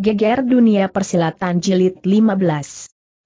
Geger Dunia Persilatan Jilid 15.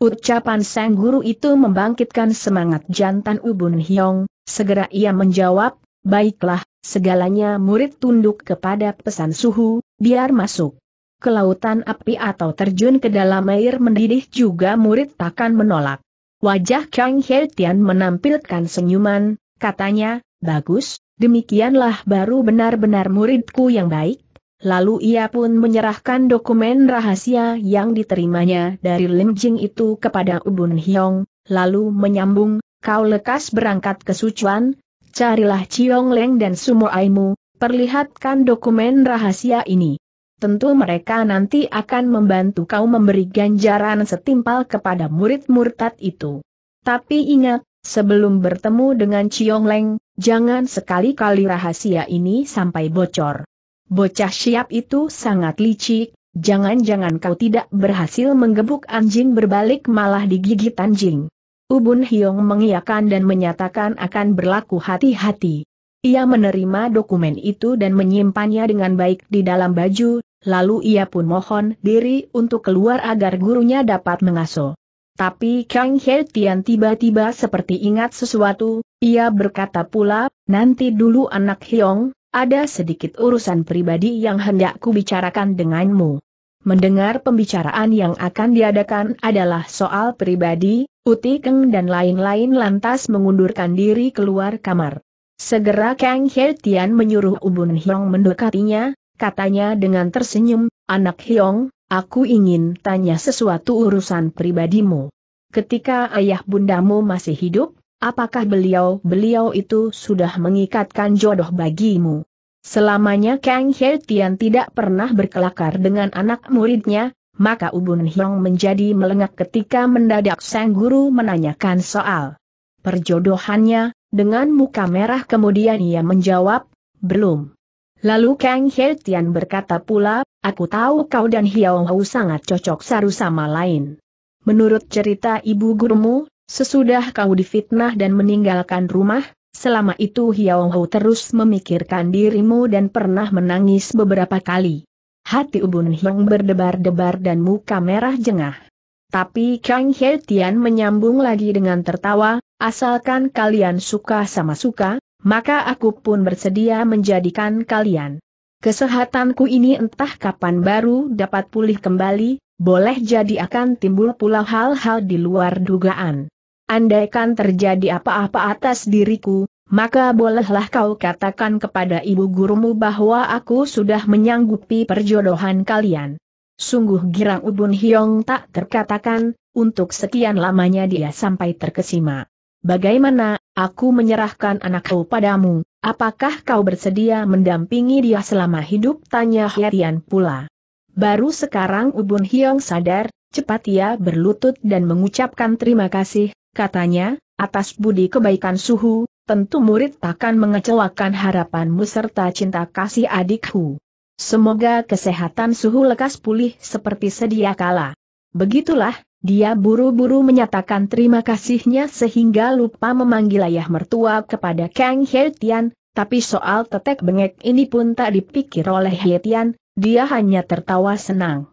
Ucapan sang guru itu membangkitkan semangat jantan Ubun Hyong, segera ia menjawab, baiklah, segalanya murid tunduk kepada pesan suhu, biar masuk Kelautan api atau terjun ke dalam air mendidih juga murid takkan menolak. Wajah Kang Heltian menampilkan senyuman, katanya, bagus, demikianlah baru benar-benar muridku yang baik, Lalu ia pun menyerahkan dokumen rahasia yang diterimanya dari Lim Jing itu kepada Ubun Hyong, lalu menyambung, kau lekas berangkat ke Sichuan, carilah Chiong Leng dan Sumo Aimu, perlihatkan dokumen rahasia ini. Tentu mereka nanti akan membantu kau memberi ganjaran setimpal kepada murid murtad itu. Tapi ingat, sebelum bertemu dengan Chiong Leng, jangan sekali-kali rahasia ini sampai bocor. Bocah siap itu sangat licik, jangan-jangan kau tidak berhasil menggebuk anjing berbalik malah digigit anjing. Ubun Hyong mengiyakan dan menyatakan akan berlaku hati-hati. Ia menerima dokumen itu dan menyimpannya dengan baik di dalam baju, lalu ia pun mohon diri untuk keluar agar gurunya dapat mengasuh. Tapi Kang He Tian tiba-tiba seperti ingat sesuatu, ia berkata pula, nanti dulu anak Hyong, ada sedikit urusan pribadi yang hendak kubicarakan denganmu. Mendengar pembicaraan yang akan diadakan adalah soal pribadi, Uti Keng dan lain-lain lantas mengundurkan diri keluar kamar. Segera Kang He Tian menyuruh Ubun Hyong mendekatinya, katanya dengan tersenyum, Anak Hyong, aku ingin tanya sesuatu urusan pribadimu. Ketika ayah bundamu masih hidup, apakah beliau-beliau itu sudah mengikatkan jodoh bagimu? Selamanya Kang He Tian tidak pernah berkelakar dengan anak muridnya, maka Ubun Hyong menjadi melengak ketika mendadak sang guru menanyakan soal perjodohannya, dengan muka merah kemudian ia menjawab, belum. Lalu Kang He Tian berkata pula, aku tahu kau dan Hiao Hou sangat cocok saru sama lain. Menurut cerita ibu gurumu, Sesudah kau difitnah dan meninggalkan rumah, selama itu Hiao Hou terus memikirkan dirimu dan pernah menangis beberapa kali. Hati Ubun Hiong berdebar-debar dan muka merah jengah. Tapi Kang He Tian menyambung lagi dengan tertawa, asalkan kalian suka sama suka, maka aku pun bersedia menjadikan kalian. Kesehatanku ini entah kapan baru dapat pulih kembali, boleh jadi akan timbul pula hal-hal di luar dugaan andaikan terjadi apa-apa atas diriku, maka bolehlah kau katakan kepada ibu gurumu bahwa aku sudah menyanggupi perjodohan kalian. Sungguh girang Ubun Hyong tak terkatakan, untuk sekian lamanya dia sampai terkesima. Bagaimana, aku menyerahkan anakku padamu, apakah kau bersedia mendampingi dia selama hidup? Tanya Herian pula. Baru sekarang Ubun Hyong sadar, Cepat ia berlutut dan mengucapkan terima kasih, katanya, atas budi kebaikan suhu, tentu murid takkan mengecewakan harapanmu serta cinta kasih adikku. Semoga kesehatan suhu lekas pulih seperti sedia kala. Begitulah, dia buru-buru menyatakan terima kasihnya sehingga lupa memanggil ayah mertua kepada Kang Hetian, tapi soal tetek bengek ini pun tak dipikir oleh Hetian, dia hanya tertawa senang.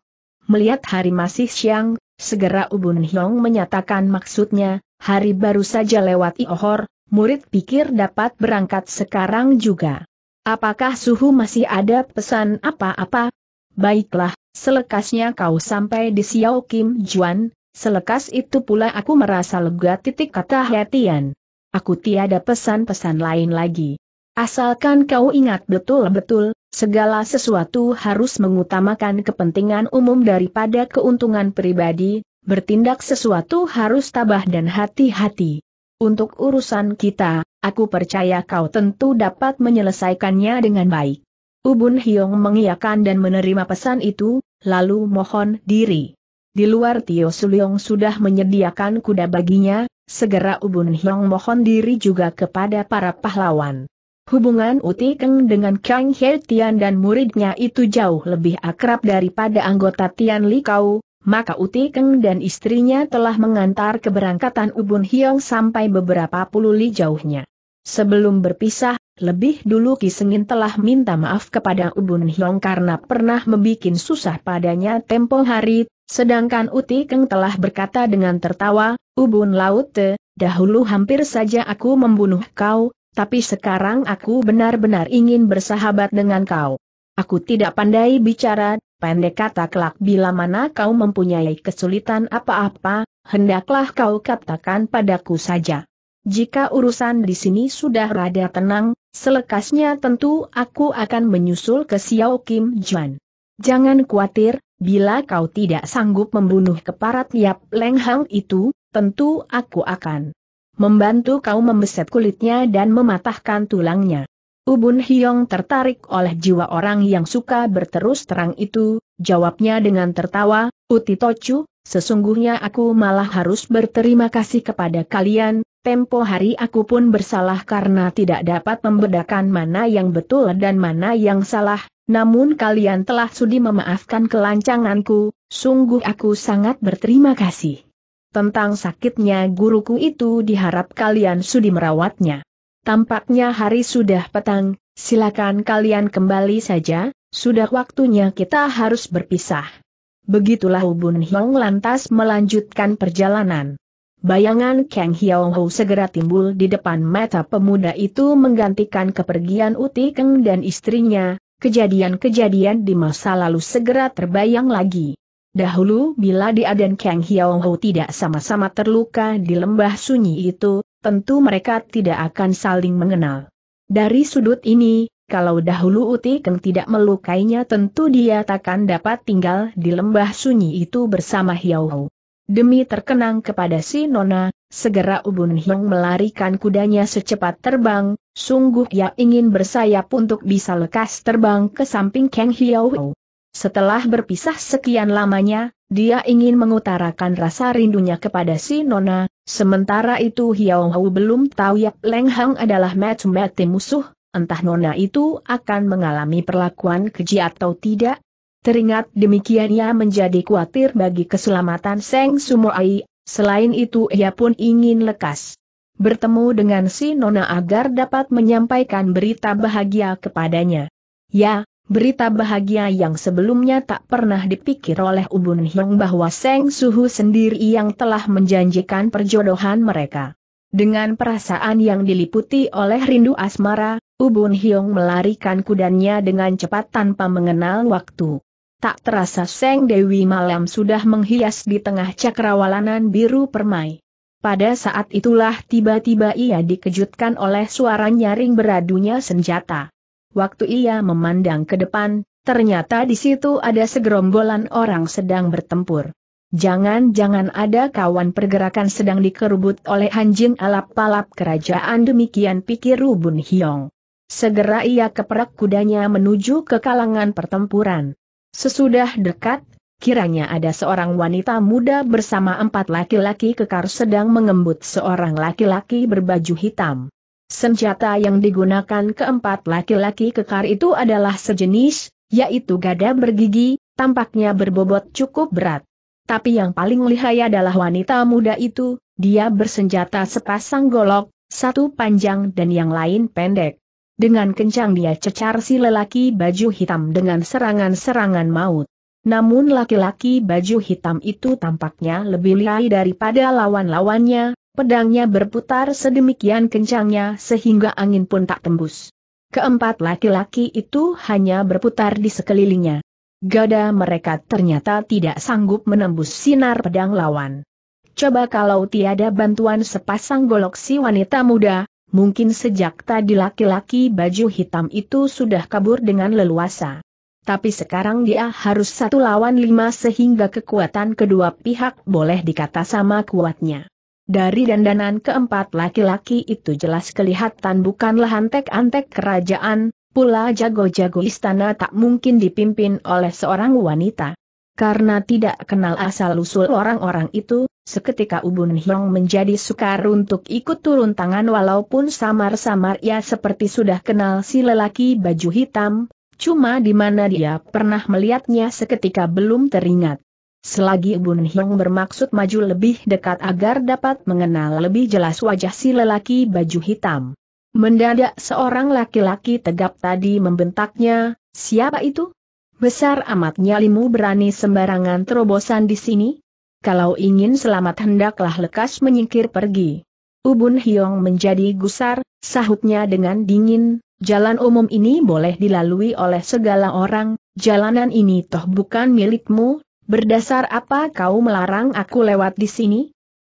Melihat hari masih siang, segera Ubun Hyong menyatakan maksudnya, hari baru saja lewat Iohor, murid pikir dapat berangkat sekarang juga. Apakah suhu masih ada pesan apa-apa? Baiklah, selekasnya kau sampai di Xiao Kim Juan, selekas itu pula aku merasa lega titik kata hatian. Aku tiada pesan-pesan lain lagi. Asalkan kau ingat betul-betul, Segala sesuatu harus mengutamakan kepentingan umum daripada keuntungan pribadi, bertindak sesuatu harus tabah dan hati-hati. Untuk urusan kita, aku percaya kau tentu dapat menyelesaikannya dengan baik. Ubun Hyong mengiyakan dan menerima pesan itu, lalu mohon diri. Di luar Tio Suliong sudah menyediakan kuda baginya, segera Ubun Hyong mohon diri juga kepada para pahlawan. Hubungan Uti Keng dengan Kang He Tian dan muridnya itu jauh lebih akrab daripada anggota Tian Li Kau, maka Uti Keng dan istrinya telah mengantar keberangkatan Ubun Hiong sampai beberapa puluh li jauhnya. Sebelum berpisah, lebih dulu Kisengin telah minta maaf kepada Ubun Hiong karena pernah membuat susah padanya tempo hari, sedangkan Uti Keng telah berkata dengan tertawa, Ubun Laute, dahulu hampir saja aku membunuh kau, tapi sekarang aku benar-benar ingin bersahabat dengan kau. Aku tidak pandai bicara, pendek kata kelak bila mana kau mempunyai kesulitan apa-apa, hendaklah kau katakan padaku saja. Jika urusan di sini sudah rada tenang, selekasnya tentu aku akan menyusul ke Xiao Kim Juan. Jangan khawatir, bila kau tidak sanggup membunuh keparat Yap Leng Hang itu, tentu aku akan membantu kau membeset kulitnya dan mematahkan tulangnya. Ubun Hiong tertarik oleh jiwa orang yang suka berterus terang itu, jawabnya dengan tertawa, Uti Tocu, sesungguhnya aku malah harus berterima kasih kepada kalian, tempo hari aku pun bersalah karena tidak dapat membedakan mana yang betul dan mana yang salah, namun kalian telah sudi memaafkan kelancanganku, sungguh aku sangat berterima kasih. Tentang sakitnya guruku itu diharap kalian sudi merawatnya. Tampaknya hari sudah petang, silakan kalian kembali saja, sudah waktunya kita harus berpisah. Begitulah Ubun Hiong lantas melanjutkan perjalanan. Bayangan Kang Hiao Hou segera timbul di depan mata pemuda itu menggantikan kepergian Uti Keng dan istrinya, kejadian-kejadian di masa lalu segera terbayang lagi. Dahulu bila dia dan Kang Hiao tidak sama-sama terluka di lembah sunyi itu, tentu mereka tidak akan saling mengenal. Dari sudut ini, kalau dahulu Uti Keng tidak melukainya tentu dia takkan dapat tinggal di lembah sunyi itu bersama Hiao. Demi terkenang kepada si Nona, segera Ubun Hiong melarikan kudanya secepat terbang, sungguh ia ingin bersayap untuk bisa lekas terbang ke samping Kang Hiao. Setelah berpisah sekian lamanya, dia ingin mengutarakan rasa rindunya kepada si Nona, sementara itu Hiao Hau belum tahu Yap Leng Hang adalah match mati musuh, entah Nona itu akan mengalami perlakuan keji atau tidak. Teringat demikian ia menjadi khawatir bagi keselamatan Seng Sumoai, selain itu ia pun ingin lekas bertemu dengan si Nona agar dapat menyampaikan berita bahagia kepadanya. Ya, Berita bahagia yang sebelumnya tak pernah dipikir oleh Ubun Hyong bahwa Seng Suhu sendiri yang telah menjanjikan perjodohan mereka. Dengan perasaan yang diliputi oleh rindu asmara, Ubun Hyong melarikan kudanya dengan cepat tanpa mengenal waktu. Tak terasa Seng Dewi malam sudah menghias di tengah cakrawalanan biru permai. Pada saat itulah tiba-tiba ia dikejutkan oleh suara nyaring beradunya senjata. Waktu ia memandang ke depan, ternyata di situ ada segerombolan orang sedang bertempur. Jangan-jangan ada kawan pergerakan sedang dikerubut oleh anjing alap-alap kerajaan demikian pikir Rubun Hiong. Segera ia keperak kudanya menuju ke kalangan pertempuran. Sesudah dekat, kiranya ada seorang wanita muda bersama empat laki-laki kekar sedang mengembut seorang laki-laki berbaju hitam. Senjata yang digunakan keempat laki-laki kekar itu adalah sejenis, yaitu gada bergigi, tampaknya berbobot cukup berat. Tapi yang paling lihai adalah wanita muda itu, dia bersenjata sepasang golok, satu panjang dan yang lain pendek. Dengan kencang dia cecar si lelaki baju hitam dengan serangan-serangan maut. Namun laki-laki baju hitam itu tampaknya lebih lihai daripada lawan-lawannya, Pedangnya berputar sedemikian kencangnya sehingga angin pun tak tembus. Keempat laki-laki itu hanya berputar di sekelilingnya. Gada mereka ternyata tidak sanggup menembus sinar pedang lawan. Coba kalau tiada bantuan sepasang golok si wanita muda, mungkin sejak tadi laki-laki baju hitam itu sudah kabur dengan leluasa. Tapi sekarang dia harus satu lawan lima sehingga kekuatan kedua pihak boleh dikata sama kuatnya. Dari dandanan keempat laki-laki itu jelas kelihatan bukanlah antek-antek kerajaan, pula jago-jago istana tak mungkin dipimpin oleh seorang wanita. Karena tidak kenal asal-usul orang-orang itu, seketika Ubun Hyong menjadi sukar untuk ikut turun tangan walaupun samar-samar ia seperti sudah kenal si lelaki baju hitam, cuma di mana dia pernah melihatnya seketika belum teringat. Selagi Bun Hiong bermaksud maju lebih dekat agar dapat mengenal lebih jelas wajah si lelaki baju hitam. Mendadak seorang laki-laki tegap tadi membentaknya, siapa itu? Besar amat nyalimu berani sembarangan terobosan di sini? Kalau ingin selamat hendaklah lekas menyingkir pergi. Ubun Hiong menjadi gusar, sahutnya dengan dingin, jalan umum ini boleh dilalui oleh segala orang, jalanan ini toh bukan milikmu, Berdasar apa kau melarang aku lewat di sini?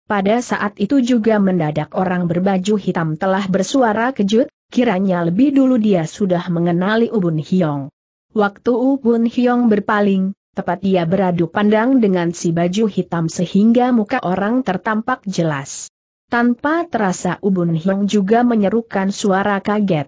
Pada saat itu juga mendadak orang berbaju hitam telah bersuara kejut, kiranya lebih dulu dia sudah mengenali Ubun Hiong. Waktu Ubun Hiong berpaling, tepat dia beradu pandang dengan si baju hitam sehingga muka orang tertampak jelas. Tanpa terasa Ubun Hiong juga menyerukan suara kaget.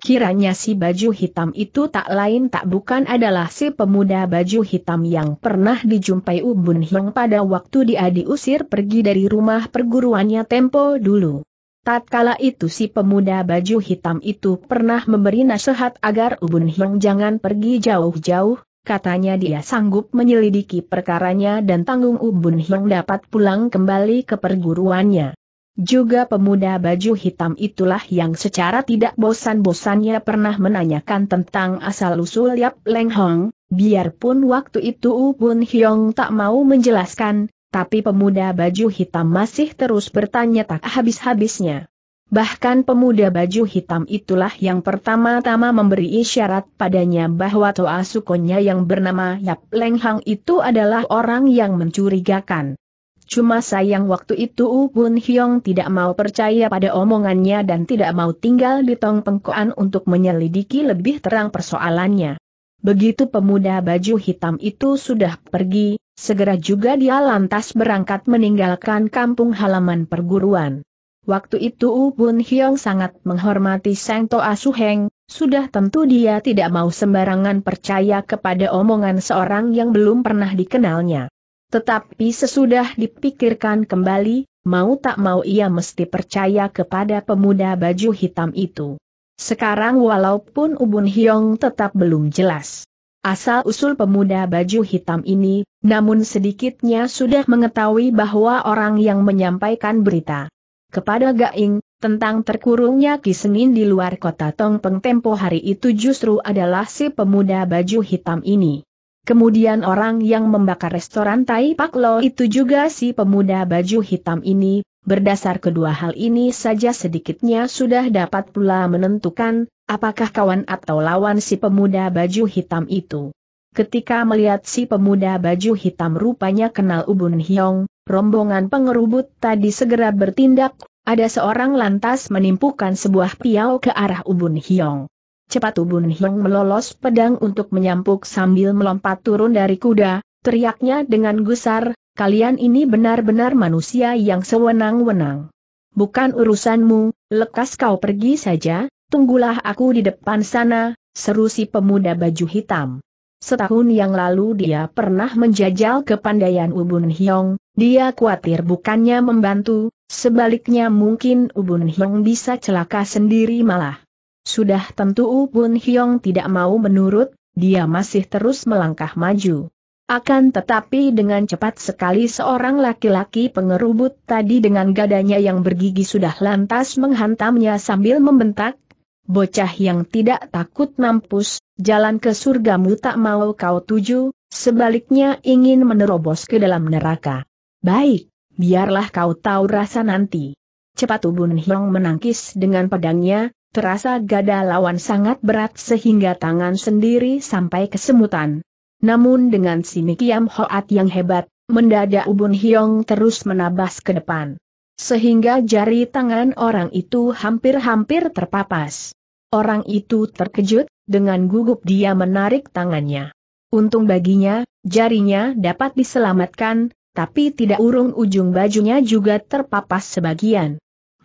Kiranya si baju hitam itu tak lain tak bukan adalah si pemuda baju hitam yang pernah dijumpai Ubun Hyong pada waktu dia diusir pergi dari rumah perguruannya tempo dulu. Tatkala itu si pemuda baju hitam itu pernah memberi nasihat agar Ubun Hyong jangan pergi jauh-jauh, katanya dia sanggup menyelidiki perkaranya dan tanggung Ubun Hyong dapat pulang kembali ke perguruannya. Juga pemuda baju hitam itulah yang secara tidak bosan-bosannya pernah menanyakan tentang asal-usul Yap Leng Hong, biarpun waktu itu U Bun Hyong tak mau menjelaskan, tapi pemuda baju hitam masih terus bertanya tak habis-habisnya. Bahkan pemuda baju hitam itulah yang pertama-tama memberi isyarat padanya bahwa Toa Sukonya yang bernama Yap Leng Hong itu adalah orang yang mencurigakan. Cuma sayang waktu itu U Bun Hyong tidak mau percaya pada omongannya dan tidak mau tinggal di tong pengkoan untuk menyelidiki lebih terang persoalannya. Begitu pemuda baju hitam itu sudah pergi, segera juga dia lantas berangkat meninggalkan kampung halaman perguruan. Waktu itu U Bun Hyong sangat menghormati Sang Toa Heng, sudah tentu dia tidak mau sembarangan percaya kepada omongan seorang yang belum pernah dikenalnya. Tetapi sesudah dipikirkan kembali, mau tak mau ia mesti percaya kepada pemuda baju hitam itu. Sekarang walaupun Ubun Hyong tetap belum jelas asal-usul pemuda baju hitam ini, namun sedikitnya sudah mengetahui bahwa orang yang menyampaikan berita kepada Gaing, tentang terkurungnya Kisenin di luar kota Tongpeng tempo hari itu justru adalah si pemuda baju hitam ini. Kemudian orang yang membakar restoran Tai Pak Lo itu juga si pemuda baju hitam ini, berdasar kedua hal ini saja sedikitnya sudah dapat pula menentukan, apakah kawan atau lawan si pemuda baju hitam itu. Ketika melihat si pemuda baju hitam rupanya kenal Ubun Hyong, rombongan pengerubut tadi segera bertindak, ada seorang lantas menimpukan sebuah piau ke arah Ubun Hyong. Cepat ubun hiong melolos pedang untuk menyampuk sambil melompat turun dari kuda, teriaknya dengan gusar, kalian ini benar-benar manusia yang sewenang-wenang. Bukan urusanmu, lekas kau pergi saja, tunggulah aku di depan sana, seru si pemuda baju hitam. Setahun yang lalu dia pernah menjajal kepandaian Ubun hiong. dia khawatir bukannya membantu, sebaliknya mungkin Ubun hiong bisa celaka sendiri malah. Sudah tentu Ubun Hyong tidak mau menurut, dia masih terus melangkah maju. Akan tetapi dengan cepat sekali seorang laki-laki pengerubut tadi dengan gadanya yang bergigi sudah lantas menghantamnya sambil membentak, Bocah yang tidak takut mampus, jalan ke surgamu tak mau kau tuju, sebaliknya ingin menerobos ke dalam neraka. Baik, biarlah kau tahu rasa nanti. Cepat Ubun Hyong menangkis dengan pedangnya, terasa gada lawan sangat berat sehingga tangan sendiri sampai kesemutan. Namun dengan Simikiam Hoat yang hebat, mendadak Ubun Hiong terus menabas ke depan. Sehingga jari tangan orang itu hampir-hampir terpapas. Orang itu terkejut, dengan gugup dia menarik tangannya. Untung baginya, jarinya dapat diselamatkan, tapi tidak urung ujung bajunya juga terpapas sebagian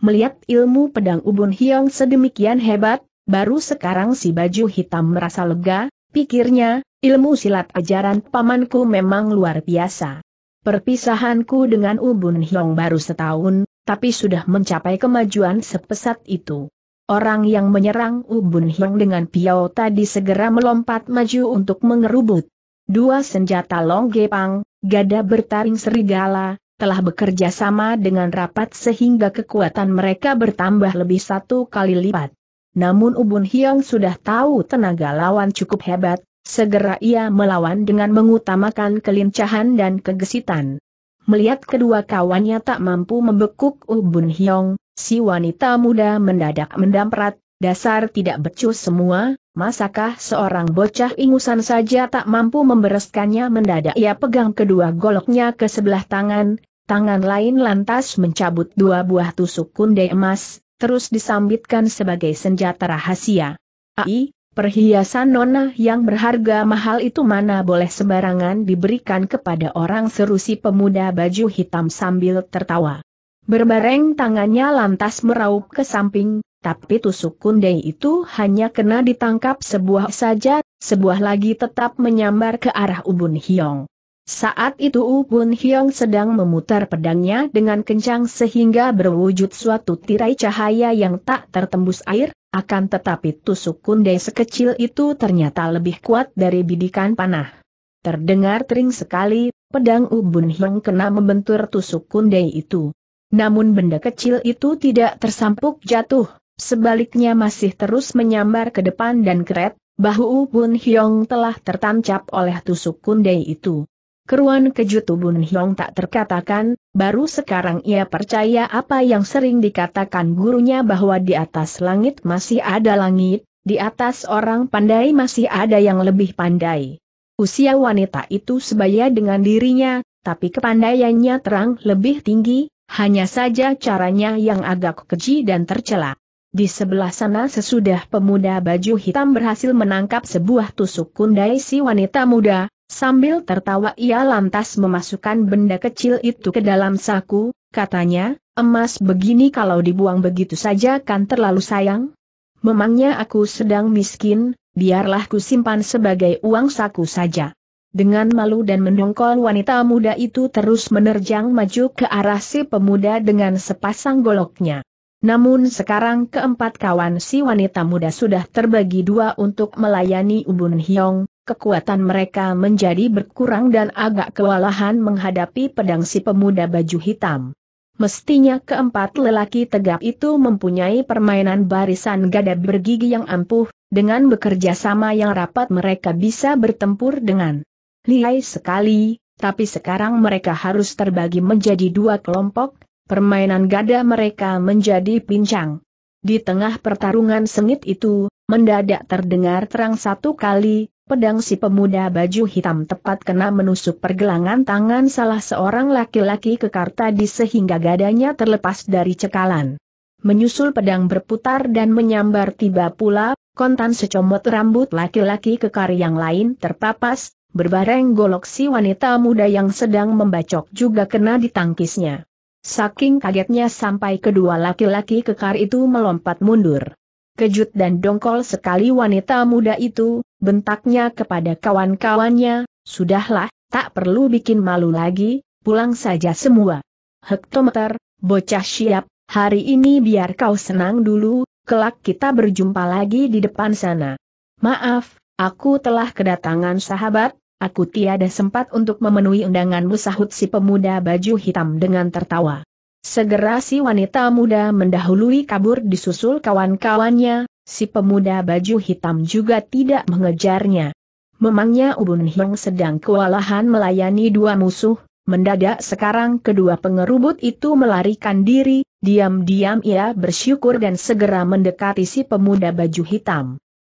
melihat ilmu pedang Ubun Hiong sedemikian hebat, baru sekarang si baju hitam merasa lega, pikirnya, ilmu silat ajaran pamanku memang luar biasa. Perpisahanku dengan Ubun Hiong baru setahun, tapi sudah mencapai kemajuan sepesat itu. Orang yang menyerang Ubun Hiong dengan piao tadi segera melompat maju untuk mengerubut. Dua senjata Long Gepang, gada bertaring serigala, telah bekerja sama dengan rapat sehingga kekuatan mereka bertambah lebih satu kali lipat. Namun Ubun Hyong sudah tahu tenaga lawan cukup hebat, segera ia melawan dengan mengutamakan kelincahan dan kegesitan. Melihat kedua kawannya tak mampu membekuk Ubun Hyong, si wanita muda mendadak mendamprat, dasar tidak becus semua, Masakah seorang bocah ingusan saja tak mampu membereskannya mendadak ia pegang kedua goloknya ke sebelah tangan, tangan lain lantas mencabut dua buah tusuk kunde emas, terus disambitkan sebagai senjata rahasia. Ai, perhiasan nona yang berharga mahal itu mana boleh sembarangan diberikan kepada orang seru si pemuda baju hitam sambil tertawa. Berbareng tangannya lantas meraup ke samping, tapi tusuk kundai itu hanya kena ditangkap sebuah saja, sebuah lagi tetap menyambar ke arah Ubun Hiong. Saat itu Ubun Hiong sedang memutar pedangnya dengan kencang sehingga berwujud suatu tirai cahaya yang tak tertembus air, akan tetapi tusuk kundai sekecil itu ternyata lebih kuat dari bidikan panah. Terdengar tering sekali, pedang Ubun Hiong kena membentur tusuk kundai itu. Namun benda kecil itu tidak tersampuk jatuh, Sebaliknya masih terus menyambar ke depan dan keret, bahu Bun Hyong telah tertancap oleh tusuk kundai itu. Keruan kejut Bun Hyong tak terkatakan, baru sekarang ia percaya apa yang sering dikatakan gurunya bahwa di atas langit masih ada langit, di atas orang pandai masih ada yang lebih pandai. Usia wanita itu sebaya dengan dirinya, tapi kepandaiannya terang lebih tinggi, hanya saja caranya yang agak keji dan tercela. Di sebelah sana sesudah pemuda baju hitam berhasil menangkap sebuah tusuk kundai si wanita muda, sambil tertawa ia lantas memasukkan benda kecil itu ke dalam saku, katanya, emas begini kalau dibuang begitu saja kan terlalu sayang? Memangnya aku sedang miskin, biarlah ku simpan sebagai uang saku saja. Dengan malu dan mendongkol wanita muda itu terus menerjang maju ke arah si pemuda dengan sepasang goloknya. Namun sekarang keempat kawan si wanita muda sudah terbagi dua untuk melayani Ubun Hyong, kekuatan mereka menjadi berkurang dan agak kewalahan menghadapi pedang si pemuda baju hitam. Mestinya keempat lelaki tegap itu mempunyai permainan barisan gada bergigi yang ampuh, dengan bekerja sama yang rapat mereka bisa bertempur dengan lihai sekali, tapi sekarang mereka harus terbagi menjadi dua kelompok, permainan gada mereka menjadi pincang. Di tengah pertarungan sengit itu, mendadak terdengar terang satu kali, pedang si pemuda baju hitam tepat kena menusuk pergelangan tangan salah seorang laki-laki kekar tadi sehingga gadanya terlepas dari cekalan. Menyusul pedang berputar dan menyambar tiba pula, kontan secomot rambut laki-laki kekar yang lain terpapas, berbareng golok si wanita muda yang sedang membacok juga kena ditangkisnya. Saking kagetnya sampai kedua laki-laki kekar itu melompat mundur. Kejut dan dongkol sekali wanita muda itu, bentaknya kepada kawan-kawannya, sudahlah, tak perlu bikin malu lagi, pulang saja semua. Hektometer, bocah siap, hari ini biar kau senang dulu, kelak kita berjumpa lagi di depan sana. Maaf, aku telah kedatangan sahabat, Aku tiada sempat untuk memenuhi undanganmu sahut si pemuda baju hitam dengan tertawa. Segera si wanita muda mendahului kabur disusul kawan-kawannya, si pemuda baju hitam juga tidak mengejarnya. Memangnya Ubun Hyong sedang kewalahan melayani dua musuh, mendadak sekarang kedua pengerubut itu melarikan diri, diam-diam ia bersyukur dan segera mendekati si pemuda baju hitam.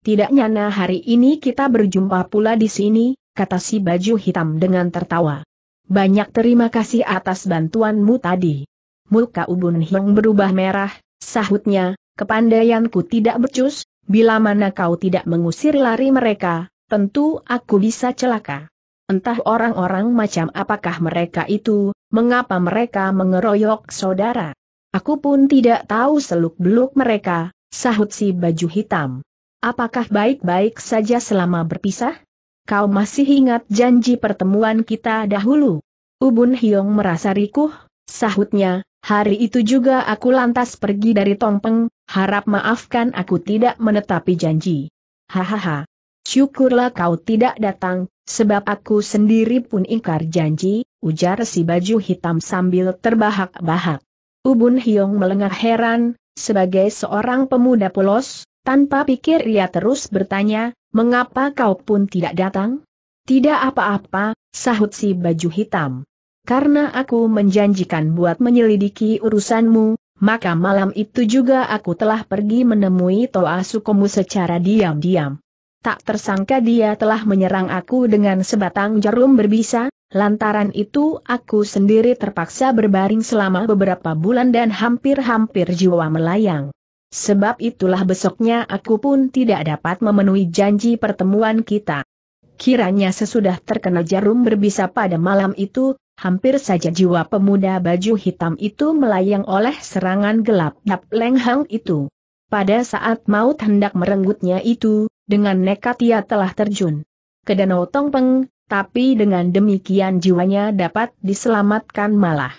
Tidak nyana hari ini kita berjumpa pula di sini, kata si baju hitam dengan tertawa. Banyak terima kasih atas bantuanmu tadi. Muka Ubun Hiong berubah merah, sahutnya, kepandaianku tidak becus, bila mana kau tidak mengusir lari mereka, tentu aku bisa celaka. Entah orang-orang macam apakah mereka itu, mengapa mereka mengeroyok saudara. Aku pun tidak tahu seluk-beluk mereka, sahut si baju hitam. Apakah baik-baik saja selama berpisah? kau masih ingat janji pertemuan kita dahulu? Ubun Hiong merasa rikuh, sahutnya, hari itu juga aku lantas pergi dari Tongpeng, harap maafkan aku tidak menetapi janji. Hahaha. Syukurlah kau tidak datang, sebab aku sendiri pun ingkar janji, ujar si baju hitam sambil terbahak-bahak. Ubun Hiong melengah heran, sebagai seorang pemuda polos, tanpa pikir ia terus bertanya, Mengapa kau pun tidak datang? Tidak apa-apa, sahut si baju hitam. Karena aku menjanjikan buat menyelidiki urusanmu, maka malam itu juga aku telah pergi menemui Toa Sukomu secara diam-diam. Tak tersangka dia telah menyerang aku dengan sebatang jarum berbisa, lantaran itu aku sendiri terpaksa berbaring selama beberapa bulan dan hampir-hampir jiwa melayang. Sebab itulah besoknya aku pun tidak dapat memenuhi janji pertemuan kita. Kiranya sesudah terkena jarum berbisa pada malam itu, hampir saja jiwa pemuda baju hitam itu melayang oleh serangan gelap Dap lenghang itu. Pada saat maut hendak merenggutnya itu, dengan nekat ia telah terjun ke Danau Tongpeng, tapi dengan demikian jiwanya dapat diselamatkan malah.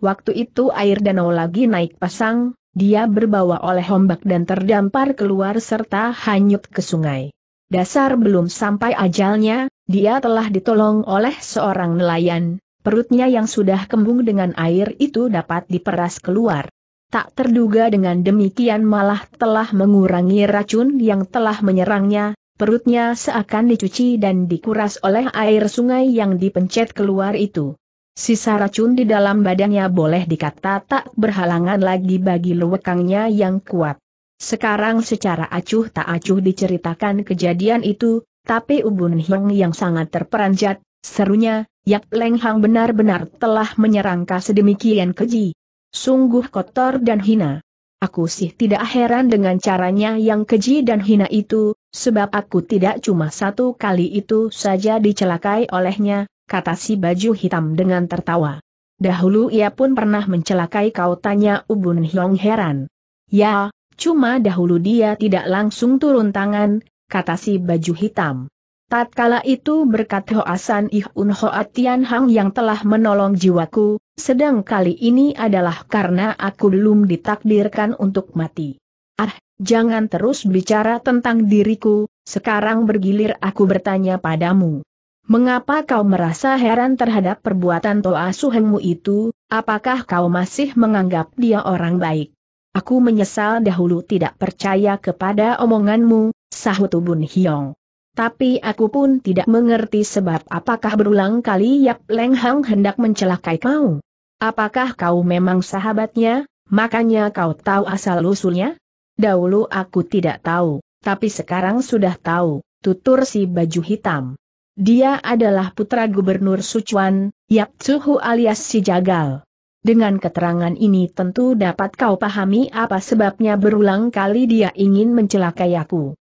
Waktu itu air danau lagi naik pasang, dia berbawa oleh ombak dan terdampar keluar serta hanyut ke sungai. Dasar belum sampai ajalnya, dia telah ditolong oleh seorang nelayan, perutnya yang sudah kembung dengan air itu dapat diperas keluar. Tak terduga dengan demikian malah telah mengurangi racun yang telah menyerangnya, perutnya seakan dicuci dan dikuras oleh air sungai yang dipencet keluar itu. Sisa racun di dalam badannya boleh dikata tak berhalangan lagi bagi lewekangnya yang kuat. Sekarang secara acuh tak acuh diceritakan kejadian itu, tapi Ubun Hyung yang sangat terperanjat, serunya, Yap Leng Hang benar-benar telah menyerangka sedemikian keji. Sungguh kotor dan hina. Aku sih tidak heran dengan caranya yang keji dan hina itu, sebab aku tidak cuma satu kali itu saja dicelakai olehnya, kata si baju hitam dengan tertawa. Dahulu ia pun pernah mencelakai kau tanya Ubun Hyong heran. Ya, cuma dahulu dia tidak langsung turun tangan, kata si baju hitam. Tatkala itu berkat Hoasan Ihun Hoatian Hang yang telah menolong jiwaku, sedang kali ini adalah karena aku belum ditakdirkan untuk mati. Ah, jangan terus bicara tentang diriku, sekarang bergilir aku bertanya padamu. Mengapa kau merasa heran terhadap perbuatan Toa Suhengmu itu, apakah kau masih menganggap dia orang baik? Aku menyesal dahulu tidak percaya kepada omonganmu, sahut Bun Hiong. Tapi aku pun tidak mengerti sebab apakah berulang kali Yap Leng Hang hendak mencelakai kau. Apakah kau memang sahabatnya, makanya kau tahu asal-usulnya? Dahulu aku tidak tahu, tapi sekarang sudah tahu, tutur si baju hitam. Dia adalah putra Gubernur Sichuan, Yap Tsuhu alias Si Jagal. Dengan keterangan ini tentu dapat kau pahami apa sebabnya berulang kali dia ingin mencelakai aku.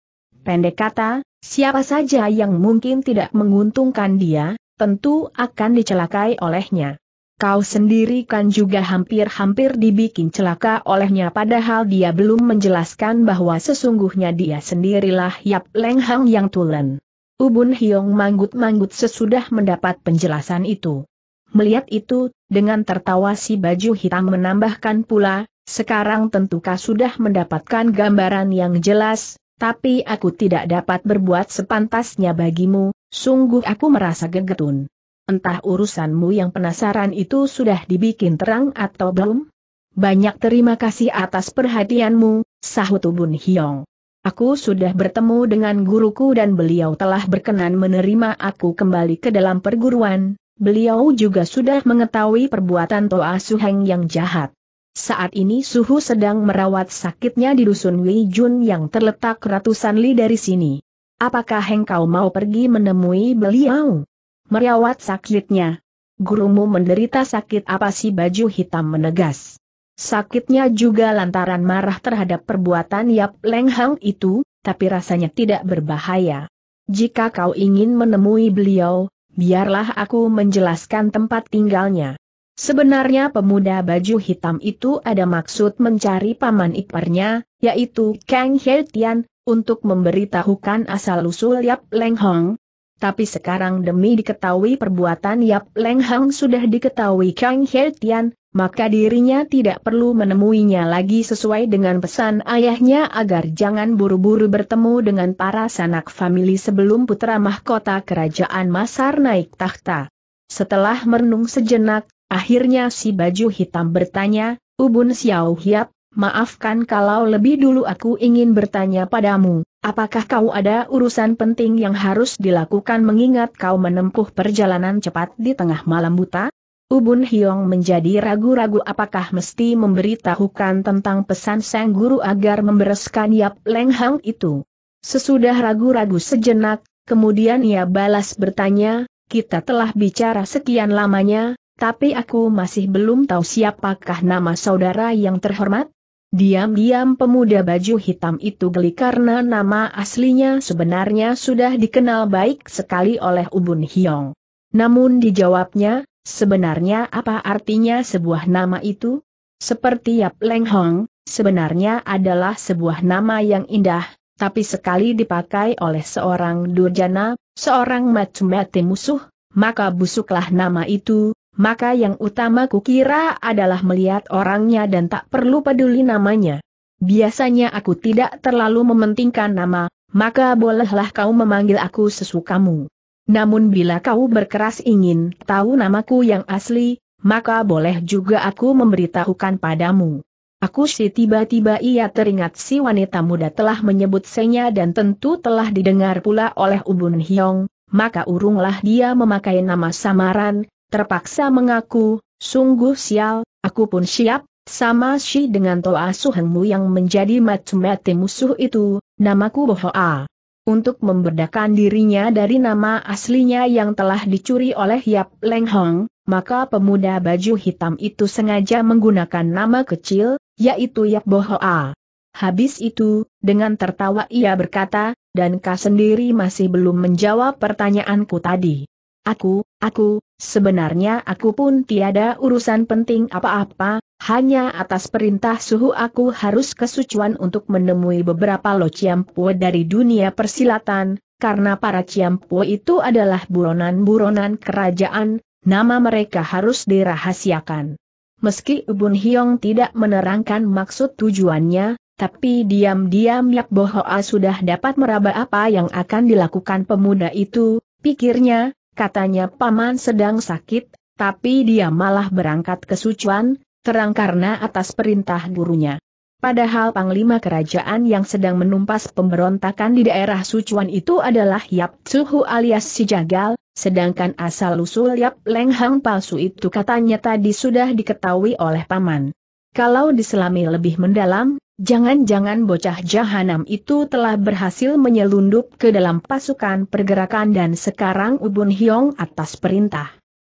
Pendek kata, siapa saja yang mungkin tidak menguntungkan dia, tentu akan dicelakai olehnya. Kau sendiri kan juga hampir-hampir dibikin celaka olehnya padahal dia belum menjelaskan bahwa sesungguhnya dia sendirilah Yap Lenghang yang tulen. Ubun Hiong manggut-manggut sesudah mendapat penjelasan itu. Melihat itu, dengan tertawa si baju hitam menambahkan pula, sekarang tentukah sudah mendapatkan gambaran yang jelas, tapi aku tidak dapat berbuat sepantasnya bagimu, sungguh aku merasa gegetun. Entah urusanmu yang penasaran itu sudah dibikin terang atau belum? Banyak terima kasih atas perhatianmu, sahut Ubun Hiong. Aku sudah bertemu dengan guruku dan beliau telah berkenan menerima aku kembali ke dalam perguruan. Beliau juga sudah mengetahui perbuatan Toa Suheng yang jahat. Saat ini Suhu sedang merawat sakitnya di dusun Jun yang terletak ratusan li dari sini. Apakah engkau mau pergi menemui beliau? Merawat sakitnya. Gurumu menderita sakit apa si baju hitam menegas. Sakitnya juga lantaran marah terhadap perbuatan Yap Leng Hang itu, tapi rasanya tidak berbahaya. Jika kau ingin menemui beliau, biarlah aku menjelaskan tempat tinggalnya. Sebenarnya pemuda baju hitam itu ada maksud mencari paman iparnya, yaitu Kang Hei Tian, untuk memberitahukan asal-usul Yap Leng Hong, tapi sekarang demi diketahui perbuatan Yap Leng Hang sudah diketahui Kang He Tian, maka dirinya tidak perlu menemuinya lagi sesuai dengan pesan ayahnya agar jangan buru-buru bertemu dengan para sanak famili sebelum putra mahkota kerajaan Masar naik tahta. Setelah merenung sejenak, akhirnya si baju hitam bertanya, Ubun Xiao Hiap, maafkan kalau lebih dulu aku ingin bertanya padamu, apakah kau ada urusan penting yang harus dilakukan mengingat kau menempuh perjalanan cepat di tengah malam buta? Ubun Hyong menjadi ragu-ragu apakah mesti memberitahukan tentang pesan Sang Guru agar membereskan Yap Leng Hang itu. Sesudah ragu-ragu sejenak, kemudian ia balas bertanya, kita telah bicara sekian lamanya, tapi aku masih belum tahu siapakah nama saudara yang terhormat? Diam-diam pemuda baju hitam itu geli karena nama aslinya sebenarnya sudah dikenal baik sekali oleh Ubun Hiong. Namun dijawabnya, sebenarnya apa artinya sebuah nama itu? Seperti Yap Leng Hong, sebenarnya adalah sebuah nama yang indah, tapi sekali dipakai oleh seorang durjana, seorang macam musuh, maka busuklah nama itu, maka yang utama kukira adalah melihat orangnya dan tak perlu peduli namanya. Biasanya aku tidak terlalu mementingkan nama, maka bolehlah kau memanggil aku sesukamu. Namun bila kau berkeras ingin tahu namaku yang asli, maka boleh juga aku memberitahukan padamu. Aku si tiba-tiba ia teringat si wanita muda telah menyebut senya dan tentu telah didengar pula oleh Ubun Hyong, maka urunglah dia memakai nama samaran, terpaksa mengaku, sungguh sial, aku pun siap, sama si dengan Toa Suhengmu yang menjadi mati-mati musuh itu, namaku Bohoa. Untuk memberdakan dirinya dari nama aslinya yang telah dicuri oleh Yap Leng Hong, maka pemuda baju hitam itu sengaja menggunakan nama kecil, yaitu Yap Bohoa. Habis itu, dengan tertawa ia berkata, dan kau sendiri masih belum menjawab pertanyaanku tadi. Aku, aku, sebenarnya aku pun tiada urusan penting apa-apa, hanya atas perintah suhu aku harus kesucuan untuk menemui beberapa lo ciampue dari dunia persilatan, karena para ciampue itu adalah buronan-buronan kerajaan, nama mereka harus dirahasiakan. Meski Ubun Hiong tidak menerangkan maksud tujuannya, tapi diam-diam Yak Bohoa sudah dapat meraba apa yang akan dilakukan pemuda itu, pikirnya, Katanya paman sedang sakit, tapi dia malah berangkat ke Sucuan, terang karena atas perintah gurunya. Padahal panglima kerajaan yang sedang menumpas pemberontakan di daerah Sucuan itu adalah Yap Tsuhu alias si Jagal, sedangkan asal-usul Yap Leng Hang palsu itu katanya tadi sudah diketahui oleh paman. Kalau diselami lebih mendalam, Jangan-jangan bocah jahanam itu telah berhasil menyelundup ke dalam pasukan pergerakan dan sekarang Ubun Hyong atas perintah.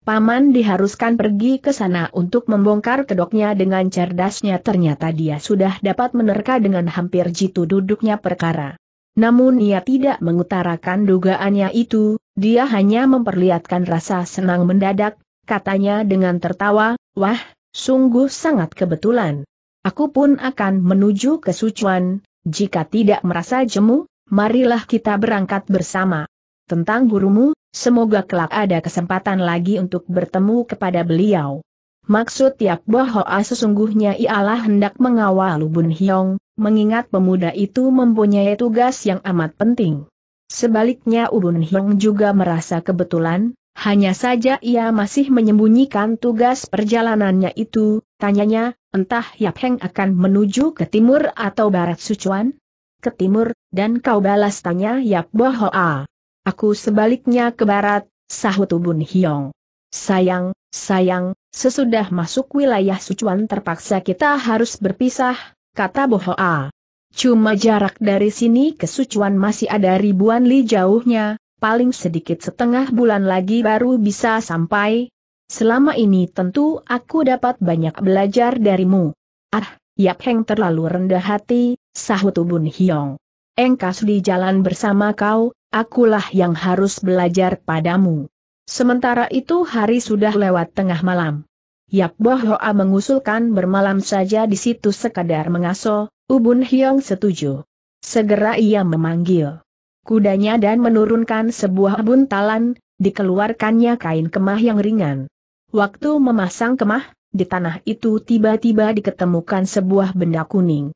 Paman diharuskan pergi ke sana untuk membongkar kedoknya dengan cerdasnya ternyata dia sudah dapat menerka dengan hampir jitu duduknya perkara. Namun ia tidak mengutarakan dugaannya itu, dia hanya memperlihatkan rasa senang mendadak, katanya dengan tertawa, wah, sungguh sangat kebetulan. Aku pun akan menuju ke Sucuan, jika tidak merasa jemu, marilah kita berangkat bersama. Tentang gurumu, semoga kelak ada kesempatan lagi untuk bertemu kepada beliau. Maksud Yak Bohoa sesungguhnya ialah hendak mengawal Lubun Hyong, mengingat pemuda itu mempunyai tugas yang amat penting. Sebaliknya Ubun Hyong juga merasa kebetulan, hanya saja ia masih menyembunyikan tugas perjalanannya itu, tanyanya, Entah Yap Heng akan menuju ke timur atau barat Sucuan? Ke timur, dan kau balas tanya Yap Bohoa. Aku sebaliknya ke barat, sahut Ubun Hiong. Sayang, sayang, sesudah masuk wilayah Sucuan terpaksa kita harus berpisah, kata Bohoa. Cuma jarak dari sini ke Sucuan masih ada ribuan li jauhnya, paling sedikit setengah bulan lagi baru bisa sampai, Selama ini tentu aku dapat banyak belajar darimu. Ah, Yap Heng terlalu rendah hati, sahut Bun Hiong. Engkas di jalan bersama kau, akulah yang harus belajar padamu. Sementara itu hari sudah lewat tengah malam. Yap Bohoa mengusulkan bermalam saja di situ sekadar mengaso, Ubun Hiong setuju. Segera ia memanggil kudanya dan menurunkan sebuah buntalan, dikeluarkannya kain kemah yang ringan. Waktu memasang kemah, di tanah itu tiba-tiba diketemukan sebuah benda kuning.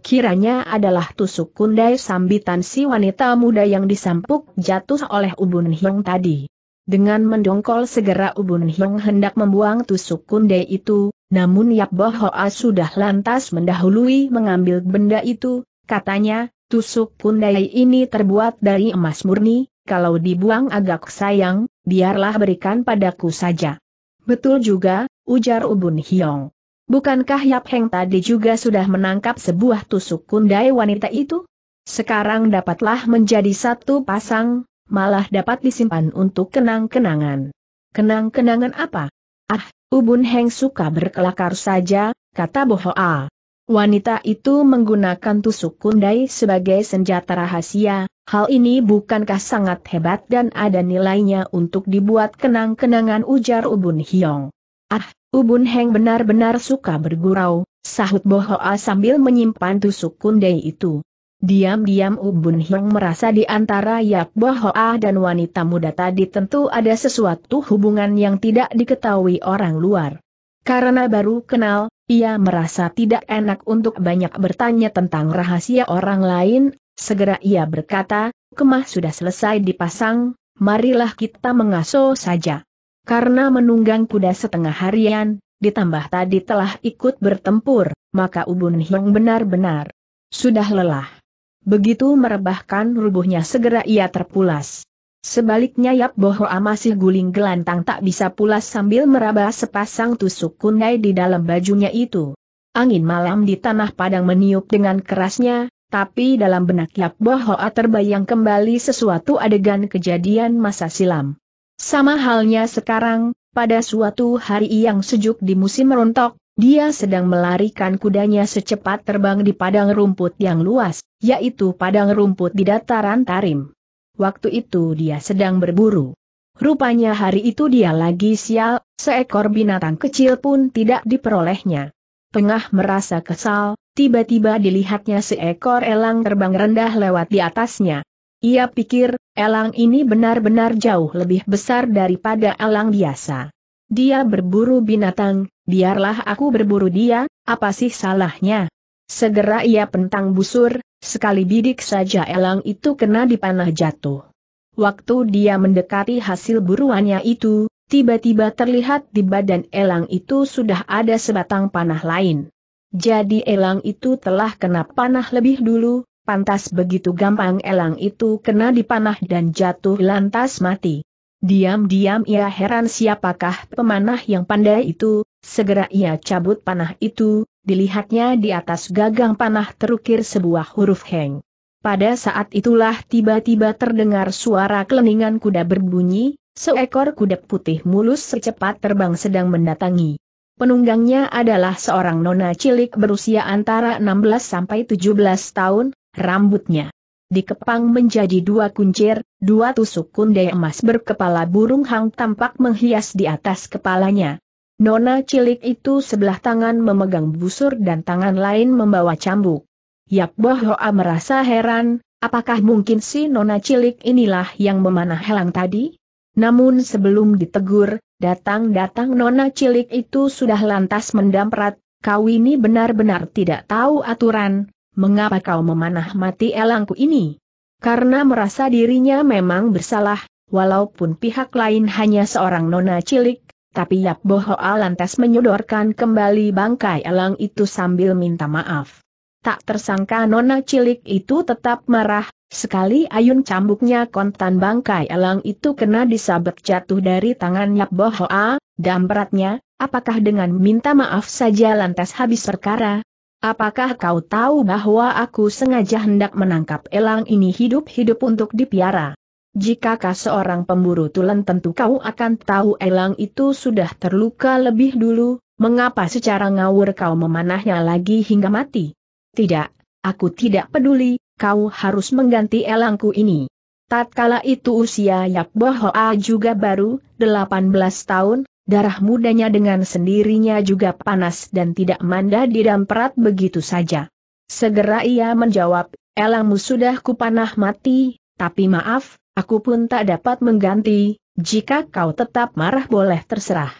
Kiranya adalah tusuk kundai sambitan si wanita muda yang disampuk jatuh oleh Ubun Hyong tadi. Dengan mendongkol segera Ubun Hyong hendak membuang tusuk kundai itu, namun Yap Bo Hoa sudah lantas mendahului mengambil benda itu, katanya, tusuk kundai ini terbuat dari emas murni, kalau dibuang agak sayang, biarlah berikan padaku saja. Betul juga, ujar Ubun Hiong. Bukankah Yap Heng tadi juga sudah menangkap sebuah tusuk kundai wanita itu? Sekarang dapatlah menjadi satu pasang, malah dapat disimpan untuk kenang-kenangan. Kenang-kenangan apa? Ah, Ubun Heng suka berkelakar saja, kata Bohoa. Wanita itu menggunakan tusuk kundai sebagai senjata rahasia, hal ini bukankah sangat hebat dan ada nilainya untuk dibuat kenang-kenangan ujar Ubun Hiong. Ah, Ubun Heng benar-benar suka bergurau, sahut Bohoa sambil menyimpan tusuk kundai itu. Diam-diam Ubun Hiong merasa di antara Yak Bohoa dan wanita muda tadi tentu ada sesuatu hubungan yang tidak diketahui orang luar. Karena baru kenal, ia merasa tidak enak untuk banyak bertanya tentang rahasia orang lain, segera ia berkata, kemah sudah selesai dipasang, marilah kita mengasuh saja. Karena menunggang kuda setengah harian, ditambah tadi telah ikut bertempur, maka Ubun Hyong benar-benar sudah lelah. Begitu merebahkan rubuhnya segera ia terpulas. Sebaliknya Yap Bohoa masih guling gelantang tak bisa pulas sambil meraba sepasang tusuk kunai di dalam bajunya itu. Angin malam di tanah padang meniup dengan kerasnya, tapi dalam benak Yap Bohoa terbayang kembali sesuatu adegan kejadian masa silam. Sama halnya sekarang, pada suatu hari yang sejuk di musim rontok, dia sedang melarikan kudanya secepat terbang di padang rumput yang luas, yaitu padang rumput di dataran Tarim waktu itu dia sedang berburu. Rupanya hari itu dia lagi sial, seekor binatang kecil pun tidak diperolehnya. Tengah merasa kesal, tiba-tiba dilihatnya seekor elang terbang rendah lewat di atasnya. Ia pikir, elang ini benar-benar jauh lebih besar daripada elang biasa. Dia berburu binatang, biarlah aku berburu dia, apa sih salahnya? Segera ia pentang busur, Sekali bidik saja elang itu kena dipanah jatuh. Waktu dia mendekati hasil buruannya itu, tiba-tiba terlihat di badan elang itu sudah ada sebatang panah lain. Jadi elang itu telah kena panah lebih dulu, pantas begitu gampang elang itu kena dipanah dan jatuh lantas mati. Diam-diam ia heran siapakah pemanah yang pandai itu, segera ia cabut panah itu, dilihatnya di atas gagang panah terukir sebuah huruf heng. Pada saat itulah tiba-tiba terdengar suara keleningan kuda berbunyi, seekor kuda putih mulus secepat terbang sedang mendatangi. Penunggangnya adalah seorang nona cilik berusia antara 16 sampai 17 tahun, rambutnya dikepang menjadi dua kuncir, dua tusuk kundai emas berkepala burung hang tampak menghias di atas kepalanya. Nona cilik itu sebelah tangan memegang busur dan tangan lain membawa cambuk. Yak Bohoa merasa heran, apakah mungkin si Nona cilik inilah yang memanah helang tadi? Namun sebelum ditegur, datang-datang Nona cilik itu sudah lantas mendamprat, kau ini benar-benar tidak tahu aturan, mengapa kau memanah mati elangku ini? Karena merasa dirinya memang bersalah, walaupun pihak lain hanya seorang Nona cilik, tapi Yap Bohoa lantas menyodorkan kembali bangkai elang itu sambil minta maaf. Tak tersangka nona cilik itu tetap marah, sekali ayun cambuknya kontan bangkai elang itu kena disabet jatuh dari tangan Yap Bohoa, beratnya, apakah dengan minta maaf saja lantas habis perkara? Apakah kau tahu bahwa aku sengaja hendak menangkap elang ini hidup-hidup untuk dipiara? Jikakah seorang pemburu tulen tentu kau akan tahu elang itu sudah terluka lebih dulu, mengapa secara ngawur kau memanahnya lagi hingga mati? Tidak, aku tidak peduli, kau harus mengganti elangku ini. Tatkala itu usia Yap Bohoa juga baru, 18 tahun, darah mudanya dengan sendirinya juga panas dan tidak manda didamperat begitu saja. Segera ia menjawab, elangmu sudah kupanah mati, tapi maaf, Aku pun tak dapat mengganti, jika kau tetap marah boleh terserah.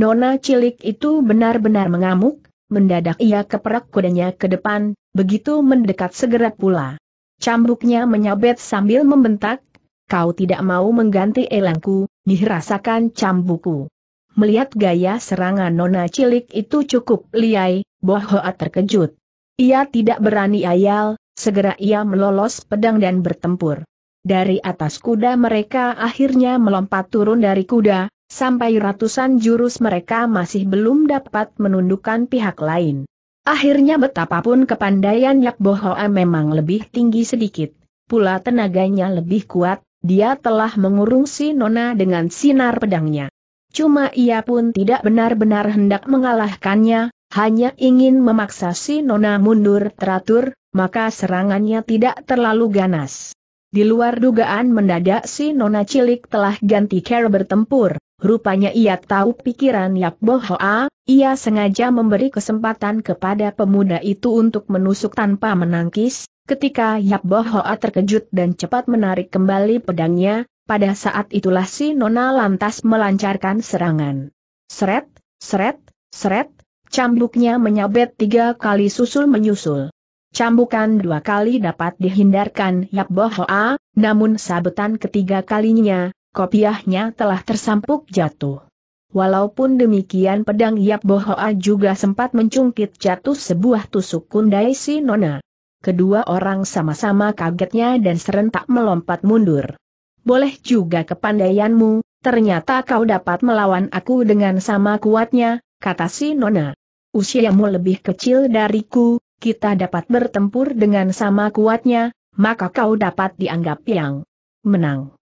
Nona cilik itu benar-benar mengamuk, mendadak ia keperak kudanya ke depan, begitu mendekat segera pula. Cambuknya menyabet sambil membentak, kau tidak mau mengganti elangku, dirasakan cambuku. Melihat gaya serangan nona cilik itu cukup liai, Bohoa terkejut. Ia tidak berani ayal, segera ia melolos pedang dan bertempur. Dari atas kuda mereka akhirnya melompat turun dari kuda, sampai ratusan jurus mereka masih belum dapat menundukkan pihak lain. Akhirnya betapapun kepandaian Yak Bohoa memang lebih tinggi sedikit, pula tenaganya lebih kuat, dia telah mengurung si Nona dengan sinar pedangnya. Cuma ia pun tidak benar-benar hendak mengalahkannya, hanya ingin memaksa si Nona mundur teratur, maka serangannya tidak terlalu ganas. Di luar dugaan mendadak si nona cilik telah ganti cara bertempur. Rupanya ia tahu pikiran Yap Bohoa, ia sengaja memberi kesempatan kepada pemuda itu untuk menusuk tanpa menangkis, ketika Yap Bohoa terkejut dan cepat menarik kembali pedangnya, pada saat itulah si Nona lantas melancarkan serangan. Seret, seret, seret, cambuknya menyabet tiga kali susul menyusul. Cambukan dua kali dapat dihindarkan Yap Bohoa, namun sabetan ketiga kalinya, kopiahnya telah tersampuk jatuh. Walaupun demikian pedang Yap Bohoa juga sempat mencungkit jatuh sebuah tusuk kundai si Nona. Kedua orang sama-sama kagetnya dan serentak melompat mundur. Boleh juga kepandaianmu, ternyata kau dapat melawan aku dengan sama kuatnya, kata si Nona. Usiamu lebih kecil dariku, kita dapat bertempur dengan sama kuatnya, maka kau dapat dianggap yang menang.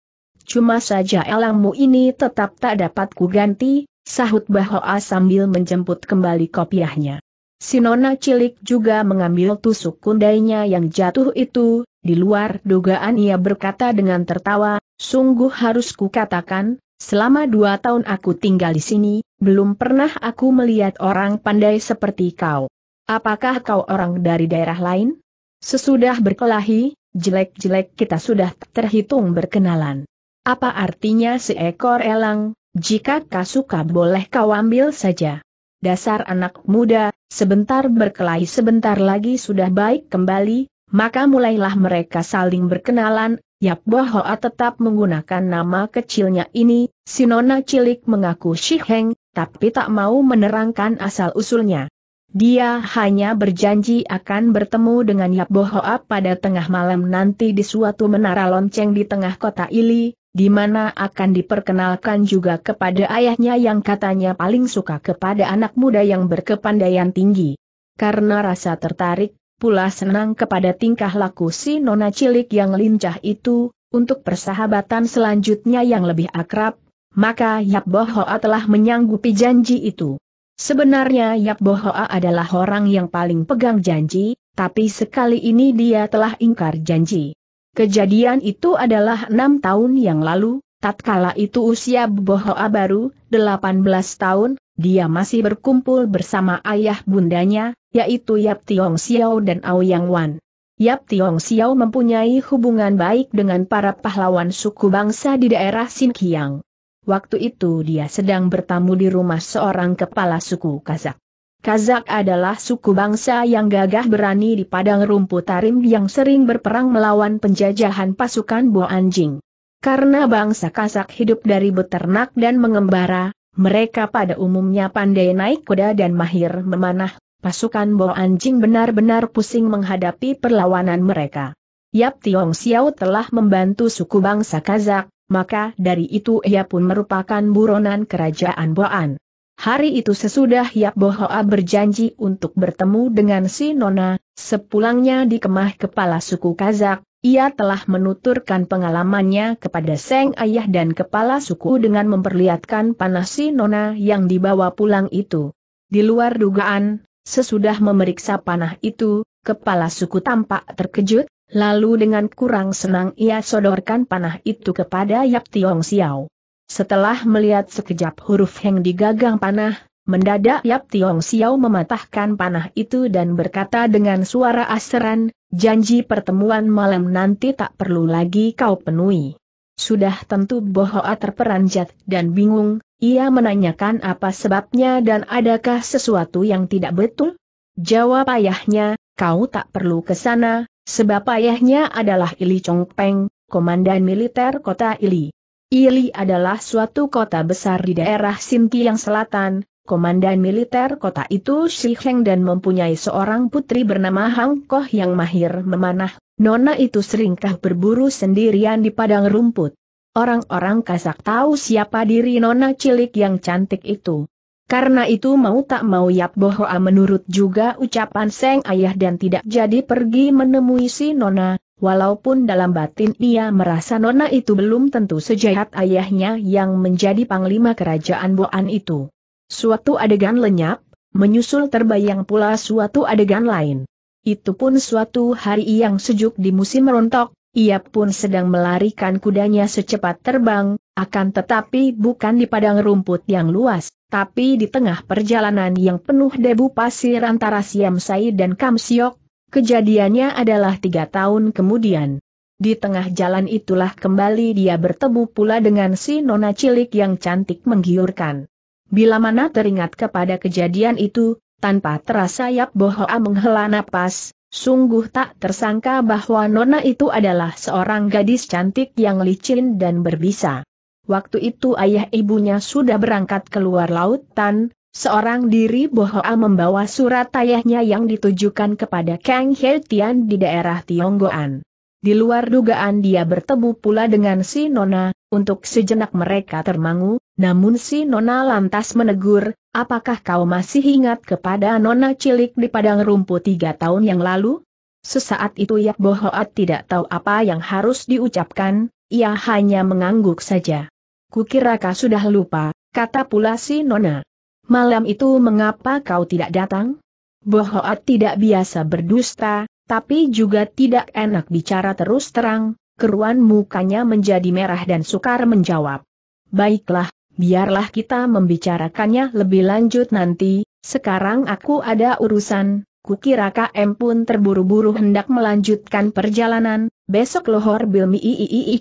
Cuma saja elangmu ini tetap tak dapat kuganti, sahut Bahoa sambil menjemput kembali kopiahnya. Sinona cilik juga mengambil tusuk kundainya yang jatuh itu, di luar dugaan ia berkata dengan tertawa, sungguh harus kukatakan, selama dua tahun aku tinggal di sini, belum pernah aku melihat orang pandai seperti kau. Apakah kau orang dari daerah lain? Sesudah berkelahi, jelek-jelek kita sudah terhitung berkenalan. Apa artinya seekor elang, jika kau suka boleh kau ambil saja. Dasar anak muda, sebentar berkelahi sebentar lagi sudah baik kembali, maka mulailah mereka saling berkenalan, Yap Bohoa tetap menggunakan nama kecilnya ini, Sinona Cilik mengaku Shiheng, tapi tak mau menerangkan asal-usulnya. Dia hanya berjanji akan bertemu dengan Yap Bohoa pada tengah malam nanti di suatu menara lonceng di tengah kota Ili, di mana akan diperkenalkan juga kepada ayahnya yang katanya paling suka kepada anak muda yang berkepandaian tinggi. Karena rasa tertarik, pula senang kepada tingkah laku si nona cilik yang lincah itu, untuk persahabatan selanjutnya yang lebih akrab, maka Yap Bohoa telah menyanggupi janji itu. Sebenarnya Yap Bohoa adalah orang yang paling pegang janji, tapi sekali ini dia telah ingkar janji. Kejadian itu adalah enam tahun yang lalu, tatkala itu usia Bohoa baru, delapan belas tahun, dia masih berkumpul bersama ayah bundanya, yaitu Yap Tiong Xiao dan Aoyang Wan. Yap Tiong Xiao mempunyai hubungan baik dengan para pahlawan suku bangsa di daerah Xinjiang. Waktu itu dia sedang bertamu di rumah seorang kepala suku Kazak. Kazak adalah suku bangsa yang gagah berani di padang rumput tarim yang sering berperang melawan penjajahan pasukan buah anjing. Karena bangsa Kazak hidup dari beternak dan mengembara, mereka pada umumnya pandai naik kuda dan mahir memanah, pasukan Bo Anjing benar-benar pusing menghadapi perlawanan mereka. Yap Tiong Xiao telah membantu suku bangsa Kazak, maka dari itu ia pun merupakan buronan kerajaan Boan. Hari itu sesudah Yap Bohoa berjanji untuk bertemu dengan si Nona, sepulangnya di kemah kepala suku Kazak, ia telah menuturkan pengalamannya kepada Seng Ayah dan kepala suku dengan memperlihatkan panah si Nona yang dibawa pulang itu. Di luar dugaan, sesudah memeriksa panah itu, kepala suku tampak terkejut, Lalu dengan kurang senang ia sodorkan panah itu kepada Yap Tiong Xiao. Setelah melihat sekejap huruf heng di gagang panah, mendadak Yap Tiong Xiao mematahkan panah itu dan berkata dengan suara aseran, janji pertemuan malam nanti tak perlu lagi kau penuhi. Sudah tentu Bohoa terperanjat dan bingung, ia menanyakan apa sebabnya dan adakah sesuatu yang tidak betul? Jawab ayahnya, kau tak perlu ke sana, Sebab ayahnya adalah Ili Peng, komandan militer kota Ili. Ili adalah suatu kota besar di daerah yang Selatan, komandan militer kota itu Shi Heng dan mempunyai seorang putri bernama Hang Koh yang mahir memanah, nona itu seringkah berburu sendirian di padang rumput. Orang-orang kasak tahu siapa diri nona cilik yang cantik itu. Karena itu mau tak mau Yap Bohoa menurut juga ucapan Seng Ayah dan tidak jadi pergi menemui si Nona, walaupun dalam batin ia merasa Nona itu belum tentu sejahat ayahnya yang menjadi panglima kerajaan Boan itu. Suatu adegan lenyap, menyusul terbayang pula suatu adegan lain. Itu pun suatu hari yang sejuk di musim rontok, ia pun sedang melarikan kudanya secepat terbang, akan tetapi bukan di padang rumput yang luas, tapi di tengah perjalanan yang penuh debu pasir antara Siam Sai dan Kam Siok, kejadiannya adalah tiga tahun kemudian. Di tengah jalan itulah kembali dia bertemu pula dengan si nona cilik yang cantik menggiurkan. Bila mana teringat kepada kejadian itu, tanpa terasa Yap Bohoa menghela napas, sungguh tak tersangka bahwa nona itu adalah seorang gadis cantik yang licin dan berbisa. Waktu itu ayah ibunya sudah berangkat keluar lautan, seorang diri Bohoa membawa surat ayahnya yang ditujukan kepada Kang Heltian di daerah Tionggoan. Di luar dugaan dia bertemu pula dengan si Nona, untuk sejenak mereka termangu, namun si Nona lantas menegur, apakah kau masih ingat kepada Nona cilik di padang rumput tiga tahun yang lalu? Sesaat itu Yak Bohoa tidak tahu apa yang harus diucapkan, ia hanya mengangguk saja. Kukira kau sudah lupa, kata pula si Nona. Malam itu mengapa kau tidak datang? Bohoat tidak biasa berdusta, tapi juga tidak enak bicara terus terang, keruan mukanya menjadi merah dan sukar menjawab. Baiklah, biarlah kita membicarakannya lebih lanjut nanti, sekarang aku ada urusan, Kukira KM pun terburu-buru hendak melanjutkan perjalanan, besok lohor bilmi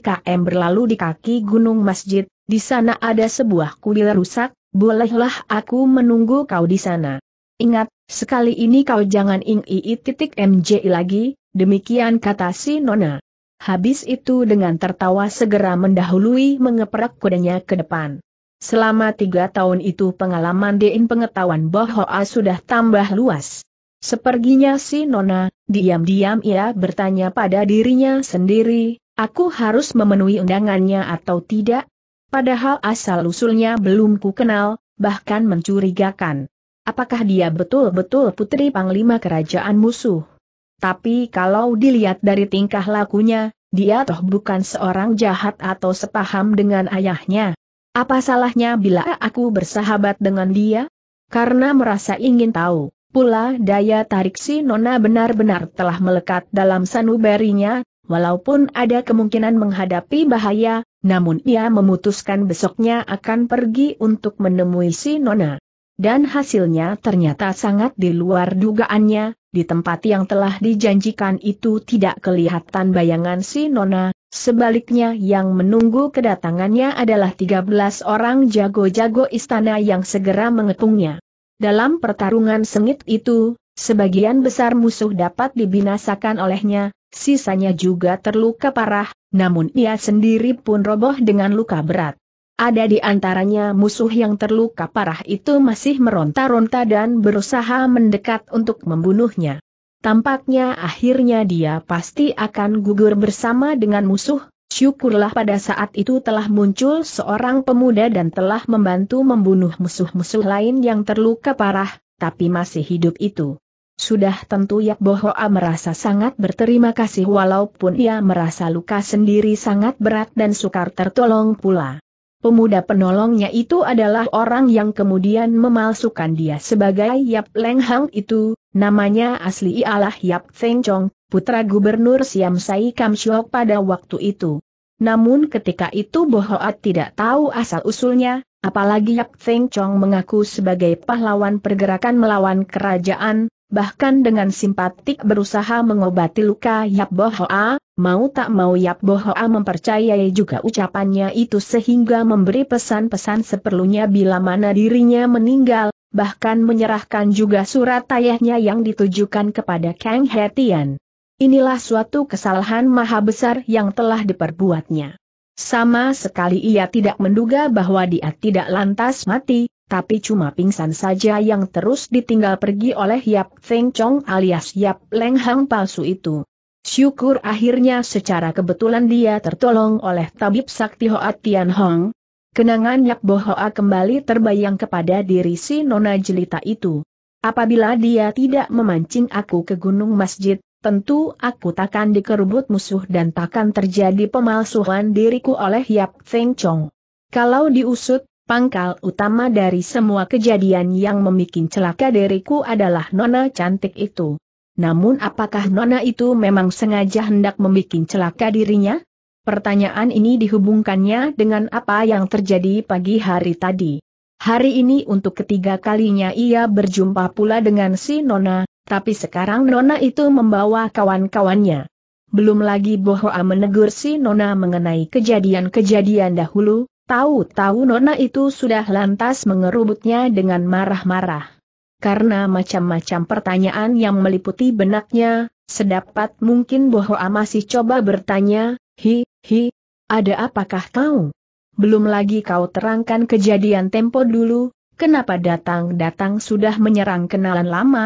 KM berlalu di kaki Gunung Masjid, di sana ada sebuah kuil rusak, bolehlah aku menunggu kau di sana. Ingat, sekali ini kau jangan ing-ii titik MJ lagi, demikian kata si Nona. Habis itu dengan tertawa segera mendahului mengeprak kudanya ke depan. Selama tiga tahun itu pengalaman Dein pengetahuan Bohoa sudah tambah luas. Seperginya si Nona, diam-diam ia bertanya pada dirinya sendiri, aku harus memenuhi undangannya atau tidak, Padahal asal-usulnya belum ku kenal, bahkan mencurigakan. Apakah dia betul-betul putri panglima kerajaan musuh? Tapi kalau dilihat dari tingkah lakunya, dia toh bukan seorang jahat atau sepaham dengan ayahnya. Apa salahnya bila aku bersahabat dengan dia? Karena merasa ingin tahu, pula daya tarik si Nona benar-benar telah melekat dalam sanubarinya, walaupun ada kemungkinan menghadapi bahaya, namun ia memutuskan besoknya akan pergi untuk menemui si Nona. Dan hasilnya ternyata sangat di luar dugaannya, di tempat yang telah dijanjikan itu tidak kelihatan bayangan si Nona, sebaliknya yang menunggu kedatangannya adalah 13 orang jago-jago istana yang segera mengepungnya. Dalam pertarungan sengit itu, sebagian besar musuh dapat dibinasakan olehnya, sisanya juga terluka parah, namun ia sendiri pun roboh dengan luka berat. Ada di antaranya musuh yang terluka parah itu masih meronta-ronta dan berusaha mendekat untuk membunuhnya. Tampaknya akhirnya dia pasti akan gugur bersama dengan musuh, syukurlah pada saat itu telah muncul seorang pemuda dan telah membantu membunuh musuh-musuh lain yang terluka parah, tapi masih hidup itu. Sudah tentu Yak Bohoa merasa sangat berterima kasih walaupun ia merasa luka sendiri sangat berat dan sukar tertolong pula. Pemuda penolongnya itu adalah orang yang kemudian memalsukan dia sebagai Yap Leng Hang itu, namanya asli ialah Yap Feng Chong, putra gubernur Siam Sai Kam Shok pada waktu itu. Namun ketika itu Bohoat tidak tahu asal-usulnya, apalagi Yap Feng Chong mengaku sebagai pahlawan pergerakan melawan kerajaan, bahkan dengan simpatik berusaha mengobati luka Yap Bohoa, mau tak mau Yap Bohoa mempercayai juga ucapannya itu sehingga memberi pesan-pesan seperlunya bila mana dirinya meninggal, bahkan menyerahkan juga surat ayahnya yang ditujukan kepada Kang Hetian. Inilah suatu kesalahan maha besar yang telah diperbuatnya. Sama sekali ia tidak menduga bahwa dia tidak lantas mati, tapi cuma pingsan saja yang terus ditinggal pergi oleh Yap Feng Chong alias Yap Leng Hang palsu itu. Syukur akhirnya secara kebetulan dia tertolong oleh tabib sakti Hoa Tian Hong. Kenangan Yap Bo Hoa kembali terbayang kepada diri si nona jelita itu. Apabila dia tidak memancing aku ke gunung masjid, tentu aku takkan dikerubut musuh dan takkan terjadi pemalsuan diriku oleh Yap Feng Chong. Kalau diusut, Pangkal utama dari semua kejadian yang memikin celaka diriku adalah nona cantik itu. Namun apakah nona itu memang sengaja hendak membuat celaka dirinya? Pertanyaan ini dihubungkannya dengan apa yang terjadi pagi hari tadi. Hari ini untuk ketiga kalinya ia berjumpa pula dengan si nona, tapi sekarang nona itu membawa kawan-kawannya. Belum lagi Bohoa menegur si nona mengenai kejadian-kejadian dahulu, Tahu-tahu Nona itu sudah lantas mengerubutnya dengan marah-marah. Karena macam-macam pertanyaan yang meliputi benaknya, sedapat mungkin bahwa masih coba bertanya, Hi, hi, ada apakah kau? Belum lagi kau terangkan kejadian tempo dulu, kenapa datang-datang sudah menyerang kenalan lama?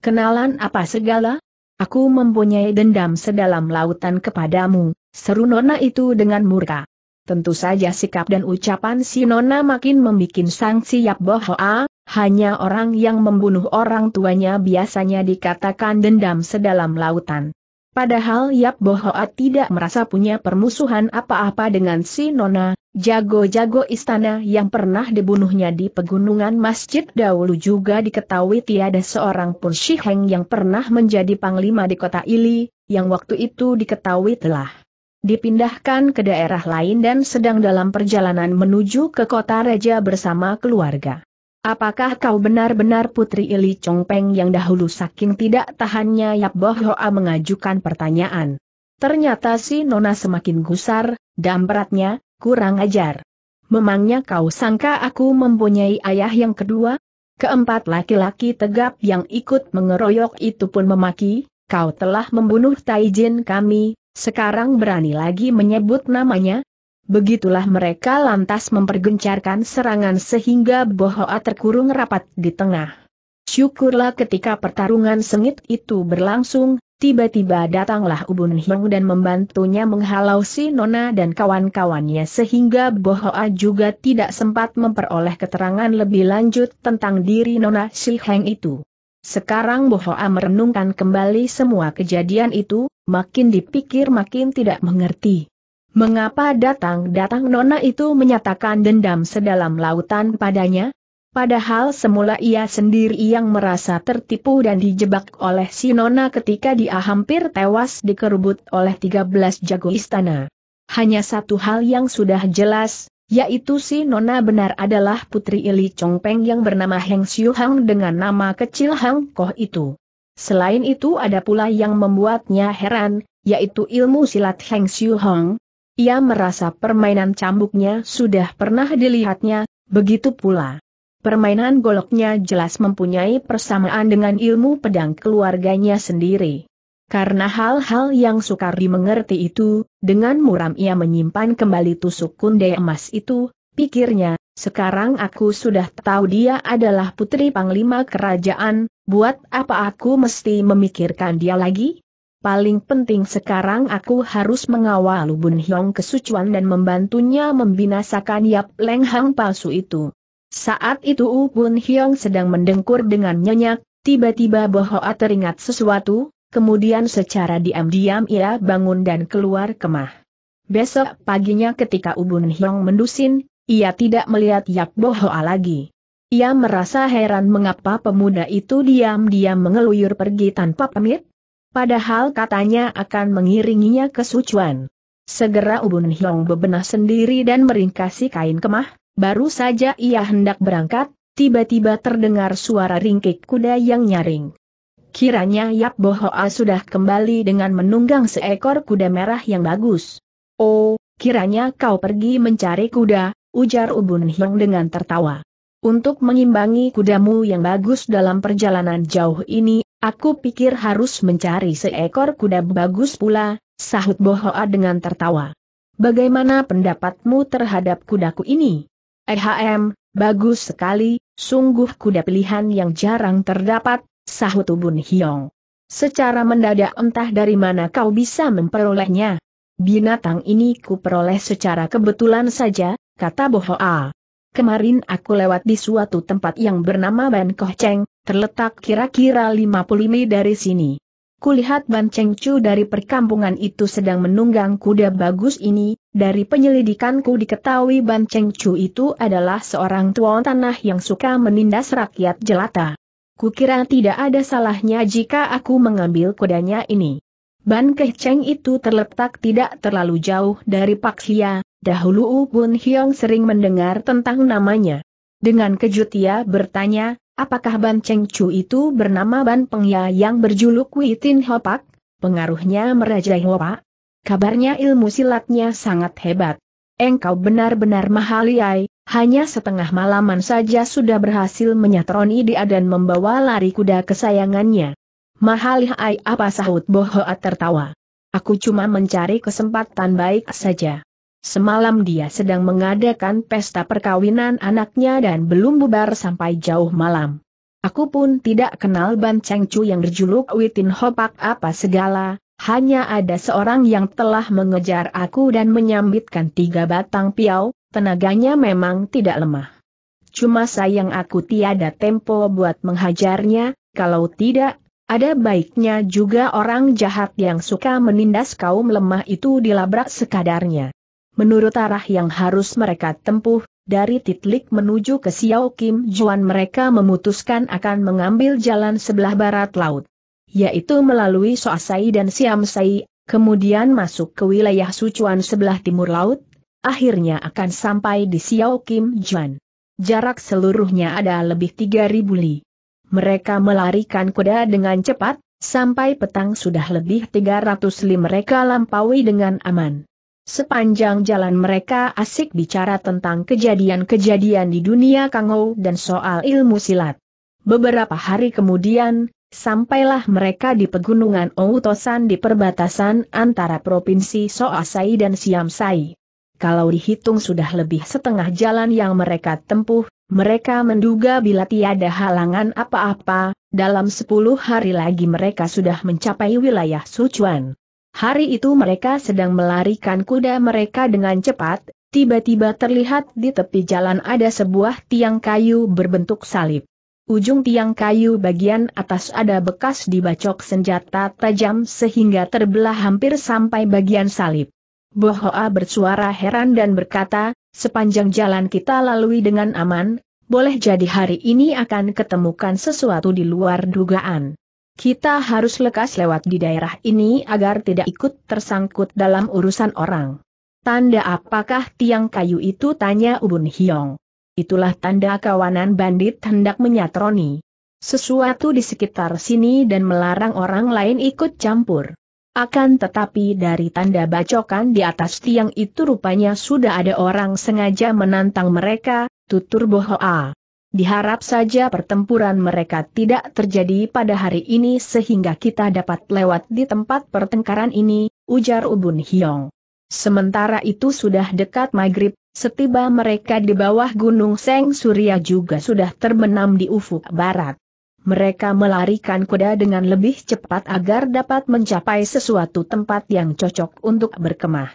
Kenalan apa segala? Aku mempunyai dendam sedalam lautan kepadamu, seru Nona itu dengan murka. Tentu saja sikap dan ucapan si Nona makin membuat sang siap bahwa, hanya orang yang membunuh orang tuanya biasanya dikatakan dendam sedalam lautan. Padahal Yap Bohoa tidak merasa punya permusuhan apa-apa dengan si Nona, jago-jago istana yang pernah dibunuhnya di pegunungan masjid dahulu juga diketahui tiada seorang pun Shiheng yang pernah menjadi panglima di kota Ili, yang waktu itu diketahui telah dipindahkan ke daerah lain dan sedang dalam perjalanan menuju ke kota raja bersama keluarga. Apakah kau benar-benar Putri Ili Chongpeng yang dahulu saking tidak tahannya Yap Bo Hoa mengajukan pertanyaan? Ternyata si Nona semakin gusar, dampratnya, kurang ajar. Memangnya kau sangka aku mempunyai ayah yang kedua? Keempat laki-laki tegap yang ikut mengeroyok itu pun memaki, kau telah membunuh Taijin kami, sekarang berani lagi menyebut namanya? Begitulah mereka lantas mempergencarkan serangan sehingga Bohoa terkurung rapat di tengah. Syukurlah ketika pertarungan sengit itu berlangsung, tiba-tiba datanglah Ubun Hyung dan membantunya menghalau si Nona dan kawan-kawannya sehingga Bohoa juga tidak sempat memperoleh keterangan lebih lanjut tentang diri Nona Si Heng itu. Sekarang Bohoa merenungkan kembali semua kejadian itu, makin dipikir makin tidak mengerti. Mengapa datang-datang Nona itu menyatakan dendam sedalam lautan padanya? Padahal semula ia sendiri yang merasa tertipu dan dijebak oleh si Nona ketika dia hampir tewas dikerubut oleh 13 jago istana. Hanya satu hal yang sudah jelas, yaitu si Nona benar adalah putri Ili Peng yang bernama Heng Xiu Hang dengan nama kecil Hang Koh itu. Selain itu ada pula yang membuatnya heran, yaitu ilmu silat Heng Xiu Hang. Ia merasa permainan cambuknya sudah pernah dilihatnya, begitu pula. Permainan goloknya jelas mempunyai persamaan dengan ilmu pedang keluarganya sendiri. Karena hal-hal yang sukar dimengerti itu, dengan muram ia menyimpan kembali tusuk kunde emas itu, pikirnya, sekarang aku sudah tahu dia adalah putri panglima kerajaan, buat apa aku mesti memikirkan dia lagi? Paling penting sekarang aku harus mengawal Bun Hyong kesucuan dan membantunya membinasakan Yap Leng Hang palsu itu. Saat itu U Bun Hyong sedang mendengkur dengan nyenyak, tiba-tiba Bohoa teringat sesuatu, kemudian secara diam-diam ia bangun dan keluar kemah. Besok paginya ketika Ubun Hyong mendusin, ia tidak melihat Yap Bohoa lagi. Ia merasa heran mengapa pemuda itu diam-diam mengeluyur pergi tanpa pamit. Padahal katanya akan mengiringinya ke Sucuan. Segera Ubun Hyong bebenah sendiri dan meringkasi kain kemah, baru saja ia hendak berangkat, tiba-tiba terdengar suara ringkik kuda yang nyaring. Kiranya Yap Bohoa sudah kembali dengan menunggang seekor kuda merah yang bagus. Oh, kiranya kau pergi mencari kuda, ujar Ubun Hyong dengan tertawa. Untuk mengimbangi kudamu yang bagus dalam perjalanan jauh ini, aku pikir harus mencari seekor kuda bagus pula, sahut Bohoa dengan tertawa. Bagaimana pendapatmu terhadap kudaku ini? EHM, bagus sekali, sungguh kuda pilihan yang jarang terdapat, sahut Ubun Hiong. Secara mendadak entah dari mana kau bisa memperolehnya. Binatang ini kuperoleh secara kebetulan saja, kata Bohoa. Kemarin aku lewat di suatu tempat yang bernama Ban Koh Cheng, terletak kira-kira 50 mil dari sini. Kulihat Ban Cheng Chu dari perkampungan itu sedang menunggang kuda bagus ini, dari penyelidikanku diketahui Ban Cheng Chu itu adalah seorang tuan tanah yang suka menindas rakyat jelata. Kukira tidak ada salahnya jika aku mengambil kudanya ini. Ban Kehceng itu terletak tidak terlalu jauh dari Paksia, dahulu U Bun Hyong sering mendengar tentang namanya. Dengan kejut ia bertanya, apakah Ban Cheng Chu itu bernama Ban Pengya yang berjuluk Witin Hopak? Pengaruhnya merajai Hopak? Kabarnya ilmu silatnya sangat hebat. Engkau benar-benar mahal Yai, hanya setengah malaman saja sudah berhasil menyatroni dia dan membawa lari kuda kesayangannya. Mahalih ai apa sahut bohoa tertawa. Aku cuma mencari kesempatan baik saja. Semalam dia sedang mengadakan pesta perkawinan anaknya dan belum bubar sampai jauh malam. Aku pun tidak kenal Ban Cheng yang berjuluk Witin Hopak apa segala, hanya ada seorang yang telah mengejar aku dan menyambitkan tiga batang piau, tenaganya memang tidak lemah. Cuma sayang aku tiada tempo buat menghajarnya, kalau tidak, ada baiknya juga orang jahat yang suka menindas kaum lemah itu dilabrak sekadarnya. Menurut arah yang harus mereka tempuh, dari Titlik menuju ke Xiao Kim Juan mereka memutuskan akan mengambil jalan sebelah barat laut yaitu melalui Soasai dan Siamsai, kemudian masuk ke wilayah Sucuan sebelah timur laut, akhirnya akan sampai di Xiao Kim Juan. Jarak seluruhnya ada lebih 3.000 li. Mereka melarikan kuda dengan cepat, sampai petang sudah lebih 300 li mereka lampaui dengan aman. Sepanjang jalan mereka asik bicara tentang kejadian-kejadian di dunia Kangou dan soal ilmu silat. Beberapa hari kemudian, Sampailah mereka di pegunungan Outosan di perbatasan antara Provinsi Soasai dan Siamsai. Kalau dihitung sudah lebih setengah jalan yang mereka tempuh, mereka menduga bila tiada halangan apa-apa, dalam sepuluh hari lagi mereka sudah mencapai wilayah Sujuan. Hari itu mereka sedang melarikan kuda mereka dengan cepat, tiba-tiba terlihat di tepi jalan ada sebuah tiang kayu berbentuk salib. Ujung tiang kayu bagian atas ada bekas dibacok senjata tajam sehingga terbelah hampir sampai bagian salib. Bohoa bersuara heran dan berkata, sepanjang jalan kita lalui dengan aman, boleh jadi hari ini akan ketemukan sesuatu di luar dugaan. Kita harus lekas lewat di daerah ini agar tidak ikut tersangkut dalam urusan orang. Tanda apakah tiang kayu itu tanya Ubun Hiong. Itulah tanda kawanan bandit hendak menyatroni sesuatu di sekitar sini dan melarang orang lain ikut campur. Akan tetapi dari tanda bacokan di atas tiang itu rupanya sudah ada orang sengaja menantang mereka, tutur Bohoa. Diharap saja pertempuran mereka tidak terjadi pada hari ini sehingga kita dapat lewat di tempat pertengkaran ini, ujar Ubun Hiong. Sementara itu sudah dekat maghrib, setiba mereka di bawah gunung Seng Surya juga sudah terbenam di ufuk barat. Mereka melarikan kuda dengan lebih cepat agar dapat mencapai sesuatu tempat yang cocok untuk berkemah.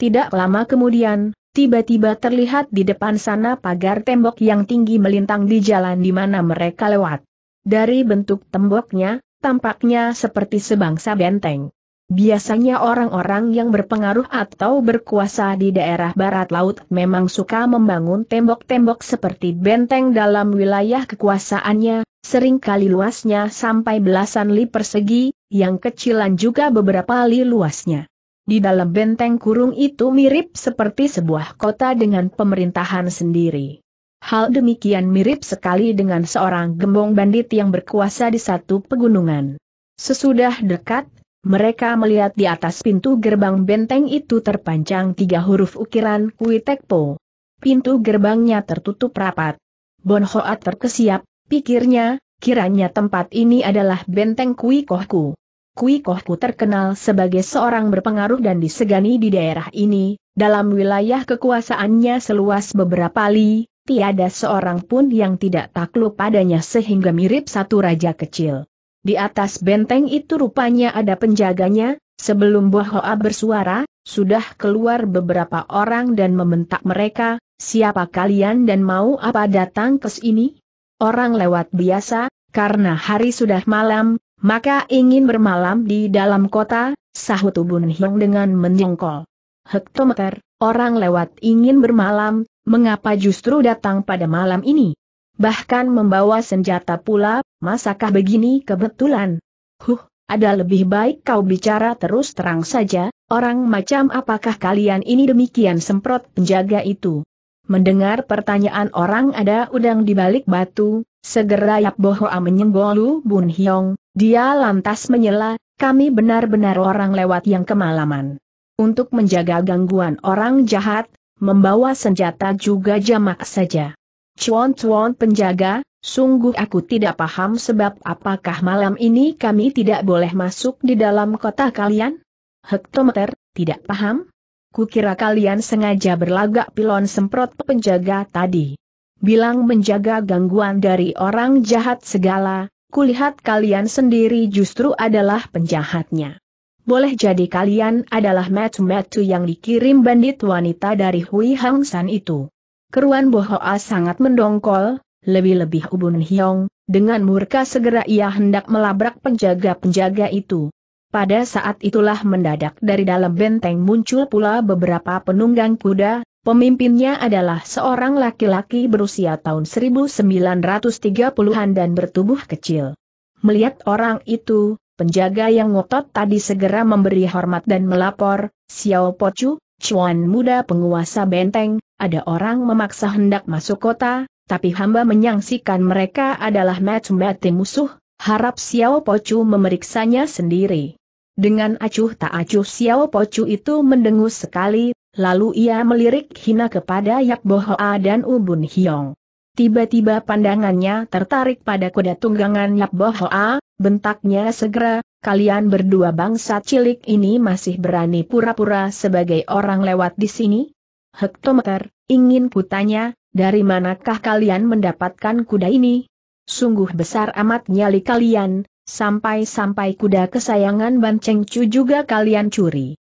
Tidak lama kemudian, tiba-tiba terlihat di depan sana pagar tembok yang tinggi melintang di jalan di mana mereka lewat. Dari bentuk temboknya, tampaknya seperti sebangsa benteng. Biasanya orang-orang yang berpengaruh atau berkuasa di daerah barat laut memang suka membangun tembok-tembok seperti benteng dalam wilayah kekuasaannya, seringkali luasnya sampai belasan li persegi, yang kecilan juga beberapa li luasnya. Di dalam benteng kurung itu mirip seperti sebuah kota dengan pemerintahan sendiri. Hal demikian mirip sekali dengan seorang gembong bandit yang berkuasa di satu pegunungan. Sesudah dekat, mereka melihat di atas pintu gerbang benteng itu terpanjang tiga huruf ukiran Kui po. Pintu gerbangnya tertutup rapat. Bonhoat terkesiap, pikirnya, kiranya tempat ini adalah benteng Kui Kohku. Kui Kohku terkenal sebagai seorang berpengaruh dan disegani di daerah ini, dalam wilayah kekuasaannya seluas beberapa li, tiada seorang pun yang tidak takluk padanya sehingga mirip satu raja kecil. Di atas benteng itu rupanya ada penjaganya, sebelum Bohoa bersuara, sudah keluar beberapa orang dan membentak mereka, siapa kalian dan mau apa datang ke sini? Orang lewat biasa, karena hari sudah malam, maka ingin bermalam di dalam kota, sahut Ubun Hiong dengan menjengkol. Hektometer, orang lewat ingin bermalam, mengapa justru datang pada malam ini? Bahkan membawa senjata pula, masakah begini kebetulan? Huh, ada lebih baik kau bicara terus terang saja, orang macam apakah kalian ini demikian semprot penjaga itu? Mendengar pertanyaan orang ada udang di balik batu, segera Yap Bohoa menyenggolu Bun Hiong, dia lantas menyela, kami benar-benar orang lewat yang kemalaman. Untuk menjaga gangguan orang jahat, membawa senjata juga jamak saja. Cuan-cuan penjaga, sungguh aku tidak paham sebab apakah malam ini kami tidak boleh masuk di dalam kota kalian? Hektometer, tidak paham? Kukira kalian sengaja berlagak pilon semprot penjaga tadi. Bilang menjaga gangguan dari orang jahat segala, kulihat kalian sendiri justru adalah penjahatnya. Boleh jadi kalian adalah metu-metu yang dikirim bandit wanita dari Hui Hang San itu keruan Bohoa sangat mendongkol, lebih-lebih Ubun Hyong, dengan murka segera ia hendak melabrak penjaga-penjaga itu. Pada saat itulah mendadak dari dalam benteng muncul pula beberapa penunggang kuda, pemimpinnya adalah seorang laki-laki berusia tahun 1930-an dan bertubuh kecil. Melihat orang itu, penjaga yang ngotot tadi segera memberi hormat dan melapor, Xiao Pochu, Cuan muda penguasa benteng, ada orang memaksa hendak masuk kota, tapi hamba menyangsikan mereka adalah mati-mati musuh, harap Xiao Pocu memeriksanya sendiri. Dengan acuh tak acuh Xiao Pocu itu mendengus sekali, lalu ia melirik hina kepada Yak Bohoa dan Ubun Hiong. Tiba-tiba pandangannya tertarik pada kuda tunggangan Yap Bohoa, bentaknya segera, kalian berdua bangsa cilik ini masih berani pura-pura sebagai orang lewat di sini? Hektometer, ingin kutanya, dari manakah kalian mendapatkan kuda ini? Sungguh besar amat nyali kalian, sampai-sampai kuda kesayangan Ban Cheng Chu juga kalian curi.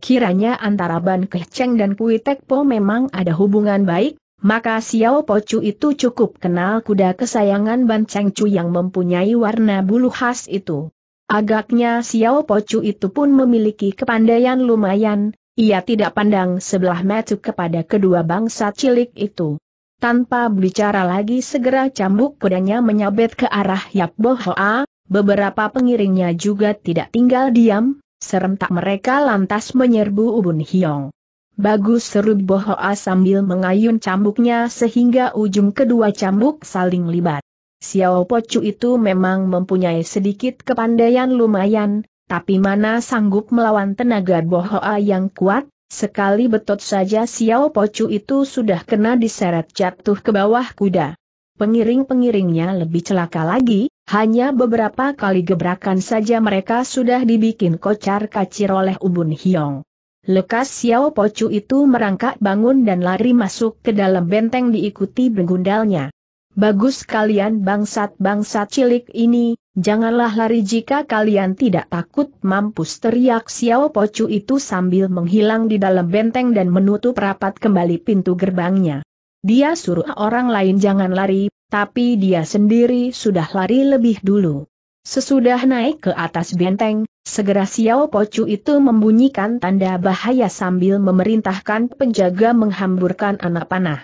Kiranya antara Ban Keh dan Kuitekpo memang ada hubungan baik, maka Xiao Pocu itu cukup kenal kuda kesayangan Ban Cheng Chu yang mempunyai warna bulu khas itu. Agaknya Xiao Pocu itu pun memiliki kepandaian lumayan, ia tidak pandang sebelah mata kepada kedua bangsa cilik itu. Tanpa bicara lagi segera cambuk kudanya menyabet ke arah Yap Bohoa, beberapa pengiringnya juga tidak tinggal diam, serentak mereka lantas menyerbu Ubun Hiong. Bagus seru Bohoa sambil mengayun cambuknya sehingga ujung kedua cambuk saling libat. Xiao Pocu itu memang mempunyai sedikit kepandaian lumayan, tapi mana sanggup melawan tenaga Bohoa yang kuat, sekali betot saja Xiao Pocu itu sudah kena diseret jatuh ke bawah kuda. Pengiring-pengiringnya lebih celaka lagi, hanya beberapa kali gebrakan saja mereka sudah dibikin kocar kacir oleh Ubun Hiong. Lekas Xiao Pocu itu merangkak bangun dan lari masuk ke dalam benteng diikuti bergundalnya. Bagus kalian bangsat-bangsat cilik ini, janganlah lari jika kalian tidak takut mampus teriak Xiao Pocu itu sambil menghilang di dalam benteng dan menutup rapat kembali pintu gerbangnya. Dia suruh orang lain jangan lari, tapi dia sendiri sudah lari lebih dulu. Sesudah naik ke atas benteng, segera Xiao Pocu itu membunyikan tanda bahaya sambil memerintahkan penjaga menghamburkan anak panah.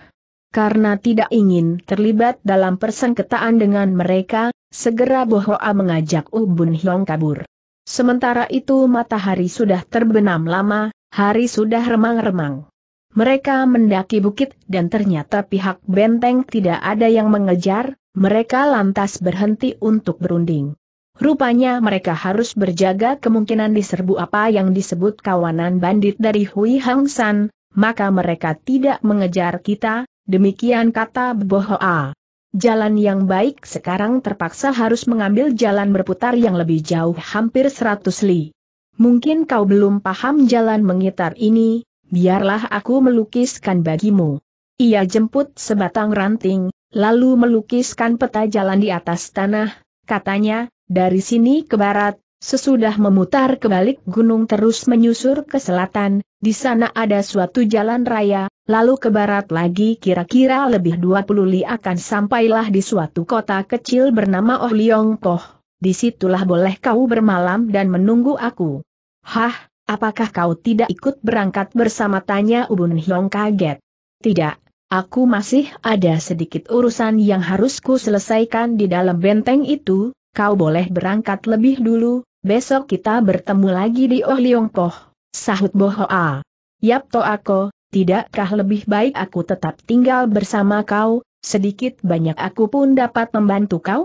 Karena tidak ingin terlibat dalam persengketaan dengan mereka, segera Bohoa mengajak Ubun Hyong kabur. Sementara itu matahari sudah terbenam lama, hari sudah remang-remang. Mereka mendaki bukit dan ternyata pihak benteng tidak ada yang mengejar, mereka lantas berhenti untuk berunding. Rupanya mereka harus berjaga kemungkinan diserbu apa yang disebut kawanan bandit dari Hui Hang San, maka mereka tidak mengejar kita, demikian kata Bohoa. Jalan yang baik sekarang terpaksa harus mengambil jalan berputar yang lebih jauh hampir 100 li. Mungkin kau belum paham jalan mengitar ini, biarlah aku melukiskan bagimu. Ia jemput sebatang ranting, lalu melukiskan peta jalan di atas tanah, katanya, dari sini ke barat, sesudah memutar ke balik gunung terus menyusur ke selatan, di sana ada suatu jalan raya, lalu ke barat lagi kira-kira lebih 20 li akan sampailah di suatu kota kecil bernama Oh Liong Poh. Disitulah boleh kau bermalam dan menunggu aku. Hah, apakah kau tidak ikut berangkat bersama tanya Ubun Hyong kaget? Tidak, Aku masih ada sedikit urusan yang harusku selesaikan di dalam benteng itu, kau boleh berangkat lebih dulu, besok kita bertemu lagi di Oh Liong Poh, sahut Bohoa. Yap to aku, tidakkah lebih baik aku tetap tinggal bersama kau, sedikit banyak aku pun dapat membantu kau?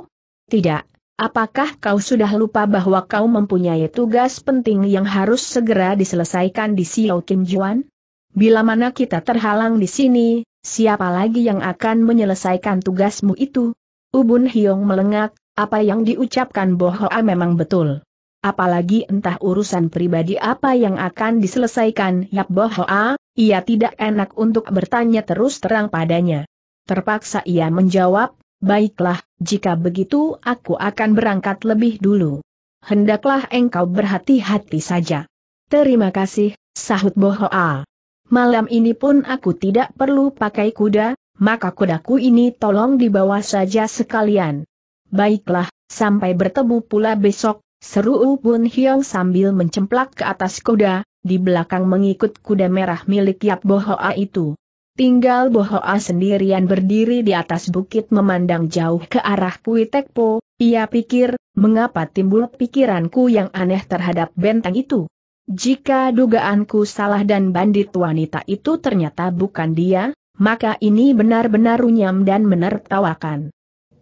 Tidak, apakah kau sudah lupa bahwa kau mempunyai tugas penting yang harus segera diselesaikan di Xiao Kim Juan? Bila mana kita terhalang di sini, siapa lagi yang akan menyelesaikan tugasmu itu? Ubun Hiong melengak, apa yang diucapkan Bohoa memang betul. Apalagi entah urusan pribadi apa yang akan diselesaikan Yap Bohoa, ia tidak enak untuk bertanya terus terang padanya. Terpaksa ia menjawab, baiklah, jika begitu aku akan berangkat lebih dulu. Hendaklah engkau berhati-hati saja. Terima kasih, sahut Bohoa. Malam ini pun aku tidak perlu pakai kuda, maka kudaku ini tolong dibawa saja sekalian. Baiklah, sampai bertemu pula besok, seru U Hiong sambil mencemplak ke atas kuda, di belakang mengikut kuda merah milik Yap Bohoa itu. Tinggal Bohoa sendirian berdiri di atas bukit memandang jauh ke arah Kuitekpo, ia pikir, mengapa timbul pikiranku yang aneh terhadap benteng itu? Jika dugaanku salah dan bandit wanita itu ternyata bukan dia, maka ini benar-benar runyam dan menertawakan.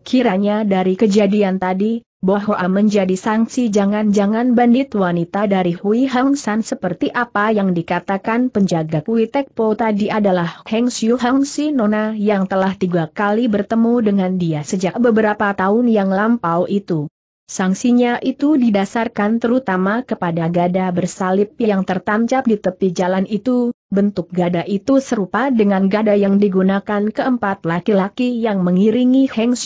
Kiranya dari kejadian tadi, Bohoa menjadi sanksi jangan-jangan bandit wanita dari Hui Hang San seperti apa yang dikatakan penjaga Kui Tek Po tadi adalah Heng Xiu Hang Si Nona yang telah tiga kali bertemu dengan dia sejak beberapa tahun yang lampau itu. Sanksinya itu didasarkan terutama kepada gada bersalib yang tertancap di tepi jalan itu, bentuk gada itu serupa dengan gada yang digunakan keempat laki-laki yang mengiringi Heng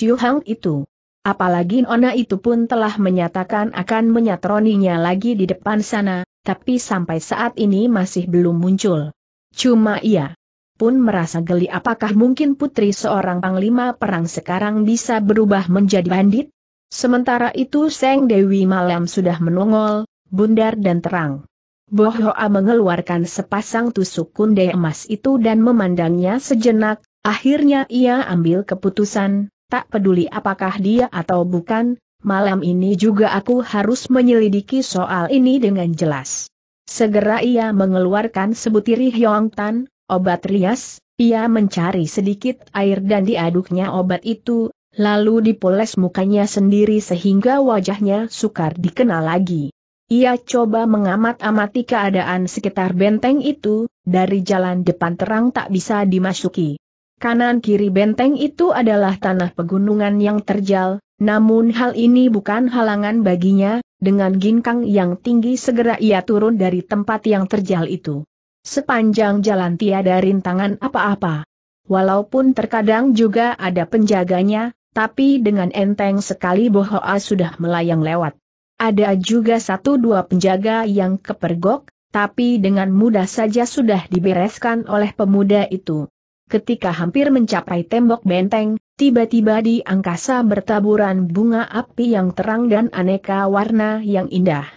itu. Apalagi Nona itu pun telah menyatakan akan menyatroninya lagi di depan sana, tapi sampai saat ini masih belum muncul. Cuma ia pun merasa geli apakah mungkin putri seorang panglima perang sekarang bisa berubah menjadi bandit? Sementara itu Seng Dewi malam sudah menongol, bundar dan terang. Bohoa mengeluarkan sepasang tusuk kunde emas itu dan memandangnya sejenak, akhirnya ia ambil keputusan, tak peduli apakah dia atau bukan, malam ini juga aku harus menyelidiki soal ini dengan jelas. Segera ia mengeluarkan sebutir Hyong Tan, obat rias, ia mencari sedikit air dan diaduknya obat itu, lalu dipoles mukanya sendiri sehingga wajahnya sukar dikenal lagi. Ia coba mengamat-amati keadaan sekitar benteng itu, dari jalan depan terang tak bisa dimasuki. Kanan kiri benteng itu adalah tanah pegunungan yang terjal, namun hal ini bukan halangan baginya, dengan ginkang yang tinggi segera ia turun dari tempat yang terjal itu. Sepanjang jalan tiada rintangan apa-apa. Walaupun terkadang juga ada penjaganya, tapi dengan enteng sekali Bohoa sudah melayang lewat. Ada juga satu dua penjaga yang kepergok, tapi dengan mudah saja sudah dibereskan oleh pemuda itu. Ketika hampir mencapai tembok benteng, tiba-tiba di angkasa bertaburan bunga api yang terang dan aneka warna yang indah.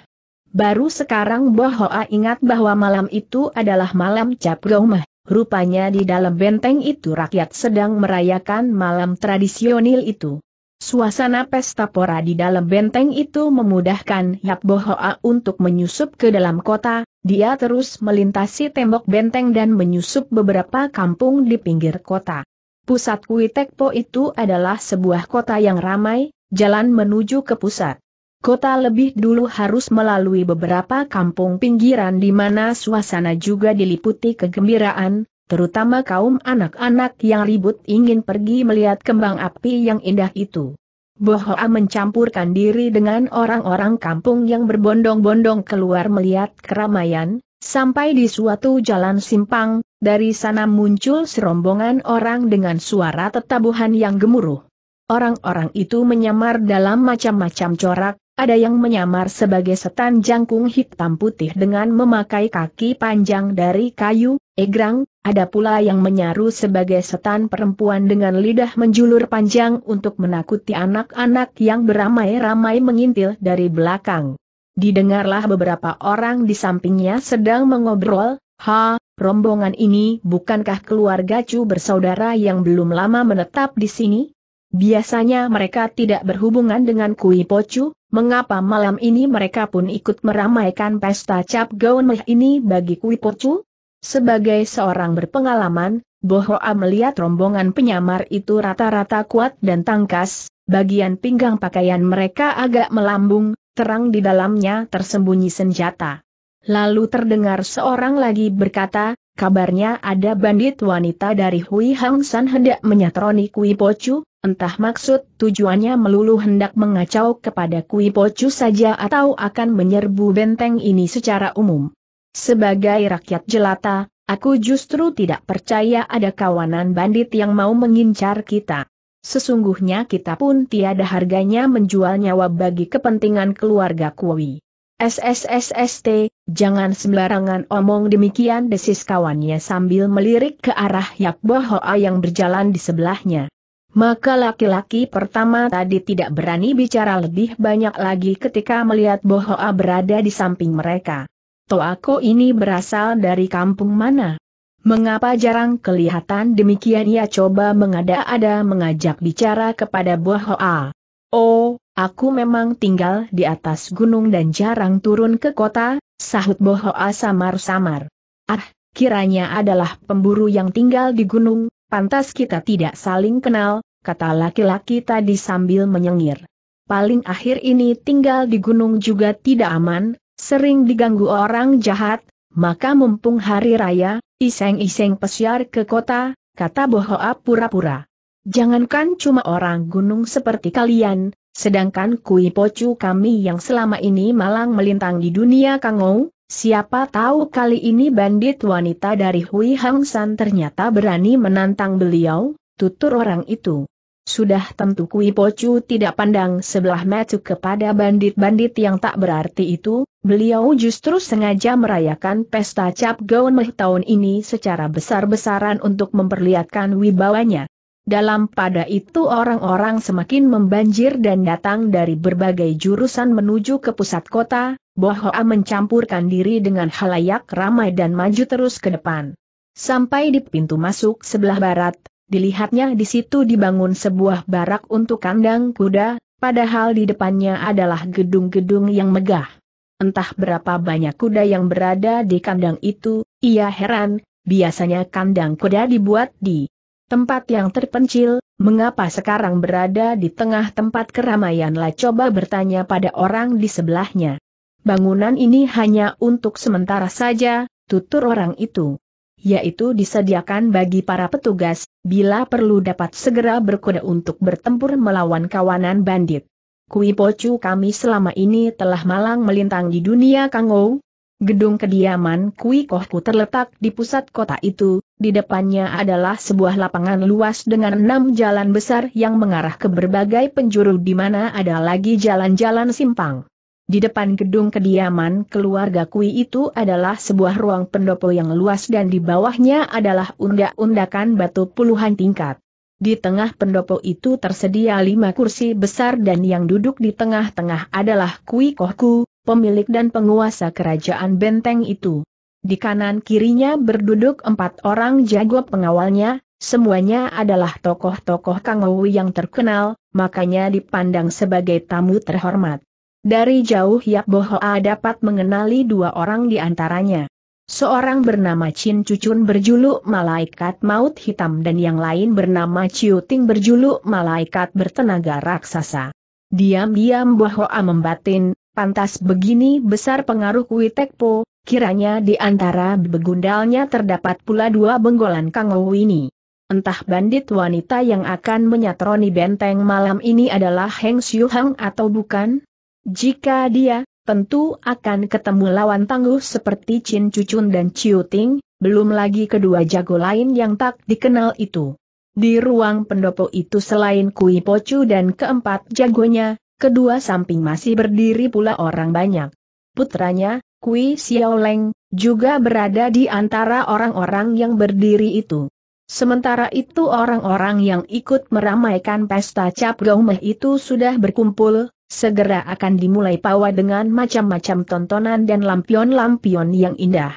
Baru sekarang Bohoa ingat bahwa malam itu adalah malam Cap Gomeh. Rupanya di dalam benteng itu rakyat sedang merayakan malam tradisional itu. Suasana pesta pora di dalam benteng itu memudahkan Yap Bohoa untuk menyusup ke dalam kota, dia terus melintasi tembok benteng dan menyusup beberapa kampung di pinggir kota. Pusat Kuitekpo itu adalah sebuah kota yang ramai, jalan menuju ke pusat kota lebih dulu harus melalui beberapa kampung pinggiran di mana suasana juga diliputi kegembiraan, terutama kaum anak-anak yang ribut ingin pergi melihat kembang api yang indah itu. Bohoa mencampurkan diri dengan orang-orang kampung yang berbondong-bondong keluar melihat keramaian, sampai di suatu jalan simpang, dari sana muncul serombongan orang dengan suara tetabuhan yang gemuruh. Orang-orang itu menyamar dalam macam-macam corak, ada yang menyamar sebagai setan jangkung hitam putih dengan memakai kaki panjang dari kayu, egrang, ada pula yang menyaru sebagai setan perempuan dengan lidah menjulur panjang untuk menakuti anak-anak yang beramai-ramai mengintil dari belakang. Didengarlah beberapa orang di sampingnya sedang mengobrol, ha, rombongan ini bukankah keluarga cu bersaudara yang belum lama menetap di sini? Biasanya mereka tidak berhubungan dengan Kui Pocu, mengapa malam ini mereka pun ikut meramaikan pesta cap gaun meh ini bagi Kui Pocu? Sebagai seorang berpengalaman, Bohoa melihat rombongan penyamar itu rata-rata kuat dan tangkas, bagian pinggang pakaian mereka agak melambung, terang di dalamnya tersembunyi senjata. Lalu terdengar seorang lagi berkata, Kabarnya ada bandit wanita dari Hui Hang San hendak menyatroni Kui Pocu, entah maksud tujuannya melulu hendak mengacau kepada Kui Pocu saja atau akan menyerbu benteng ini secara umum. Sebagai rakyat jelata, aku justru tidak percaya ada kawanan bandit yang mau mengincar kita. Sesungguhnya kita pun tiada harganya menjual nyawa bagi kepentingan keluarga Kui. SSSST, jangan sembarangan omong demikian desis kawannya sambil melirik ke arah Yak Bohoa yang berjalan di sebelahnya. Maka laki-laki pertama tadi tidak berani bicara lebih banyak lagi ketika melihat Bohoa berada di samping mereka. Toako ini berasal dari kampung mana? Mengapa jarang kelihatan demikian ia coba mengada-ada mengajak bicara kepada Bohoa? Oh, Aku memang tinggal di atas gunung dan jarang turun ke kota, sahut Bohoa samar-samar. Ah, kiranya adalah pemburu yang tinggal di gunung, pantas kita tidak saling kenal, kata laki-laki tadi sambil menyengir. Paling akhir ini tinggal di gunung juga tidak aman, sering diganggu orang jahat, maka mumpung hari raya, iseng-iseng pesiar ke kota, kata Bohoa pura-pura. Jangankan cuma orang gunung seperti kalian, Sedangkan Kui Pocu kami yang selama ini malang melintang di dunia Kangou, siapa tahu kali ini bandit wanita dari Hui Hang San ternyata berani menantang beliau, tutur orang itu. Sudah tentu Kui Pocu tidak pandang sebelah mata kepada bandit-bandit yang tak berarti itu, beliau justru sengaja merayakan pesta Cap Gaun tahun ini secara besar-besaran untuk memperlihatkan wibawanya. Dalam pada itu orang-orang semakin membanjir dan datang dari berbagai jurusan menuju ke pusat kota, Bohoa mencampurkan diri dengan halayak ramai dan maju terus ke depan. Sampai di pintu masuk sebelah barat, dilihatnya di situ dibangun sebuah barak untuk kandang kuda, padahal di depannya adalah gedung-gedung yang megah. Entah berapa banyak kuda yang berada di kandang itu, ia heran, biasanya kandang kuda dibuat di Tempat yang terpencil, mengapa sekarang berada di tengah tempat keramaian lah coba bertanya pada orang di sebelahnya. Bangunan ini hanya untuk sementara saja, tutur orang itu. Yaitu disediakan bagi para petugas, bila perlu dapat segera berkuda untuk bertempur melawan kawanan bandit. Kui Pocu kami selama ini telah malang melintang di dunia Kangou, Gedung kediaman Kui Kohku terletak di pusat kota itu, di depannya adalah sebuah lapangan luas dengan enam jalan besar yang mengarah ke berbagai penjuru di mana ada lagi jalan-jalan simpang. Di depan gedung kediaman keluarga Kui itu adalah sebuah ruang pendopo yang luas dan di bawahnya adalah undak-undakan batu puluhan tingkat. Di tengah pendopo itu tersedia lima kursi besar dan yang duduk di tengah-tengah adalah Kui Kohku, pemilik dan penguasa kerajaan benteng itu. Di kanan kirinya berduduk empat orang jago pengawalnya, semuanya adalah tokoh-tokoh Kangwu yang terkenal, makanya dipandang sebagai tamu terhormat. Dari jauh Yap Bohoa dapat mengenali dua orang di antaranya. Seorang bernama Chin Cucun berjuluk Malaikat Maut Hitam dan yang lain bernama Chiu Ting berjuluk Malaikat Bertenaga Raksasa. Diam-diam Bohoa membatin, Pantas begini besar pengaruh Kui Tekpo, kiranya di antara begundalnya terdapat pula dua benggolan Kang ini. Entah bandit wanita yang akan menyatroni benteng malam ini adalah Heng Xiu Hang atau bukan? Jika dia, tentu akan ketemu lawan tangguh seperti Chin Cucun dan chiu Ting, belum lagi kedua jago lain yang tak dikenal itu. Di ruang pendopo itu selain Kui Pocu dan keempat jagonya, Kedua samping masih berdiri pula orang banyak. Putranya, Kui Xiaoleng, juga berada di antara orang-orang yang berdiri itu. Sementara itu orang-orang yang ikut meramaikan pesta cap gaumeh itu sudah berkumpul, segera akan dimulai pawai dengan macam-macam tontonan dan lampion-lampion yang indah.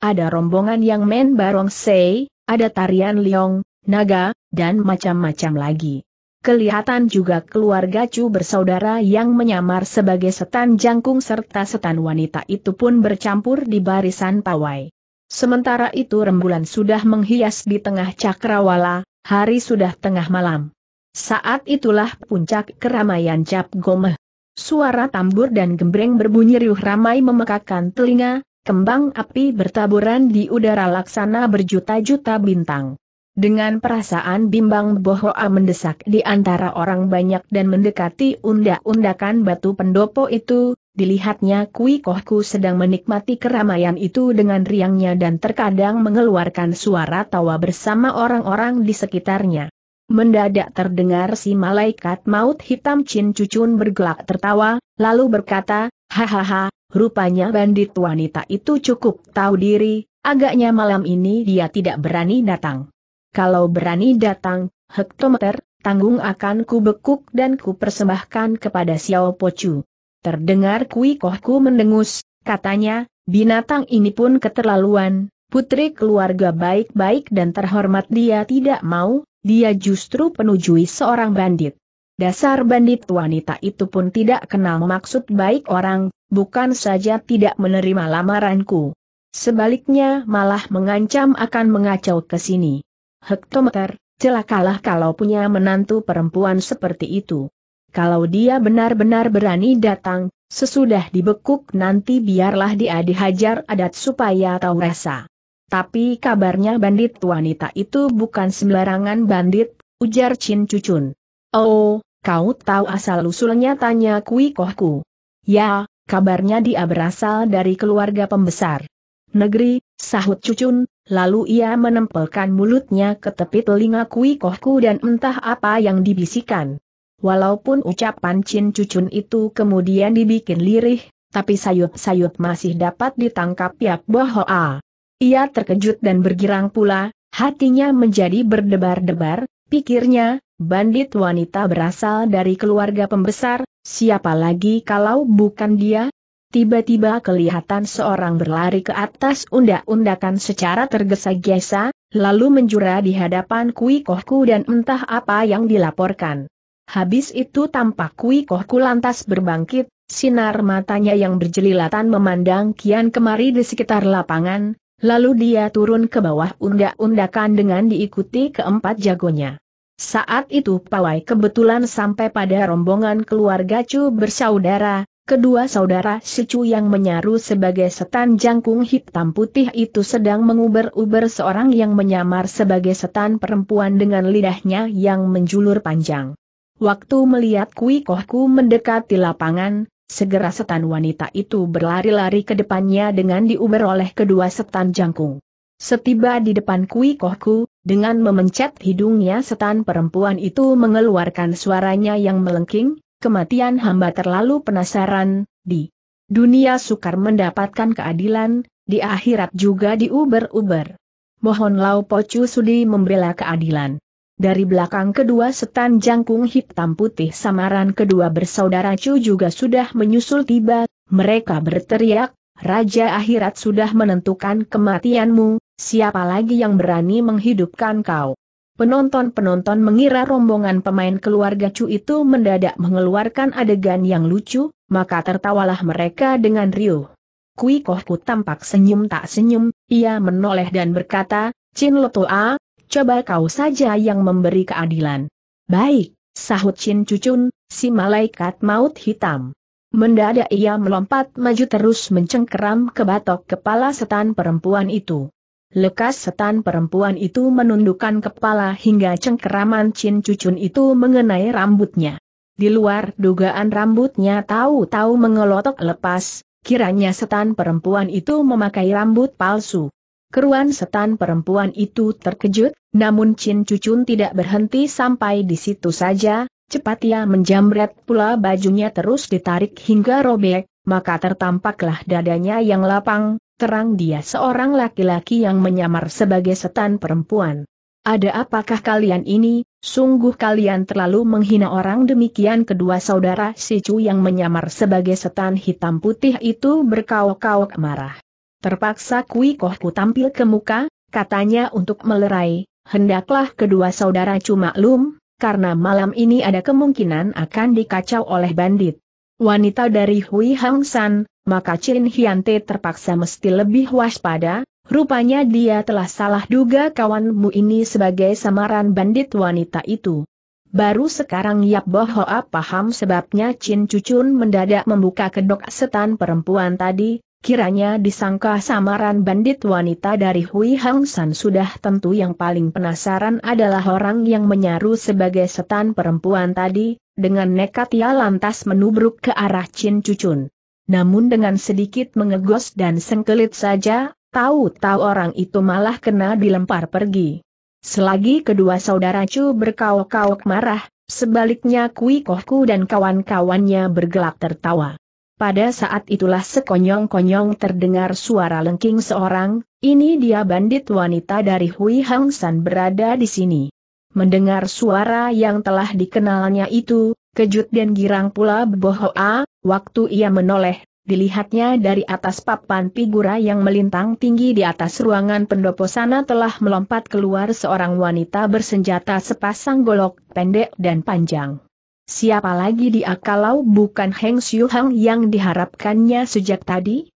Ada rombongan yang main barong sei, ada tarian liong, naga, dan macam-macam lagi kelihatan juga keluarga Chu bersaudara yang menyamar sebagai setan jangkung serta setan wanita itu pun bercampur di barisan pawai. Sementara itu rembulan sudah menghias di tengah cakrawala, hari sudah tengah malam. Saat itulah puncak keramaian Cap Gomeh. Suara tambur dan gembreng berbunyi riuh ramai memekakan telinga, kembang api bertaburan di udara laksana berjuta-juta bintang. Dengan perasaan bimbang Bohoa mendesak di antara orang banyak dan mendekati undak-undakan batu pendopo itu, dilihatnya Kui Kohku sedang menikmati keramaian itu dengan riangnya dan terkadang mengeluarkan suara tawa bersama orang-orang di sekitarnya. Mendadak terdengar si malaikat maut hitam Cin Cucun bergelak tertawa, lalu berkata, Hahaha, rupanya bandit wanita itu cukup tahu diri, agaknya malam ini dia tidak berani datang kalau berani datang, hektometer, tanggung akan ku bekuk dan ku persembahkan kepada Xiao Pochu. Terdengar kui kohku mendengus, katanya, binatang ini pun keterlaluan, putri keluarga baik-baik dan terhormat dia tidak mau, dia justru penujui seorang bandit. Dasar bandit wanita itu pun tidak kenal maksud baik orang, bukan saja tidak menerima lamaranku. Sebaliknya malah mengancam akan mengacau ke sini hektometer, celakalah kalau punya menantu perempuan seperti itu. Kalau dia benar-benar berani datang, sesudah dibekuk nanti biarlah dia dihajar adat supaya tahu rasa. Tapi kabarnya bandit wanita itu bukan sembarangan bandit, ujar Chin Cucun. Oh, kau tahu asal-usulnya tanya Kui Kohku. Ya, kabarnya dia berasal dari keluarga pembesar negeri, sahut Cucun, Lalu ia menempelkan mulutnya ke tepi telinga Kui Kohku dan entah apa yang dibisikan. Walaupun ucapan Cin Cucun itu kemudian dibikin lirih, tapi sayup-sayup masih dapat ditangkap Yap Bohoa. Ia terkejut dan bergirang pula, hatinya menjadi berdebar-debar, pikirnya, bandit wanita berasal dari keluarga pembesar, siapa lagi kalau bukan dia, Tiba-tiba kelihatan seorang berlari ke atas undak-undakan secara tergesa-gesa, lalu menjura di hadapan Kui Kohku dan entah apa yang dilaporkan. Habis itu tampak Kui Kohku lantas berbangkit, sinar matanya yang berjelilatan memandang kian kemari di sekitar lapangan, lalu dia turun ke bawah undak-undakan dengan diikuti keempat jagonya. Saat itu pawai kebetulan sampai pada rombongan keluarga Chu bersaudara, Kedua saudara Sicu yang menyaru sebagai setan jangkung hitam putih itu sedang menguber-uber seorang yang menyamar sebagai setan perempuan dengan lidahnya yang menjulur panjang. Waktu melihat Kui Kohku mendekati lapangan, segera setan wanita itu berlari-lari ke depannya dengan diuber oleh kedua setan jangkung. Setiba di depan Kui Kohku, dengan memencet hidungnya setan perempuan itu mengeluarkan suaranya yang melengking, kematian hamba terlalu penasaran, di dunia sukar mendapatkan keadilan, di akhirat juga diuber-uber. Mohon Lau Pocu Sudi membela keadilan. Dari belakang kedua setan jangkung hitam putih samaran kedua bersaudara Chu juga sudah menyusul tiba, mereka berteriak, Raja akhirat sudah menentukan kematianmu, siapa lagi yang berani menghidupkan kau. Penonton-penonton mengira rombongan pemain keluarga Chu itu mendadak mengeluarkan adegan yang lucu, maka tertawalah mereka dengan riuh. Kui Kohku tampak senyum tak senyum, ia menoleh dan berkata, Chin Toa, coba kau saja yang memberi keadilan. Baik, sahut Chin Cucun, si malaikat maut hitam. Mendadak ia melompat maju terus mencengkeram ke batok kepala setan perempuan itu. Lekas setan perempuan itu menundukkan kepala hingga cengkeraman cin cucun itu mengenai rambutnya. Di luar dugaan rambutnya tahu-tahu mengelotok lepas, kiranya setan perempuan itu memakai rambut palsu. Keruan setan perempuan itu terkejut, namun Cin Cucun tidak berhenti sampai di situ saja, cepat ia menjamret pula bajunya terus ditarik hingga robek, maka tertampaklah dadanya yang lapang, terang dia seorang laki-laki yang menyamar sebagai setan perempuan. Ada apakah kalian ini, sungguh kalian terlalu menghina orang demikian kedua saudara si Chu yang menyamar sebagai setan hitam putih itu berkauk-kauk marah. Terpaksa Kui Kohku tampil ke muka, katanya untuk melerai, hendaklah kedua saudara cuma lum, karena malam ini ada kemungkinan akan dikacau oleh bandit wanita dari Hui Hang San, maka Chin Hyante terpaksa mesti lebih waspada, rupanya dia telah salah duga kawanmu ini sebagai samaran bandit wanita itu. Baru sekarang Yap Bohoa paham sebabnya Chin Cucun mendadak membuka kedok setan perempuan tadi, kiranya disangka samaran bandit wanita dari Hui Hang San sudah tentu yang paling penasaran adalah orang yang menyaru sebagai setan perempuan tadi, dengan nekat ia lantas menubruk ke arah Chin Cucun. Namun dengan sedikit mengegos dan sengkelit saja, tahu-tahu orang itu malah kena dilempar pergi. Selagi kedua saudara Chu berkauk-kauk marah, sebaliknya Kui Kohku dan kawan-kawannya bergelak tertawa. Pada saat itulah sekonyong-konyong terdengar suara lengking seorang, ini dia bandit wanita dari Hui Hang San berada di sini. Mendengar suara yang telah dikenalnya itu, kejut dan girang pula Bohoa, waktu ia menoleh, dilihatnya dari atas papan figura yang melintang tinggi di atas ruangan pendopo sana telah melompat keluar seorang wanita bersenjata sepasang golok pendek dan panjang. Siapa lagi dia kalau bukan Heng Hang yang diharapkannya sejak tadi?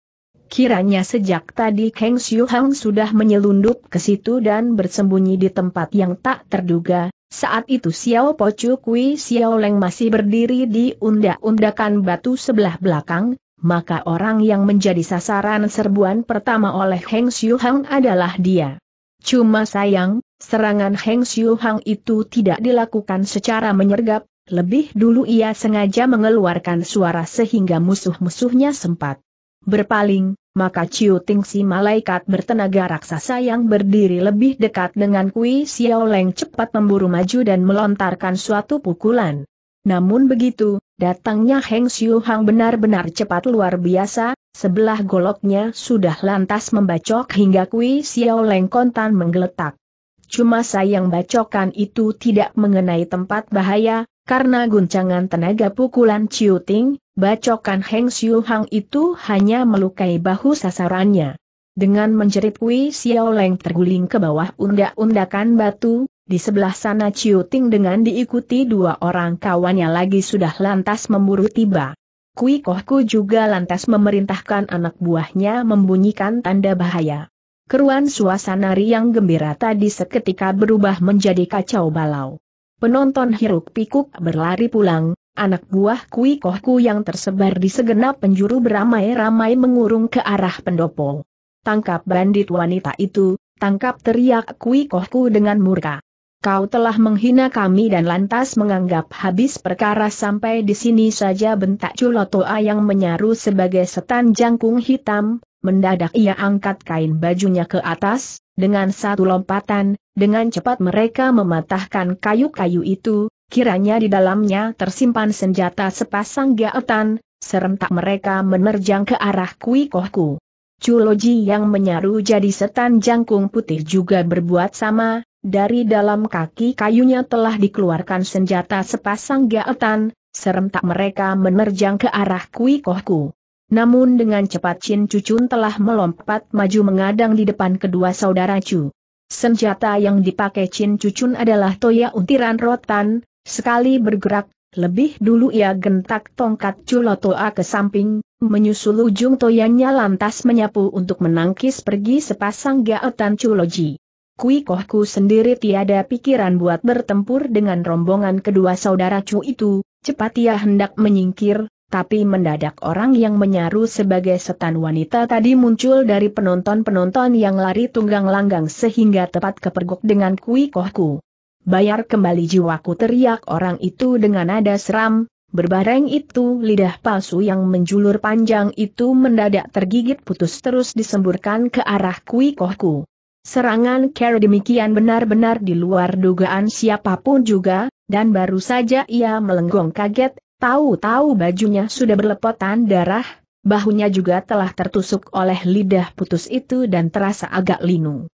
Kiranya sejak tadi Kang Xiu Hang sudah menyelundup ke situ dan bersembunyi di tempat yang tak terduga, saat itu Xiao Po Chu Kui Xiao Leng masih berdiri di undak-undakan batu sebelah belakang, maka orang yang menjadi sasaran serbuan pertama oleh Heng Xiu Hang adalah dia. Cuma sayang, serangan Heng Xiu Hang itu tidak dilakukan secara menyergap, lebih dulu ia sengaja mengeluarkan suara sehingga musuh-musuhnya sempat berpaling, maka Ciu Ting si malaikat bertenaga raksasa yang berdiri lebih dekat dengan Kui Xiao Leng cepat memburu maju dan melontarkan suatu pukulan. Namun begitu, datangnya Heng Xiu Hang benar-benar cepat luar biasa, sebelah goloknya sudah lantas membacok hingga Kui Xiao Leng kontan menggeletak. Cuma sayang bacokan itu tidak mengenai tempat bahaya, karena guncangan tenaga pukulan Ciu Ting, Bacokan Heng Xiu Hang itu hanya melukai bahu sasarannya. Dengan menjerit Wei Xiao Leng terguling ke bawah undak-undakan batu, di sebelah sana Chiu Ting dengan diikuti dua orang kawannya lagi sudah lantas memburu tiba. Kui Kohku juga lantas memerintahkan anak buahnya membunyikan tanda bahaya. Keruan suasana riang gembira tadi seketika berubah menjadi kacau balau. Penonton hiruk pikuk berlari pulang, Anak buah kui kohku yang tersebar di segenap penjuru beramai-ramai mengurung ke arah pendopo. Tangkap bandit wanita itu, tangkap teriak kui kohku dengan murka. Kau telah menghina kami dan lantas menganggap habis perkara sampai di sini saja bentak Culotoa yang menyaru sebagai setan jangkung hitam, Mendadak ia angkat kain bajunya ke atas, dengan satu lompatan, dengan cepat mereka mematahkan kayu-kayu itu, kiranya di dalamnya tersimpan senjata sepasang gaetan, serentak mereka menerjang ke arah Kui Kohku. Culoji yang menyaru jadi setan jangkung putih juga berbuat sama, dari dalam kaki kayunya telah dikeluarkan senjata sepasang gaetan, serentak mereka menerjang ke arah Kui Kohku. Namun dengan cepat Chin Cucun telah melompat maju mengadang di depan kedua saudara Chu. Senjata yang dipakai Chin Cucun adalah toya untiran rotan, Sekali bergerak, lebih dulu ia gentak tongkat Culotoa ke samping, menyusul ujung toyannya lantas menyapu untuk menangkis pergi sepasang gaetan Culoji. Kui Kohku sendiri tiada pikiran buat bertempur dengan rombongan kedua saudara Cu itu, cepat ia hendak menyingkir, tapi mendadak orang yang menyaru sebagai setan wanita tadi muncul dari penonton-penonton yang lari tunggang langgang sehingga tepat kepergok dengan Kui Kohku bayar kembali jiwaku teriak orang itu dengan nada seram, berbareng itu lidah palsu yang menjulur panjang itu mendadak tergigit putus terus disemburkan ke arah kui kohku. Serangan Kerr demikian benar-benar di luar dugaan siapapun juga, dan baru saja ia melenggong kaget, tahu-tahu bajunya sudah berlepotan darah, bahunya juga telah tertusuk oleh lidah putus itu dan terasa agak linu.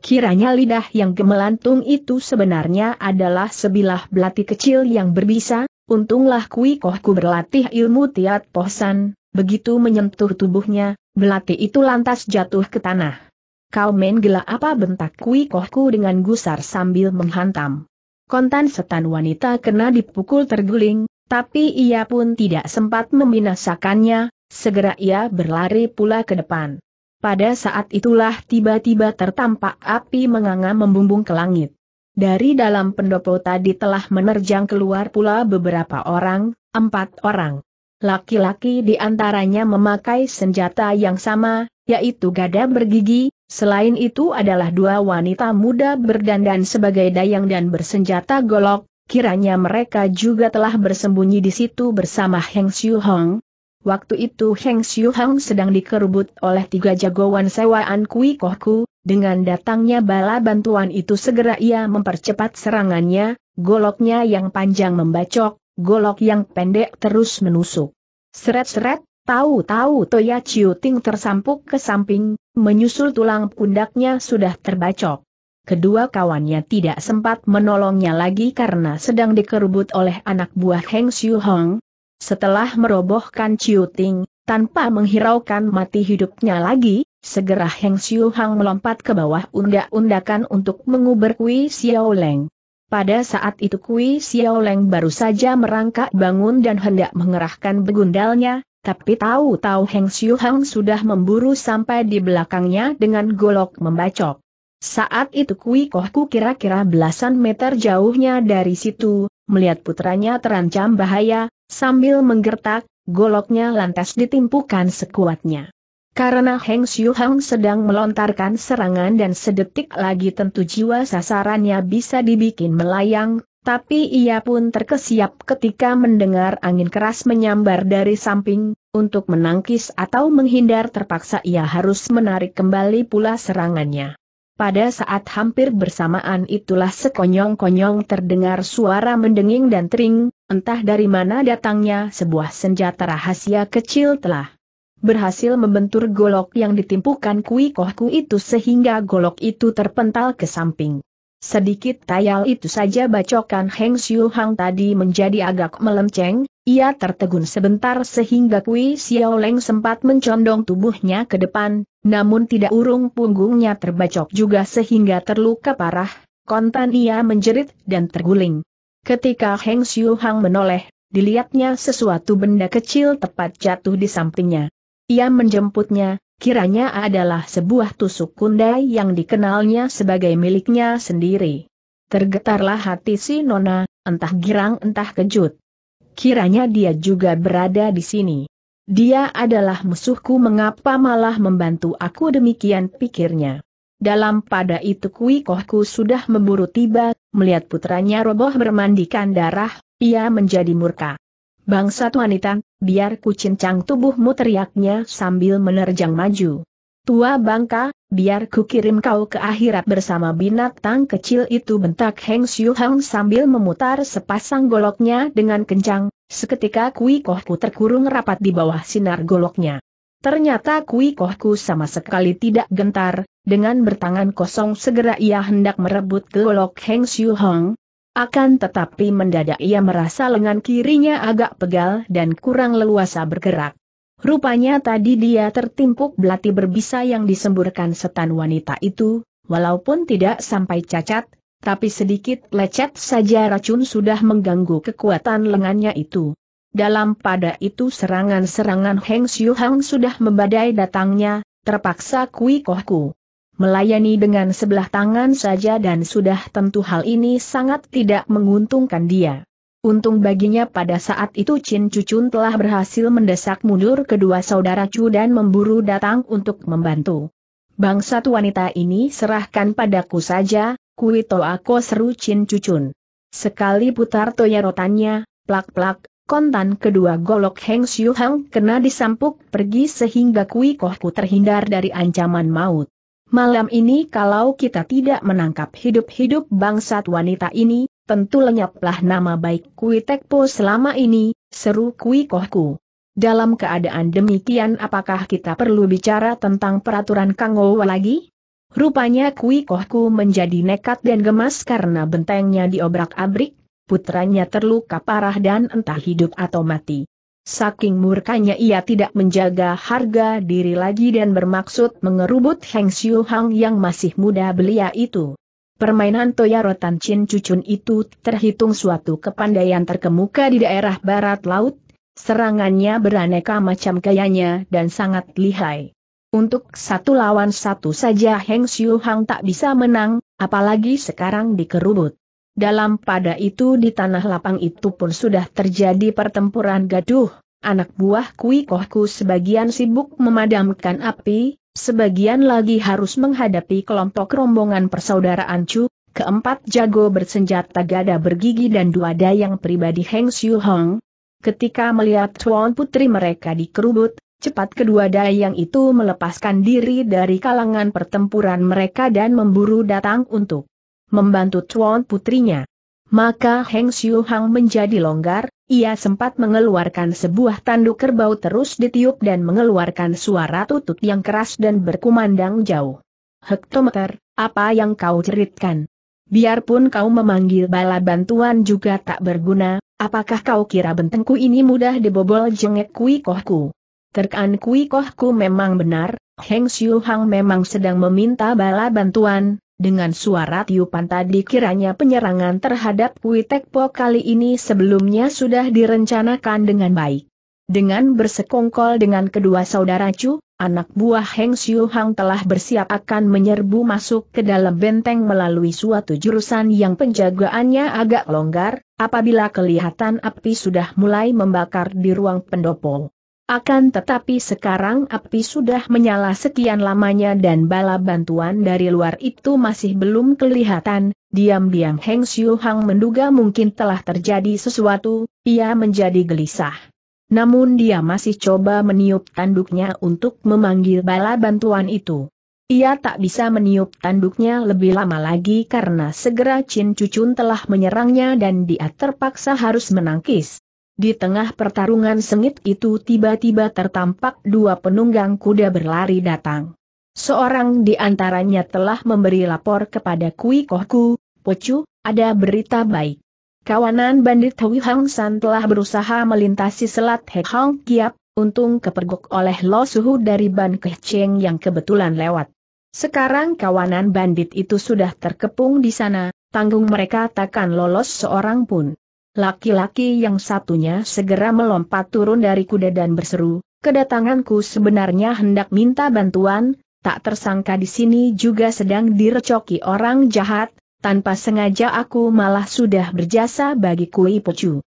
Kiranya lidah yang gemelantung itu sebenarnya adalah sebilah belati kecil yang berbisa, untunglah kui kohku berlatih ilmu tiat posan, begitu menyentuh tubuhnya, belati itu lantas jatuh ke tanah. Kau main apa bentak kui kohku dengan gusar sambil menghantam. Kontan setan wanita kena dipukul terguling, tapi ia pun tidak sempat membinasakannya, segera ia berlari pula ke depan. Pada saat itulah tiba-tiba tertampak api menganga membumbung ke langit. Dari dalam pendopo tadi telah menerjang keluar pula beberapa orang, empat orang. Laki-laki di antaranya memakai senjata yang sama, yaitu gada bergigi, selain itu adalah dua wanita muda berdandan sebagai dayang dan bersenjata golok, kiranya mereka juga telah bersembunyi di situ bersama Heng Xiu Hong, Waktu itu Heng Xiu Hang sedang dikerubut oleh tiga jagoan sewaan Kui Kohku, dengan datangnya bala bantuan itu segera ia mempercepat serangannya, goloknya yang panjang membacok, golok yang pendek terus menusuk. Seret-seret, tahu-tahu Toya Chiu Ting tersampuk ke samping, menyusul tulang pundaknya sudah terbacok. Kedua kawannya tidak sempat menolongnya lagi karena sedang dikerubut oleh anak buah Heng Xiu Hong, setelah merobohkan Ciuting, tanpa menghiraukan mati hidupnya lagi, segera Heng Xiu Hang melompat ke bawah undak-undakan untuk menguber Kui Xiao Leng. Pada saat itu Kui Xiao Leng baru saja merangkak bangun dan hendak mengerahkan begundalnya, tapi tahu-tahu Heng Xiu Hang sudah memburu sampai di belakangnya dengan golok membacok. Saat itu Kui Kohku kira-kira belasan meter jauhnya dari situ, melihat putranya terancam bahaya, Sambil menggertak, goloknya lantas ditimpukan sekuatnya. Karena Heng Xiu Hang sedang melontarkan serangan dan sedetik lagi tentu jiwa sasarannya bisa dibikin melayang, tapi ia pun terkesiap ketika mendengar angin keras menyambar dari samping, untuk menangkis atau menghindar terpaksa ia harus menarik kembali pula serangannya. Pada saat hampir bersamaan itulah sekonyong-konyong terdengar suara mendenging dan tering, Entah dari mana datangnya sebuah senjata rahasia kecil telah berhasil membentur golok yang ditimpukan kui kohku itu sehingga golok itu terpental ke samping. Sedikit tayal itu saja bacokan Heng Xiu Hang tadi menjadi agak melenceng, ia tertegun sebentar sehingga kui Xiao Leng sempat mencondong tubuhnya ke depan, namun tidak urung punggungnya terbacok juga sehingga terluka parah, kontan ia menjerit dan terguling. Ketika Heng Xiu Hang menoleh, dilihatnya sesuatu benda kecil tepat jatuh di sampingnya. Ia menjemputnya, kiranya adalah sebuah tusuk kundai yang dikenalnya sebagai miliknya sendiri. Tergetarlah hati si Nona, entah girang entah kejut. Kiranya dia juga berada di sini. Dia adalah musuhku mengapa malah membantu aku demikian pikirnya. Dalam pada itu Kui Kohku sudah memburu tiba, melihat putranya roboh bermandikan darah, ia menjadi murka. Bangsat wanita, biar ku cincang tubuhmu teriaknya sambil menerjang maju. Tua bangka, biar ku kirim kau ke akhirat bersama binatang kecil itu bentak Heng Xiu Hang sambil memutar sepasang goloknya dengan kencang, seketika Kui Kohku terkurung rapat di bawah sinar goloknya. Ternyata kui kohku sama sekali tidak gentar, dengan bertangan kosong segera ia hendak merebut golok Heng Xiu Hong. Akan tetapi mendadak ia merasa lengan kirinya agak pegal dan kurang leluasa bergerak. Rupanya tadi dia tertimpuk belati berbisa yang disemburkan setan wanita itu, walaupun tidak sampai cacat, tapi sedikit lecet saja racun sudah mengganggu kekuatan lengannya itu. Dalam pada itu serangan-serangan Heng Hang sudah membadai datangnya, terpaksa Kui Kohku melayani dengan sebelah tangan saja dan sudah tentu hal ini sangat tidak menguntungkan dia. Untung baginya pada saat itu Chin Cucun telah berhasil mendesak mundur kedua saudara Chu dan memburu datang untuk membantu. Bangsat wanita ini serahkan padaku saja, kuito aku seru Chin Cucun. Sekali putar toya rotannya, plak-plak, Kontan kedua golok Heng Xiu Hang kena disampuk pergi sehingga Kui Kohku terhindar dari ancaman maut. Malam ini kalau kita tidak menangkap hidup-hidup bangsat wanita ini, tentu lenyaplah nama baik Kui Tekpo selama ini, seru Kui Kohku. Dalam keadaan demikian apakah kita perlu bicara tentang peraturan Kangowa lagi? Rupanya Kui Kohku menjadi nekat dan gemas karena bentengnya diobrak-abrik, putranya terluka parah dan entah hidup atau mati. Saking murkanya ia tidak menjaga harga diri lagi dan bermaksud mengerubut Heng Xiu Hang yang masih muda belia itu. Permainan Toyarotan Chin Cucun itu terhitung suatu kepandaian terkemuka di daerah barat laut, serangannya beraneka macam gayanya dan sangat lihai. Untuk satu lawan satu saja Heng Xiu Hang tak bisa menang, apalagi sekarang dikerubut. Dalam pada itu di tanah lapang itu pun sudah terjadi pertempuran gaduh, anak buah kui kohku sebagian sibuk memadamkan api, sebagian lagi harus menghadapi kelompok rombongan persaudaraan Chu, keempat jago bersenjata gada bergigi dan dua dayang pribadi Heng Xiu Hong. Ketika melihat Tuan Putri mereka dikerubut, cepat kedua dayang itu melepaskan diri dari kalangan pertempuran mereka dan memburu datang untuk membantu Chuan putrinya. Maka Heng Xiu Hang menjadi longgar, ia sempat mengeluarkan sebuah tanduk kerbau terus ditiup dan mengeluarkan suara tutut yang keras dan berkumandang jauh. Hektometer, apa yang kau ceritkan? Biarpun kau memanggil bala bantuan juga tak berguna, apakah kau kira bentengku ini mudah dibobol jengek kui kohku? Terkan kui kohku memang benar, Heng Xiu Hang memang sedang meminta bala bantuan, dengan suara tiupan tadi kiranya penyerangan terhadap Witekpo kali ini sebelumnya sudah direncanakan dengan baik. Dengan bersekongkol dengan kedua saudara Chu, anak buah Heng Xiu Hang telah bersiap akan menyerbu masuk ke dalam benteng melalui suatu jurusan yang penjagaannya agak longgar, apabila kelihatan api sudah mulai membakar di ruang pendopo. Akan tetapi sekarang api sudah menyala sekian lamanya dan bala bantuan dari luar itu masih belum kelihatan, diam-diam Heng Xiu Hang menduga mungkin telah terjadi sesuatu, ia menjadi gelisah. Namun dia masih coba meniup tanduknya untuk memanggil bala bantuan itu. Ia tak bisa meniup tanduknya lebih lama lagi karena segera Chin Cucun telah menyerangnya dan dia terpaksa harus menangkis. Di tengah pertarungan sengit itu tiba-tiba tertampak dua penunggang kuda berlari datang. Seorang di antaranya telah memberi lapor kepada Kui Kohku, Pocu, ada berita baik. Kawanan bandit Hui Hang San telah berusaha melintasi selat He Hong Kiap, untung kepergok oleh Lo Suhu dari Ban Keh Cheng yang kebetulan lewat. Sekarang kawanan bandit itu sudah terkepung di sana, tanggung mereka takkan lolos seorang pun. Laki-laki yang satunya segera melompat turun dari kuda dan berseru, kedatanganku sebenarnya hendak minta bantuan, tak tersangka di sini juga sedang direcoki orang jahat, tanpa sengaja aku malah sudah berjasa bagi Kui Pocu.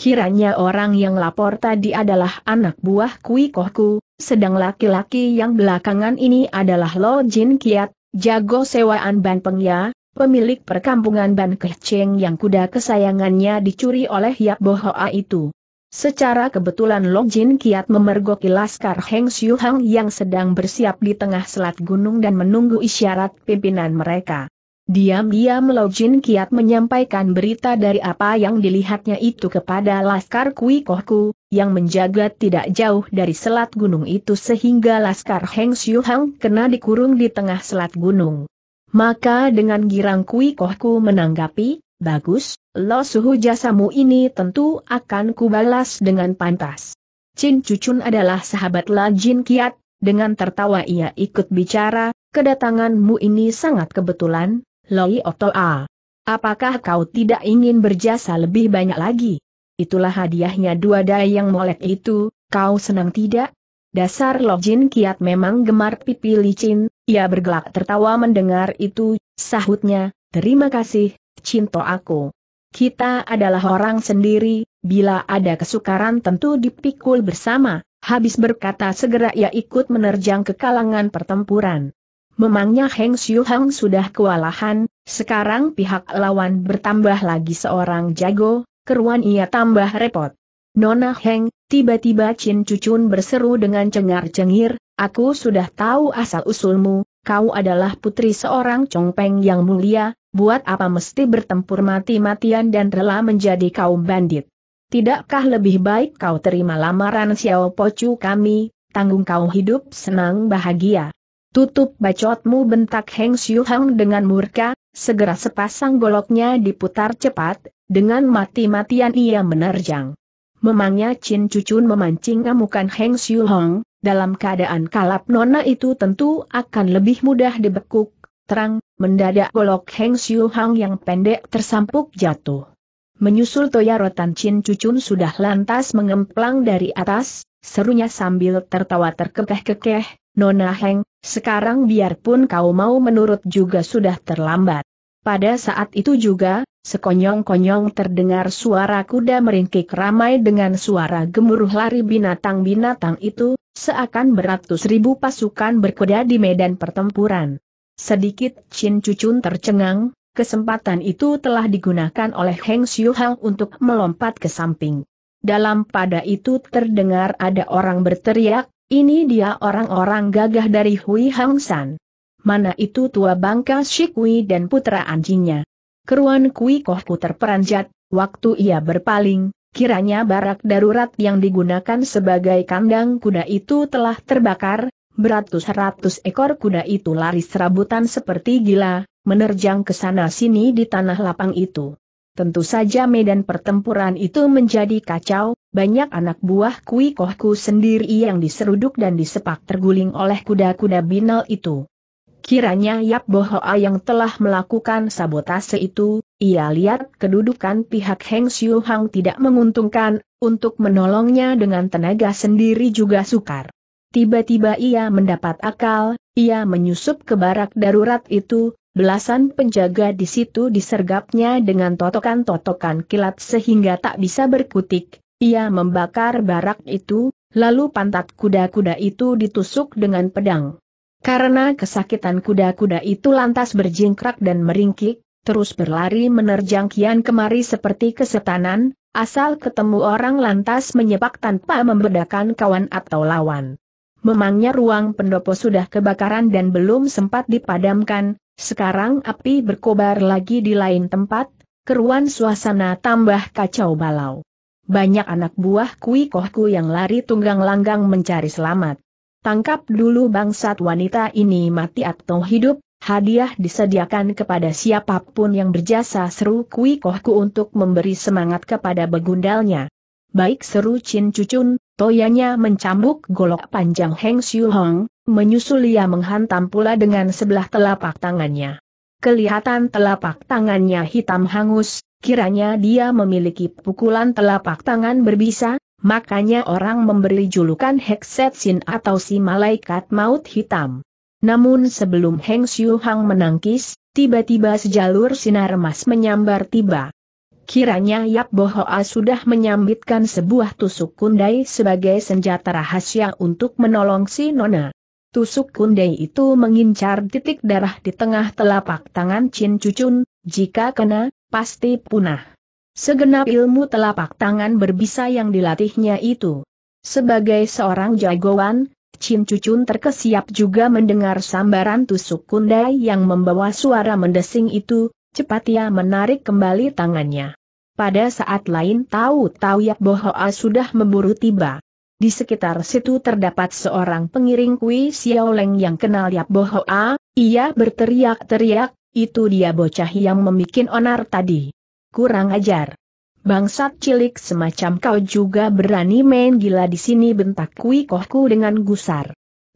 Kiranya orang yang lapor tadi adalah anak buah Kui Kohku, sedang laki-laki yang belakangan ini adalah Lo Jin Kiat, jago sewaan Ban ya? pemilik perkampungan Ban Kehceng yang kuda kesayangannya dicuri oleh Yap Bohoa itu. Secara kebetulan Long Jin kiat memergoki Laskar Heng Hang yang sedang bersiap di tengah selat gunung dan menunggu isyarat pimpinan mereka. Diam-diam Long Jin kiat menyampaikan berita dari apa yang dilihatnya itu kepada Laskar Kui Ku, yang menjaga tidak jauh dari selat gunung itu sehingga Laskar Heng Hang kena dikurung di tengah selat gunung. Maka dengan girang kui kohku menanggapi, bagus, lo suhu jasamu ini tentu akan kubalas dengan pantas. Cin Cucun adalah sahabat La Jin Kiat, dengan tertawa ia ikut bicara, kedatanganmu ini sangat kebetulan, Loi a. Apakah kau tidak ingin berjasa lebih banyak lagi? Itulah hadiahnya dua dayang molek itu, kau senang tidak? Dasar Lojin Kiat memang gemar pipi licin, ia bergelak tertawa mendengar itu, sahutnya, terima kasih, cinta aku. Kita adalah orang sendiri, bila ada kesukaran tentu dipikul bersama, habis berkata segera ia ikut menerjang ke kalangan pertempuran. Memangnya Heng Xiu Hang sudah kewalahan, sekarang pihak lawan bertambah lagi seorang jago, keruan ia tambah repot. Nona Heng, tiba-tiba Chin Cucun berseru dengan cengar-cengir, aku sudah tahu asal-usulmu, kau adalah putri seorang congpeng yang mulia, buat apa mesti bertempur mati-matian dan rela menjadi kaum bandit. Tidakkah lebih baik kau terima lamaran Xiao Pocu kami, tanggung kau hidup senang bahagia. Tutup bacotmu bentak Heng Xiu Hang dengan murka, segera sepasang goloknya diputar cepat, dengan mati-matian ia menerjang. Memangnya Chin Cucun memancing amukan Heng Xiu Hong, dalam keadaan kalap nona itu tentu akan lebih mudah dibekuk, terang, mendadak golok Heng Xiu Hong yang pendek tersampuk jatuh. Menyusul toya rotan Chin Cucun sudah lantas mengemplang dari atas, serunya sambil tertawa terkekeh-kekeh, Nona Heng, sekarang biarpun kau mau menurut juga sudah terlambat. Pada saat itu juga, Sekonyong-konyong terdengar suara kuda meringkik ramai dengan suara gemuruh lari binatang-binatang itu, seakan beratus ribu pasukan berkuda di medan pertempuran. Sedikit Chin Cucun tercengang, kesempatan itu telah digunakan oleh Heng Hang untuk melompat ke samping. Dalam pada itu terdengar ada orang berteriak, ini dia orang-orang gagah dari Hui Hang San. Mana itu tua bangka Shikui dan putra anjingnya keruan Kui Kohku terperanjat, waktu ia berpaling, kiranya barak darurat yang digunakan sebagai kandang kuda itu telah terbakar, beratus-ratus ekor kuda itu lari serabutan seperti gila, menerjang ke sana-sini di tanah lapang itu. Tentu saja medan pertempuran itu menjadi kacau, banyak anak buah kui kohku sendiri yang diseruduk dan disepak terguling oleh kuda-kuda binal itu. Kiranya Yap Bohoa yang telah melakukan sabotase itu, ia lihat kedudukan pihak Heng Siu Hang tidak menguntungkan, untuk menolongnya dengan tenaga sendiri juga sukar. Tiba-tiba ia mendapat akal, ia menyusup ke barak darurat itu, belasan penjaga di situ disergapnya dengan totokan-totokan kilat sehingga tak bisa berkutik, ia membakar barak itu, lalu pantat kuda-kuda itu ditusuk dengan pedang. Karena kesakitan kuda-kuda itu lantas berjingkrak dan meringkik, terus berlari menerjang kian kemari seperti kesetanan, asal ketemu orang lantas menyepak tanpa membedakan kawan atau lawan. Memangnya ruang pendopo sudah kebakaran dan belum sempat dipadamkan, sekarang api berkobar lagi di lain tempat, keruan suasana tambah kacau balau. Banyak anak buah kui kohku yang lari tunggang langgang mencari selamat tangkap dulu bangsat wanita ini mati atau hidup, hadiah disediakan kepada siapapun yang berjasa seru Kui Kohku untuk memberi semangat kepada begundalnya. Baik seru Chin Cucun, toyanya mencambuk golok panjang Heng Xiu Hong, menyusul ia menghantam pula dengan sebelah telapak tangannya. Kelihatan telapak tangannya hitam hangus, kiranya dia memiliki pukulan telapak tangan berbisa, makanya orang memberi julukan Sin atau si malaikat maut hitam. Namun sebelum Heng Xiu Hang menangkis, tiba-tiba sejalur sinar emas menyambar tiba. Kiranya Yap Bohoa sudah menyambitkan sebuah tusuk kundai sebagai senjata rahasia untuk menolong si Nona. Tusuk kundai itu mengincar titik darah di tengah telapak tangan Chin Cucun, jika kena, pasti punah. Segenap ilmu telapak tangan berbisa yang dilatihnya itu. Sebagai seorang jagoan, Chin Cucun terkesiap juga mendengar sambaran tusuk kundai yang membawa suara mendesing itu, cepat ia menarik kembali tangannya. Pada saat lain tahu-tahu Yap Bohoa sudah memburu tiba. Di sekitar situ terdapat seorang pengiring Kui Xiaoleng yang kenal Yap Bohoa, ia berteriak-teriak, itu dia bocah yang memikin onar tadi kurang ajar. Bangsat cilik semacam kau juga berani main gila di sini bentak Kui Kohku dengan gusar.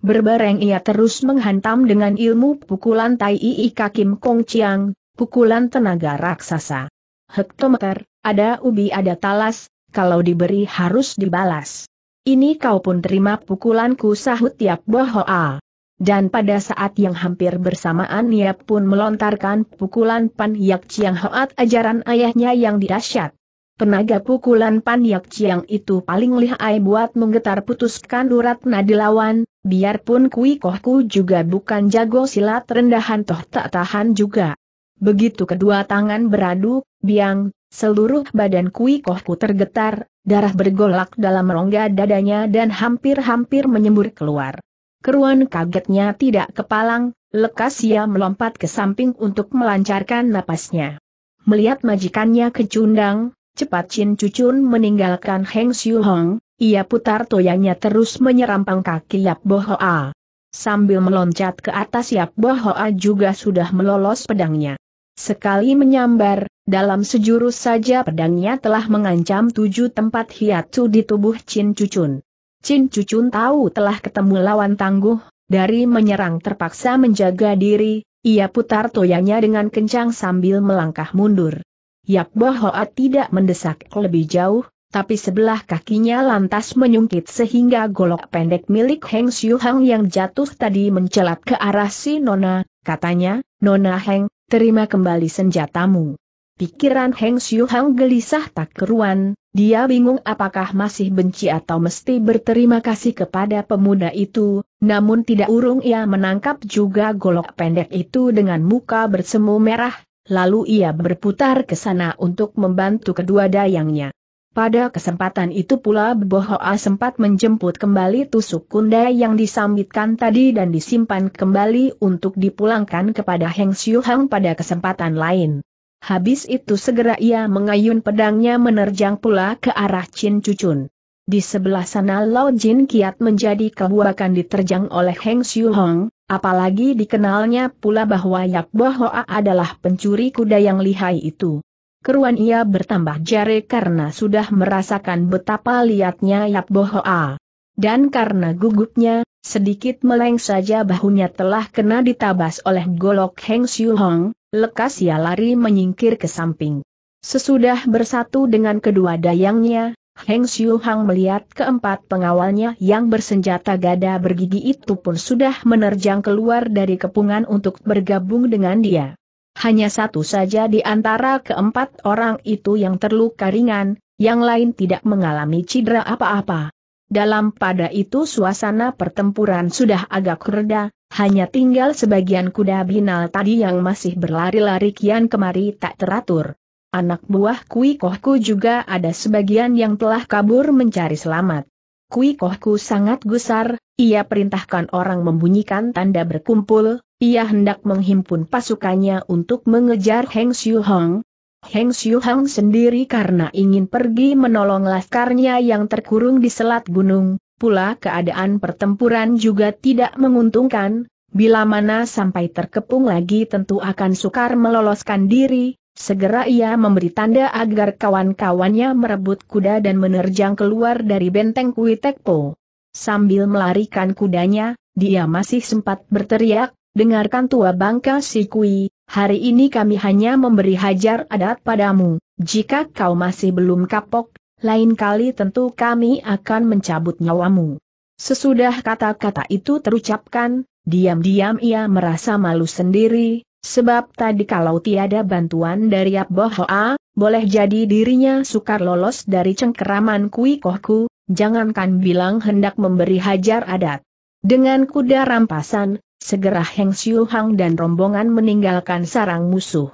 Berbareng ia terus menghantam dengan ilmu pukulan Tai Ii Kakim Kong Chiang, pukulan tenaga raksasa. Hektometer, ada ubi ada talas, kalau diberi harus dibalas. Ini kau pun terima pukulanku sahut tiap bohoa. Dan pada saat yang hampir bersamaan ia pun melontarkan pukulan Pan Yak Chiang Hoat ajaran ayahnya yang dirasyat. Tenaga pukulan Pan Yak Chiang itu paling lihai buat menggetar putuskan urat nadi lawan, biarpun Kui Kohku juga bukan jago silat rendahan toh tak tahan juga. Begitu kedua tangan beradu, biang, seluruh badan Kui Kohku tergetar, darah bergolak dalam rongga dadanya dan hampir-hampir menyembur keluar. Keruan kagetnya tidak kepalang, lekas ia melompat ke samping untuk melancarkan napasnya. Melihat majikannya kecundang, cepat Chin Cucun meninggalkan Heng Xiu Hong, ia putar toyanya terus menyerampang kaki Yap Bohoa. Sambil meloncat ke atas Yap Bohoa juga sudah melolos pedangnya. Sekali menyambar, dalam sejurus saja pedangnya telah mengancam tujuh tempat hiatu di tubuh Chin Cucun. Chin Cucun tahu telah ketemu lawan tangguh, dari menyerang terpaksa menjaga diri, ia putar toyanya dengan kencang sambil melangkah mundur. Yak Hoa tidak mendesak lebih jauh, tapi sebelah kakinya lantas menyungkit sehingga golok pendek milik Heng Xiu Hang yang jatuh tadi mencelat ke arah si Nona, katanya, Nona Heng, terima kembali senjatamu. Pikiran Heng Xiu Hang gelisah tak keruan, dia bingung apakah masih benci atau mesti berterima kasih kepada pemuda itu, namun tidak urung ia menangkap juga golok pendek itu dengan muka bersemu merah, lalu ia berputar ke sana untuk membantu kedua dayangnya. Pada kesempatan itu pula Bohoa sempat menjemput kembali tusuk kunda yang disambitkan tadi dan disimpan kembali untuk dipulangkan kepada Heng Siu Hang pada kesempatan lain. Habis itu segera ia mengayun pedangnya menerjang pula ke arah Chin Cucun. Di sebelah sana Lao Jin kiat menjadi kebuakan diterjang oleh Heng Xiu Hong, apalagi dikenalnya pula bahwa Yak Hoa adalah pencuri kuda yang lihai itu. Keruan ia bertambah jare karena sudah merasakan betapa liatnya Bo Hoa. Dan karena gugupnya, sedikit meleng saja bahunya telah kena ditabas oleh golok Heng Xiu Hong, Lekas ia lari menyingkir ke samping. Sesudah bersatu dengan kedua dayangnya, Heng Xiu Hang melihat keempat pengawalnya yang bersenjata gada bergigi itu pun sudah menerjang keluar dari kepungan untuk bergabung dengan dia. Hanya satu saja di antara keempat orang itu yang terluka ringan, yang lain tidak mengalami cedera apa-apa. Dalam pada itu suasana pertempuran sudah agak reda, hanya tinggal sebagian kuda binal tadi yang masih berlari-lari kian kemari tak teratur. Anak buah Kui Kohku juga ada sebagian yang telah kabur mencari selamat. Kui Kohku sangat gusar, ia perintahkan orang membunyikan tanda berkumpul, ia hendak menghimpun pasukannya untuk mengejar Heng Xiu Hong. Heng Xiu Hong sendiri karena ingin pergi menolong laskarnya yang terkurung di selat gunung, pula keadaan pertempuran juga tidak menguntungkan, bila mana sampai terkepung lagi tentu akan sukar meloloskan diri, segera ia memberi tanda agar kawan-kawannya merebut kuda dan menerjang keluar dari benteng Kuitekpo. Sambil melarikan kudanya, dia masih sempat berteriak, dengarkan tua bangka si Kui, hari ini kami hanya memberi hajar adat padamu, jika kau masih belum kapok, lain kali tentu kami akan mencabut nyawamu. Sesudah kata-kata itu terucapkan, diam-diam ia merasa malu sendiri, sebab tadi kalau tiada bantuan dari Abbohoa, boleh jadi dirinya sukar lolos dari cengkeraman kui kohku, jangankan bilang hendak memberi hajar adat. Dengan kuda rampasan, segera Heng Siu Hang dan rombongan meninggalkan sarang musuh.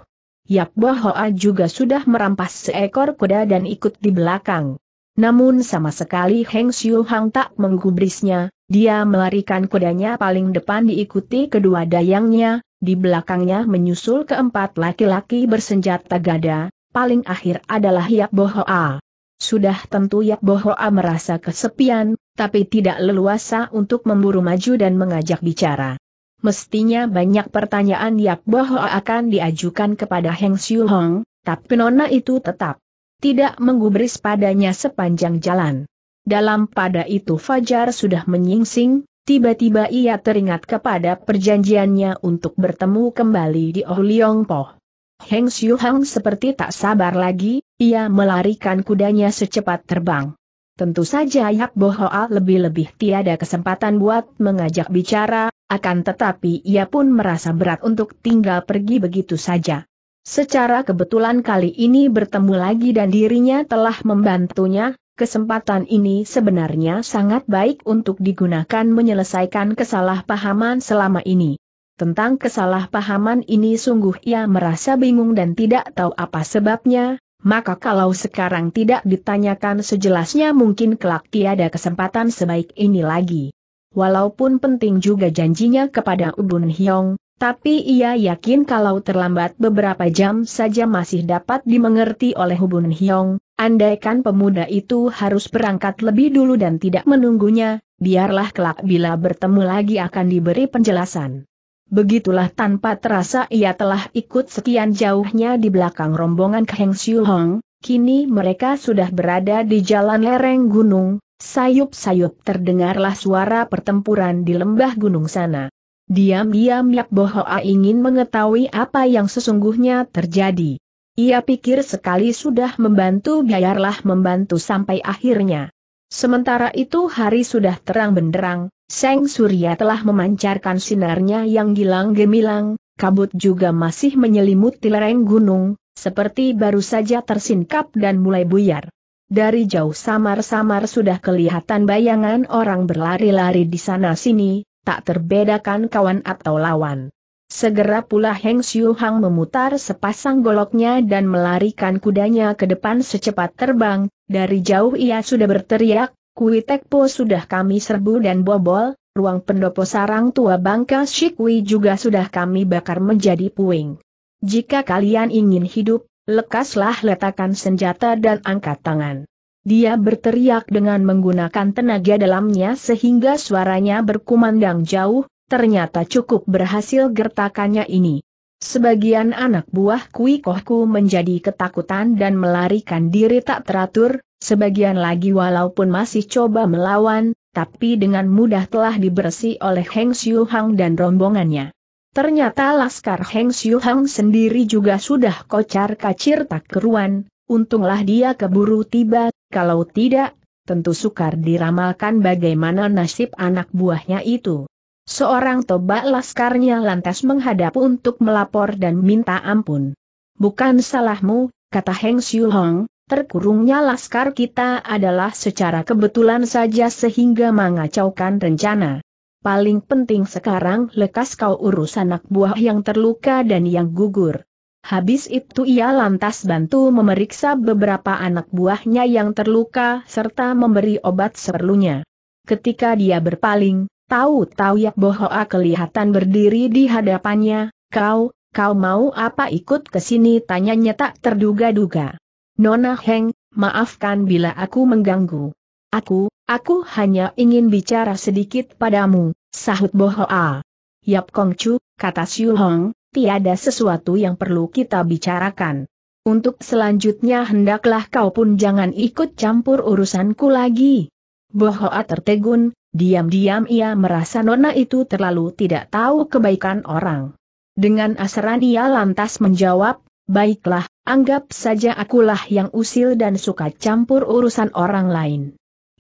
Yap Bo Hoa juga sudah merampas seekor kuda dan ikut di belakang. Namun sama sekali Heng Xiu Hang tak menggubrisnya, dia melarikan kudanya paling depan diikuti kedua dayangnya, di belakangnya menyusul keempat laki-laki bersenjata gada, paling akhir adalah Yap Bo Hoa. Sudah tentu Yap Bo Bohoa merasa kesepian, tapi tidak leluasa untuk memburu maju dan mengajak bicara. Mestinya banyak pertanyaan Yak Boho akan diajukan kepada Heng Siu Hong, tapi nona itu tetap tidak menggubris padanya sepanjang jalan. Dalam pada itu Fajar sudah menyingsing, tiba-tiba ia teringat kepada perjanjiannya untuk bertemu kembali di Oh Liong Po. Heng Siu Hong seperti tak sabar lagi, ia melarikan kudanya secepat terbang. Tentu saja Yak Bohoa lebih-lebih tiada kesempatan buat mengajak bicara, akan tetapi ia pun merasa berat untuk tinggal pergi begitu saja. Secara kebetulan kali ini bertemu lagi dan dirinya telah membantunya, kesempatan ini sebenarnya sangat baik untuk digunakan menyelesaikan kesalahpahaman selama ini. Tentang kesalahpahaman ini sungguh ia merasa bingung dan tidak tahu apa sebabnya, maka kalau sekarang tidak ditanyakan sejelasnya mungkin kelak tiada kesempatan sebaik ini lagi. Walaupun penting juga janjinya kepada Ubun Hyong, tapi ia yakin kalau terlambat beberapa jam saja masih dapat dimengerti oleh Ubun Hyong, andaikan pemuda itu harus berangkat lebih dulu dan tidak menunggunya, biarlah kelak bila bertemu lagi akan diberi penjelasan. Begitulah tanpa terasa ia telah ikut sekian jauhnya di belakang rombongan Kang Siu Hong, kini mereka sudah berada di jalan lereng gunung, Sayup-sayup terdengarlah suara pertempuran di lembah gunung sana. Diam-diam Yak Bohoa ingin mengetahui apa yang sesungguhnya terjadi. Ia pikir sekali sudah membantu biarlah membantu sampai akhirnya. Sementara itu hari sudah terang benderang, Seng Surya telah memancarkan sinarnya yang gilang gemilang, kabut juga masih menyelimuti lereng gunung, seperti baru saja tersingkap dan mulai buyar. Dari jauh samar-samar sudah kelihatan bayangan orang berlari-lari di sana-sini, tak terbedakan kawan atau lawan. Segera pula Heng Xiu Hang memutar sepasang goloknya dan melarikan kudanya ke depan secepat terbang, dari jauh ia sudah berteriak, Kui Tekpo sudah kami serbu dan bobol, ruang pendopo sarang tua bangka Shikui juga sudah kami bakar menjadi puing. Jika kalian ingin hidup, Lekaslah letakkan senjata dan angkat tangan. Dia berteriak dengan menggunakan tenaga dalamnya sehingga suaranya berkumandang jauh, ternyata cukup berhasil gertakannya ini. Sebagian anak buah Kui Kohku menjadi ketakutan dan melarikan diri tak teratur, sebagian lagi walaupun masih coba melawan, tapi dengan mudah telah dibersih oleh Heng Xiu Hang dan rombongannya. Ternyata Laskar Heng Xiu Hang sendiri juga sudah kocar kacir tak keruan, untunglah dia keburu tiba, kalau tidak, tentu sukar diramalkan bagaimana nasib anak buahnya itu. Seorang tobak laskarnya lantas menghadap untuk melapor dan minta ampun. Bukan salahmu, kata Heng Xiu Hong, terkurungnya laskar kita adalah secara kebetulan saja sehingga mengacaukan rencana paling penting sekarang lekas kau urus anak buah yang terluka dan yang gugur. Habis itu ia lantas bantu memeriksa beberapa anak buahnya yang terluka serta memberi obat seperlunya. Ketika dia berpaling, tahu-tahu ya Bohoa kelihatan berdiri di hadapannya, kau, kau mau apa ikut ke sini tanyanya tak terduga-duga. Nona Heng, maafkan bila aku mengganggu. Aku, Aku hanya ingin bicara sedikit padamu, sahut Bohoa. Yap Kong kata Xiu Hong, tiada sesuatu yang perlu kita bicarakan. Untuk selanjutnya hendaklah kau pun jangan ikut campur urusanku lagi. Bohoa tertegun, diam-diam ia merasa nona itu terlalu tidak tahu kebaikan orang. Dengan asaran ia lantas menjawab, baiklah, anggap saja akulah yang usil dan suka campur urusan orang lain.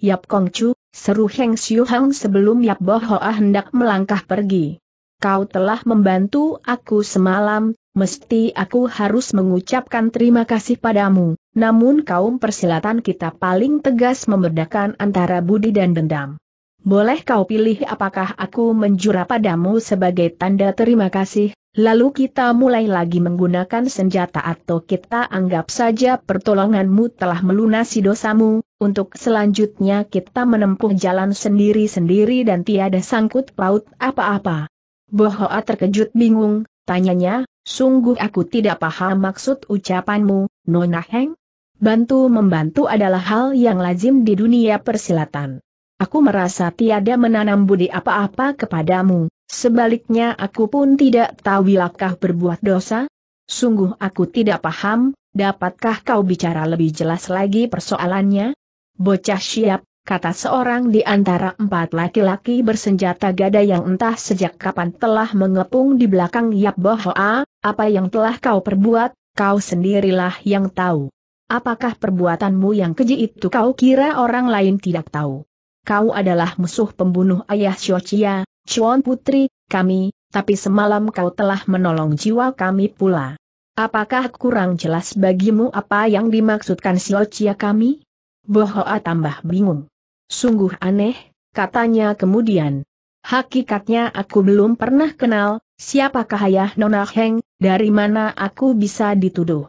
Yap Kong Chu, seru Heng Xiu Hang sebelum Yap Bo Hoa hendak melangkah pergi. Kau telah membantu aku semalam, mesti aku harus mengucapkan terima kasih padamu, namun kaum persilatan kita paling tegas membedakan antara budi dan dendam. Boleh kau pilih apakah aku menjura padamu sebagai tanda terima kasih, Lalu kita mulai lagi menggunakan senjata atau kita anggap saja pertolonganmu telah melunasi dosamu, untuk selanjutnya kita menempuh jalan sendiri-sendiri dan tiada sangkut paut apa-apa. Bohoa terkejut bingung, tanyanya, sungguh aku tidak paham maksud ucapanmu, Nona Heng. Bantu membantu adalah hal yang lazim di dunia persilatan. Aku merasa tiada menanam budi apa-apa kepadamu, Sebaliknya aku pun tidak tahu wilakah berbuat dosa? Sungguh aku tidak paham, dapatkah kau bicara lebih jelas lagi persoalannya? Bocah siap, kata seorang di antara empat laki-laki bersenjata gada yang entah sejak kapan telah mengepung di belakang Yap Bohoa, apa yang telah kau perbuat, kau sendirilah yang tahu. Apakah perbuatanmu yang keji itu kau kira orang lain tidak tahu? Kau adalah musuh pembunuh ayah Xiaochia, Cuan Putri, kami, tapi semalam kau telah menolong jiwa kami pula. Apakah kurang jelas bagimu apa yang dimaksudkan si Ocia kami? Bohoa tambah bingung. Sungguh aneh, katanya kemudian. Hakikatnya aku belum pernah kenal, siapakah ayah Nona Heng, dari mana aku bisa dituduh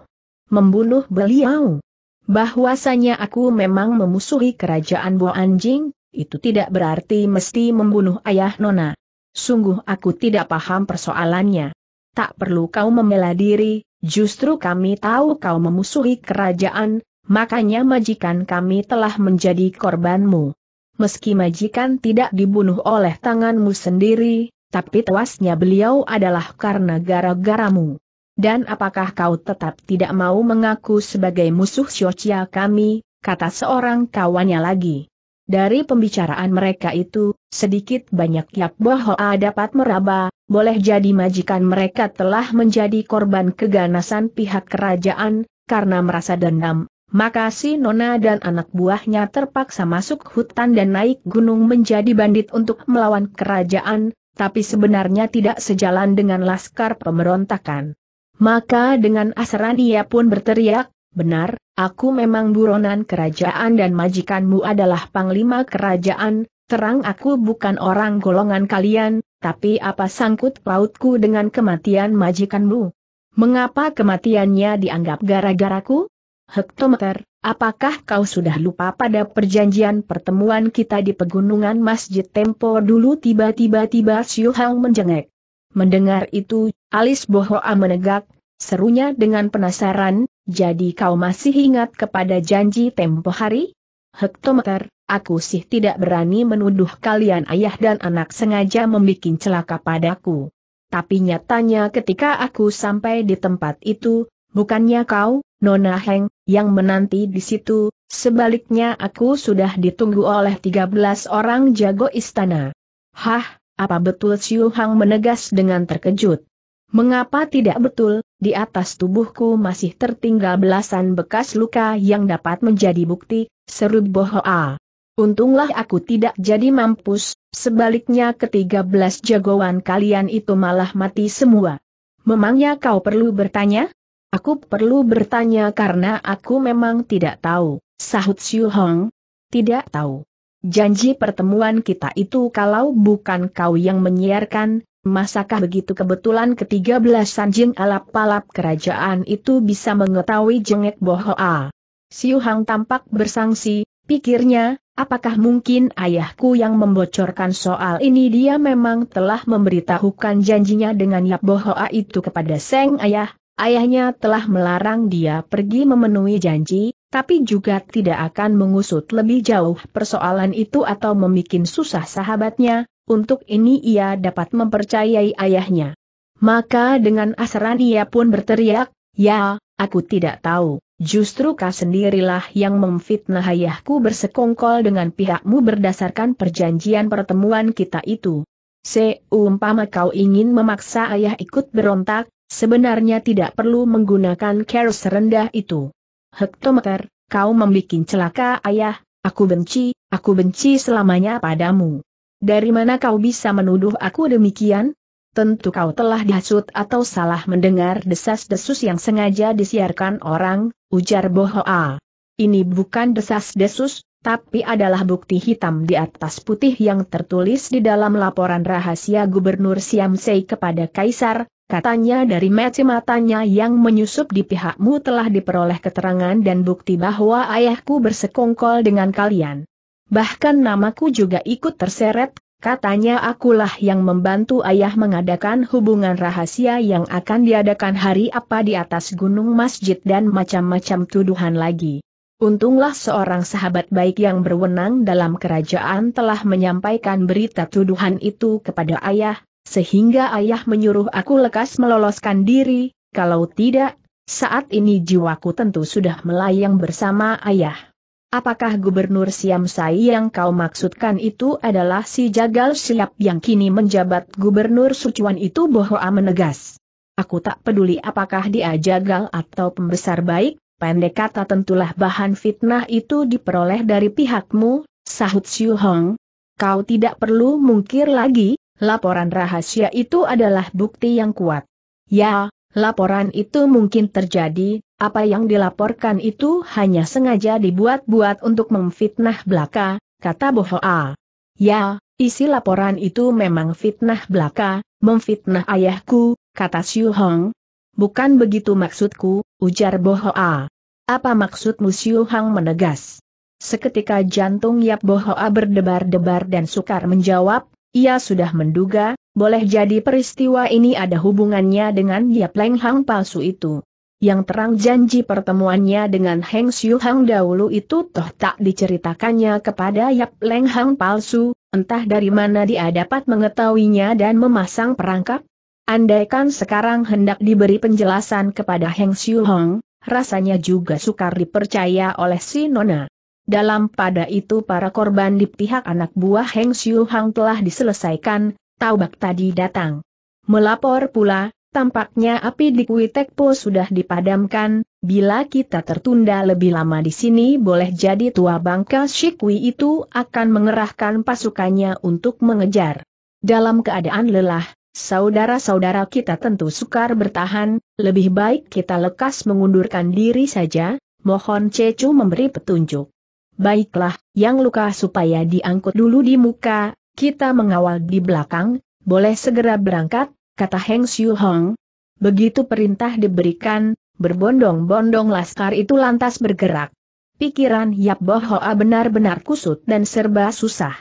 membunuh beliau. Bahwasanya aku memang memusuhi kerajaan Bo Anjing, itu tidak berarti mesti membunuh ayah Nona. Sungguh aku tidak paham persoalannya. Tak perlu kau membela diri, justru kami tahu kau memusuhi kerajaan, makanya majikan kami telah menjadi korbanmu. Meski majikan tidak dibunuh oleh tanganmu sendiri, tapi tewasnya beliau adalah karena gara-garamu. Dan apakah kau tetap tidak mau mengaku sebagai musuh Xiochia kami, kata seorang kawannya lagi. Dari pembicaraan mereka itu, sedikit banyak Yap Bohoa dapat meraba, boleh jadi majikan mereka telah menjadi korban keganasan pihak kerajaan, karena merasa dendam, maka si Nona dan anak buahnya terpaksa masuk hutan dan naik gunung menjadi bandit untuk melawan kerajaan, tapi sebenarnya tidak sejalan dengan laskar pemberontakan. Maka dengan asaran ia pun berteriak, Benar, aku memang buronan kerajaan dan majikanmu adalah panglima kerajaan, terang aku bukan orang golongan kalian, tapi apa sangkut pautku dengan kematian majikanmu? Mengapa kematiannya dianggap gara-garaku? Hektometer, apakah kau sudah lupa pada perjanjian pertemuan kita di pegunungan Masjid Tempo dulu tiba-tiba tiba Siu Hang menjengek. Mendengar itu, alis Bohoa menegak, Serunya dengan penasaran, jadi kau masih ingat kepada janji tempo hari? Hektometer, aku sih tidak berani menuduh kalian ayah dan anak sengaja membuat celaka padaku. Tapi nyatanya ketika aku sampai di tempat itu, bukannya kau, Nona Heng, yang menanti di situ, sebaliknya aku sudah ditunggu oleh 13 orang jago istana. Hah, apa betul Siu Hang menegas dengan terkejut? Mengapa tidak betul, di atas tubuhku masih tertinggal belasan bekas luka yang dapat menjadi bukti, seru Bohoa. Untunglah aku tidak jadi mampus, sebaliknya ketiga belas jagoan kalian itu malah mati semua. Memangnya kau perlu bertanya? Aku perlu bertanya karena aku memang tidak tahu, sahut Xiu Hong. Tidak tahu. Janji pertemuan kita itu kalau bukan kau yang menyiarkan, Masakah begitu kebetulan ketiga belas anjing alap-alap kerajaan itu bisa mengetahui jengek Bohoa? Siu Hang tampak bersangsi, pikirnya, apakah mungkin ayahku yang membocorkan soal ini dia memang telah memberitahukan janjinya dengan Yap Bohoa itu kepada Seng Ayah, ayahnya telah melarang dia pergi memenuhi janji, tapi juga tidak akan mengusut lebih jauh persoalan itu atau memikin susah sahabatnya, untuk ini ia dapat mempercayai ayahnya. Maka dengan asaran ia pun berteriak, Ya, aku tidak tahu. Justru kau sendirilah yang memfitnah ayahku bersekongkol dengan pihakmu berdasarkan perjanjian pertemuan kita itu. Seumpama kau ingin memaksa ayah ikut berontak, sebenarnya tidak perlu menggunakan care serendah itu. Hektometer, kau membuat celaka ayah, aku benci, aku benci selamanya padamu. Dari mana kau bisa menuduh aku demikian? Tentu kau telah dihasut atau salah mendengar desas-desus yang sengaja disiarkan orang, ujar Bohoa. Ini bukan desas-desus, tapi adalah bukti hitam di atas putih yang tertulis di dalam laporan rahasia Gubernur Siamsei kepada Kaisar, Katanya dari mata-matanya yang menyusup di pihakmu telah diperoleh keterangan dan bukti bahwa ayahku bersekongkol dengan kalian. Bahkan namaku juga ikut terseret, katanya akulah yang membantu ayah mengadakan hubungan rahasia yang akan diadakan hari apa di atas gunung masjid dan macam-macam tuduhan lagi. Untunglah seorang sahabat baik yang berwenang dalam kerajaan telah menyampaikan berita tuduhan itu kepada ayah, sehingga ayah menyuruh aku lekas meloloskan diri, kalau tidak, saat ini jiwaku tentu sudah melayang bersama ayah. Apakah Gubernur Siam Sai yang kau maksudkan itu adalah si Jagal Siap yang kini menjabat Gubernur Sucuan itu Bohoa menegas. Aku tak peduli apakah dia jagal atau pembesar baik, pendek kata tentulah bahan fitnah itu diperoleh dari pihakmu, sahut Siu Hong. Kau tidak perlu mungkir lagi, laporan rahasia itu adalah bukti yang kuat. Ya, laporan itu mungkin terjadi, apa yang dilaporkan itu hanya sengaja dibuat-buat untuk memfitnah belaka, kata Bohoa. Ya, isi laporan itu memang fitnah belaka, memfitnah ayahku, kata Xiu Hong. Bukan begitu maksudku, ujar Bohoa. Apa maksudmu Xiu Hong menegas? Seketika jantung Yap Bohoa berdebar-debar dan sukar menjawab, ia sudah menduga, boleh jadi peristiwa ini ada hubungannya dengan Yap Leng Hang palsu itu yang terang janji pertemuannya dengan Heng Xiu Hang dahulu itu toh tak diceritakannya kepada Yap Leng Hang palsu, entah dari mana dia dapat mengetahuinya dan memasang perangkap. Andaikan sekarang hendak diberi penjelasan kepada Heng Xiu Hang, rasanya juga sukar dipercaya oleh si Nona. Dalam pada itu para korban di pihak anak buah Heng Xiu Hang telah diselesaikan, taubak tadi datang. Melapor pula, Tampaknya api di Kuitekpo sudah dipadamkan, bila kita tertunda lebih lama di sini boleh jadi tua bangka Shikwi itu akan mengerahkan pasukannya untuk mengejar. Dalam keadaan lelah, saudara-saudara kita tentu sukar bertahan, lebih baik kita lekas mengundurkan diri saja, mohon Cecu memberi petunjuk. Baiklah, yang luka supaya diangkut dulu di muka, kita mengawal di belakang, boleh segera berangkat, kata Heng Xiu Hong. Begitu perintah diberikan, berbondong-bondong laskar itu lantas bergerak. Pikiran Yap Bo Hoa benar-benar kusut dan serba susah.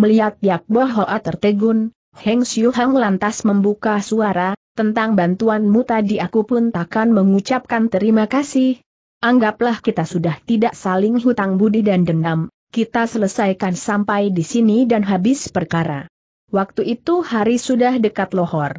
Melihat Yap Bo Hoa tertegun, Heng Xiu Hong lantas membuka suara, tentang bantuanmu tadi aku pun takkan mengucapkan terima kasih. Anggaplah kita sudah tidak saling hutang budi dan dendam, kita selesaikan sampai di sini dan habis perkara. Waktu itu hari sudah dekat lohor.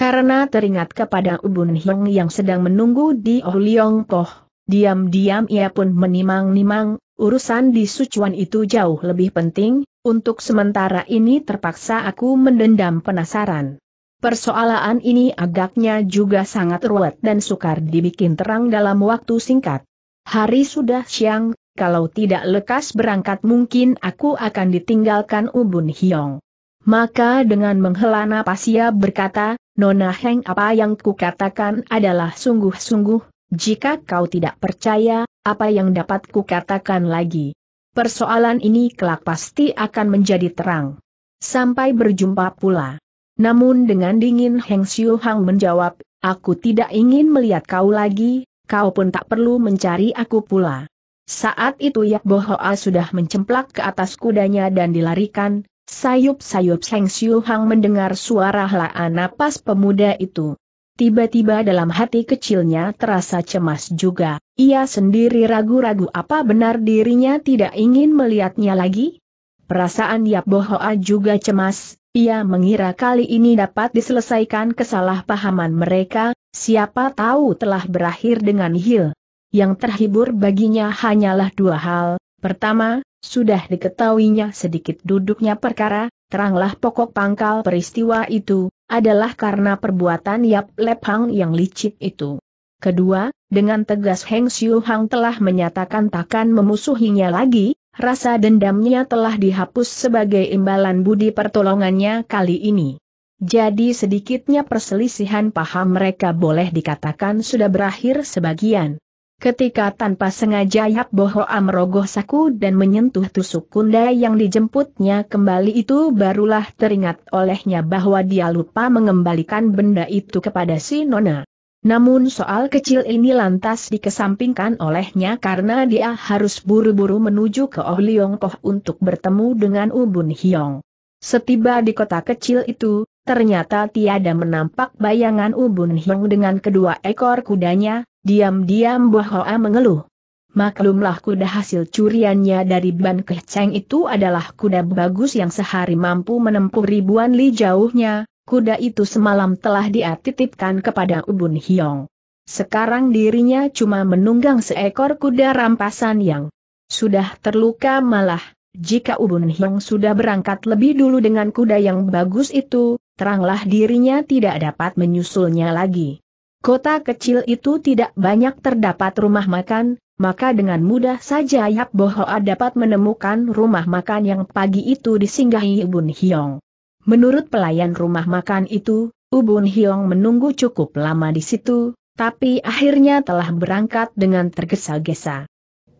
Karena teringat kepada Ubun hiong yang sedang menunggu di Oh Poh, diam-diam ia pun menimang-nimang, urusan di Sucuan itu jauh lebih penting, untuk sementara ini terpaksa aku mendendam penasaran. Persoalan ini agaknya juga sangat ruwet dan sukar dibikin terang dalam waktu singkat. Hari sudah siang, kalau tidak lekas berangkat mungkin aku akan ditinggalkan Ubun Hiong. Maka dengan menghela napas ia berkata, Nona Heng apa yang kukatakan adalah sungguh-sungguh, jika kau tidak percaya, apa yang dapat kukatakan lagi. Persoalan ini kelak pasti akan menjadi terang. Sampai berjumpa pula. Namun dengan dingin Heng Xiu Hang menjawab, aku tidak ingin melihat kau lagi, kau pun tak perlu mencari aku pula. Saat itu Yak Bohoa sudah mencemplak ke atas kudanya dan dilarikan, Sayup-sayup Seng Siu Hang mendengar suara helaan napas pemuda itu. Tiba-tiba dalam hati kecilnya terasa cemas juga, ia sendiri ragu-ragu apa benar dirinya tidak ingin melihatnya lagi? Perasaan Yap Bohoa juga cemas, ia mengira kali ini dapat diselesaikan kesalahpahaman mereka, siapa tahu telah berakhir dengan hil. Yang terhibur baginya hanyalah dua hal, pertama, sudah diketahuinya sedikit duduknya perkara, teranglah pokok pangkal peristiwa itu, adalah karena perbuatan Yap Lep Hang yang licik itu. Kedua, dengan tegas Heng Xiu Hang telah menyatakan takkan memusuhinya lagi, rasa dendamnya telah dihapus sebagai imbalan budi pertolongannya kali ini. Jadi sedikitnya perselisihan paham mereka boleh dikatakan sudah berakhir sebagian. Ketika tanpa sengaja Yap Boho merogoh saku dan menyentuh tusuk kunda yang dijemputnya kembali itu barulah teringat olehnya bahwa dia lupa mengembalikan benda itu kepada si Nona. Namun soal kecil ini lantas dikesampingkan olehnya karena dia harus buru-buru menuju ke Oh Leong Poh untuk bertemu dengan Ubun Hiong. Setiba di kota kecil itu, ternyata tiada menampak bayangan Ubun Hiong dengan kedua ekor kudanya, Diam-diam Bohoa mengeluh. Maklumlah kuda hasil curiannya dari Ban Keceng itu adalah kuda bagus yang sehari mampu menempuh ribuan li jauhnya, kuda itu semalam telah diatitipkan kepada Ubun Hiong. Sekarang dirinya cuma menunggang seekor kuda rampasan yang sudah terluka malah, jika Ubun Hiong sudah berangkat lebih dulu dengan kuda yang bagus itu, teranglah dirinya tidak dapat menyusulnya lagi. Kota kecil itu tidak banyak terdapat rumah makan, maka dengan mudah saja Yap Bohoa dapat menemukan rumah makan yang pagi itu disinggahi Ubun Hiong. Menurut pelayan rumah makan itu, Ubun Hiong menunggu cukup lama di situ, tapi akhirnya telah berangkat dengan tergesa-gesa.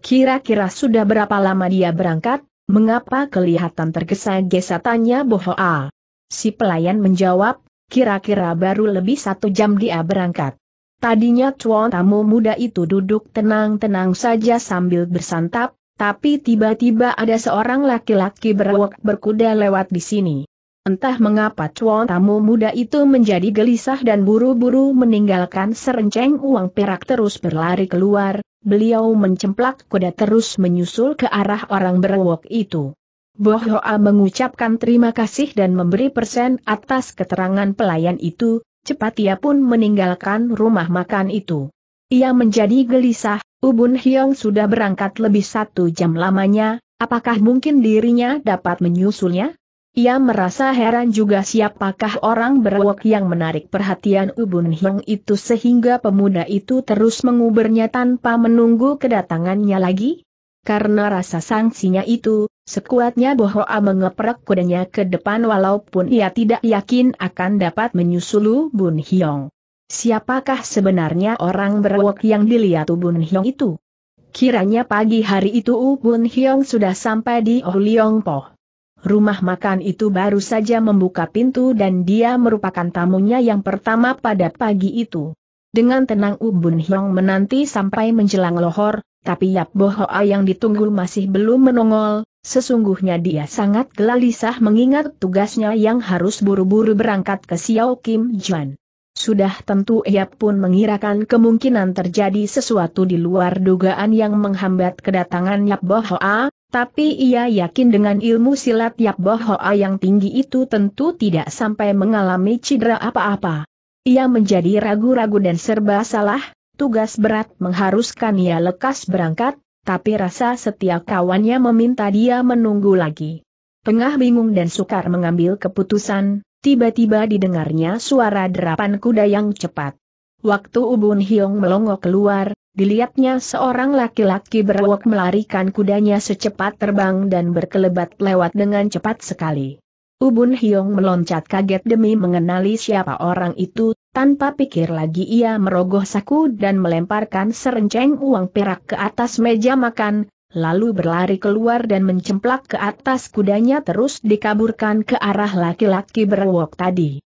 Kira-kira sudah berapa lama dia berangkat, mengapa kelihatan tergesa-gesa tanya Bohoa. Si pelayan menjawab, kira-kira baru lebih satu jam dia berangkat. Tadinya cuan tamu muda itu duduk tenang-tenang saja sambil bersantap, tapi tiba-tiba ada seorang laki-laki berwak berkuda lewat di sini. Entah mengapa cuan tamu muda itu menjadi gelisah dan buru-buru meninggalkan serenceng uang perak terus berlari keluar, beliau mencemplak kuda terus menyusul ke arah orang berwok itu. Boh Hoa mengucapkan terima kasih dan memberi persen atas keterangan pelayan itu, cepat ia pun meninggalkan rumah makan itu. Ia menjadi gelisah, Ubun Hyong sudah berangkat lebih satu jam lamanya, apakah mungkin dirinya dapat menyusulnya? Ia merasa heran juga siapakah orang berwok yang menarik perhatian Ubun Hyong itu sehingga pemuda itu terus mengubernya tanpa menunggu kedatangannya lagi? Karena rasa sanksinya itu, Sekuatnya Bohoa mengeprek kudanya ke depan walaupun ia tidak yakin akan dapat menyusulu Bun Hiong. Siapakah sebenarnya orang berwok yang dilihat Bun Hiong itu? Kiranya pagi hari itu Bun Hiong sudah sampai di Oh Liong Po. Rumah makan itu baru saja membuka pintu dan dia merupakan tamunya yang pertama pada pagi itu. Dengan tenang Bun Hyong menanti sampai menjelang lohor, tapi Yap Bohoa yang ditunggu masih belum menongol, Sesungguhnya dia sangat gelisah mengingat tugasnya yang harus buru-buru berangkat ke Xiao Kim Juan. Sudah tentu ia pun mengirakan kemungkinan terjadi sesuatu di luar dugaan yang menghambat kedatangan Yap Hoa, tapi ia yakin dengan ilmu silat Yap Hoa yang tinggi itu tentu tidak sampai mengalami cedera apa-apa. Ia menjadi ragu-ragu dan serba salah, tugas berat mengharuskan ia lekas berangkat, tapi rasa setia kawannya meminta dia menunggu lagi. Tengah bingung dan sukar mengambil keputusan, tiba-tiba didengarnya suara derapan kuda yang cepat. Waktu Ubun Hiong melongo keluar, dilihatnya seorang laki-laki berwok melarikan kudanya secepat terbang dan berkelebat lewat dengan cepat sekali. Ubun Hyong meloncat kaget demi mengenali siapa orang itu, tanpa pikir lagi ia merogoh saku dan melemparkan serenceng uang perak ke atas meja makan, lalu berlari keluar dan mencemplak ke atas kudanya terus dikaburkan ke arah laki-laki berwok tadi.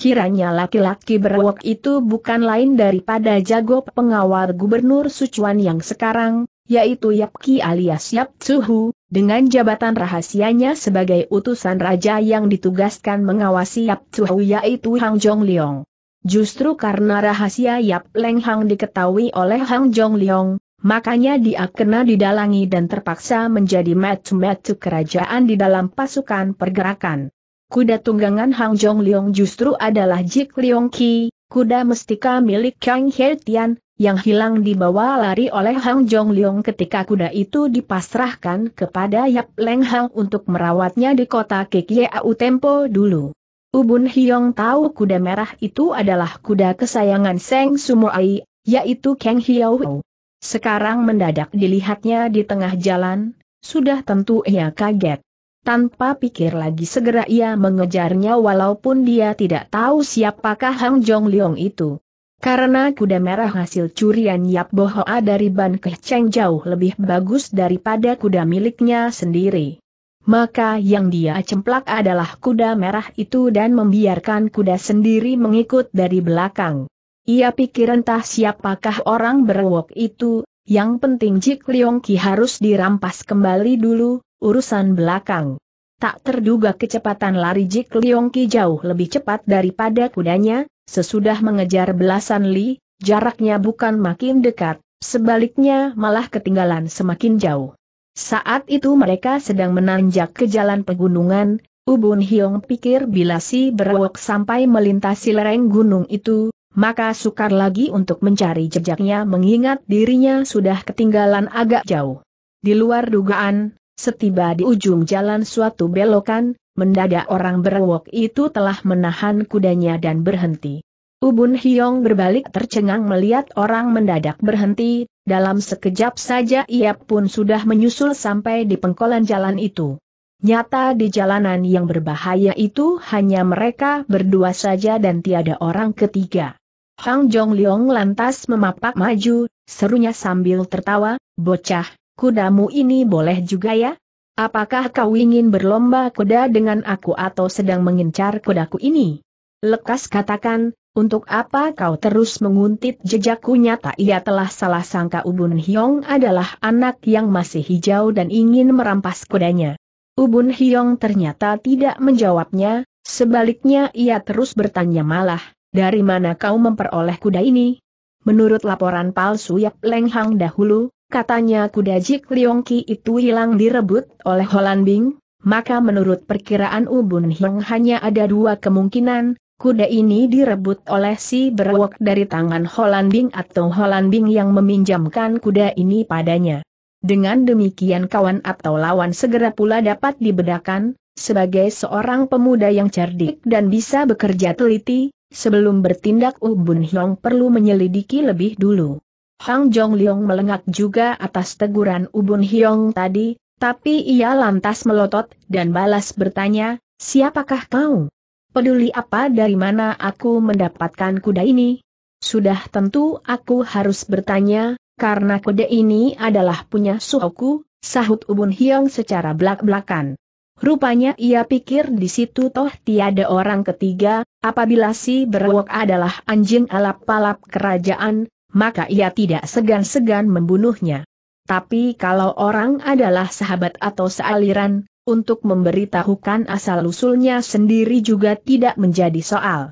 Kiranya laki-laki berwok itu bukan lain daripada jago pengawal gubernur Sucuan yang sekarang, yaitu Yap Ki alias Yap Tsuhu, dengan jabatan rahasianya sebagai utusan raja yang ditugaskan mengawasi Yap Tsuhu yaitu Hang Jong Leong. Justru karena rahasia Yap Leng Hang diketahui oleh Hang Jong Leong, makanya dia kena didalangi dan terpaksa menjadi metu-metu kerajaan di dalam pasukan pergerakan. Kuda tunggangan Hang Jong Leong justru adalah Jik Leong Ki, kuda mestika milik Kang He Tian, yang hilang dibawa lari oleh Hang Jong Leong ketika kuda itu dipasrahkan kepada Yap Leng Hang untuk merawatnya di kota Kekiau Tempo dulu. Ubun Hyong tahu kuda merah itu adalah kuda kesayangan Seng Sumoai, yaitu Kang Hiao. Sekarang mendadak dilihatnya di tengah jalan, sudah tentu ia kaget. Tanpa pikir lagi segera ia mengejarnya walaupun dia tidak tahu siapakah Hang Jong Leong itu. Karena kuda merah hasil curian Yap Bohoa dari Ban Kehceng jauh lebih bagus daripada kuda miliknya sendiri. Maka yang dia cemplak adalah kuda merah itu dan membiarkan kuda sendiri mengikut dari belakang. Ia pikir entah siapakah orang berwok itu, yang penting Jik Leong Ki harus dirampas kembali dulu, urusan belakang. Tak terduga kecepatan lari Jik Liong jauh lebih cepat daripada kudanya, sesudah mengejar belasan li, jaraknya bukan makin dekat, sebaliknya malah ketinggalan semakin jauh. Saat itu mereka sedang menanjak ke jalan pegunungan, Ubun Hyong pikir bila si berwok sampai melintasi lereng gunung itu, maka sukar lagi untuk mencari jejaknya mengingat dirinya sudah ketinggalan agak jauh. Di luar dugaan, Setiba di ujung jalan suatu belokan, mendadak orang berewok itu telah menahan kudanya dan berhenti. Ubun Hiong berbalik tercengang melihat orang mendadak berhenti, dalam sekejap saja ia pun sudah menyusul sampai di pengkolan jalan itu. Nyata di jalanan yang berbahaya itu hanya mereka berdua saja dan tiada orang ketiga. Hang Jong Leong lantas memapak maju, serunya sambil tertawa, bocah, kudamu ini boleh juga ya? Apakah kau ingin berlomba kuda dengan aku atau sedang mengincar kudaku ini? Lekas katakan, untuk apa kau terus menguntit jejakku nyata ia telah salah sangka Ubun Hyong adalah anak yang masih hijau dan ingin merampas kudanya. Ubun Hyong ternyata tidak menjawabnya, sebaliknya ia terus bertanya malah, dari mana kau memperoleh kuda ini? Menurut laporan palsu Yap Leng Hang dahulu, Katanya kuda Jik Ki itu hilang direbut oleh Holan Bing, maka menurut perkiraan Ubun Hiong hanya ada dua kemungkinan, kuda ini direbut oleh si berwok dari tangan Holan Bing atau Holan Bing yang meminjamkan kuda ini padanya. Dengan demikian kawan atau lawan segera pula dapat dibedakan, sebagai seorang pemuda yang cerdik dan bisa bekerja teliti, sebelum bertindak Ubun Hiong perlu menyelidiki lebih dulu. Hang Jong Leong melengak juga atas teguran Ubun Hiong tadi, tapi ia lantas melotot dan balas bertanya, siapakah kau? Peduli apa dari mana aku mendapatkan kuda ini? Sudah tentu aku harus bertanya, karena kuda ini adalah punya suhoku, sahut Ubun Hiong secara belak-belakan. Rupanya ia pikir di situ toh tiada orang ketiga, apabila si berwok adalah anjing alap palap kerajaan, maka ia tidak segan-segan membunuhnya. Tapi kalau orang adalah sahabat atau sealiran, untuk memberitahukan asal-usulnya sendiri juga tidak menjadi soal.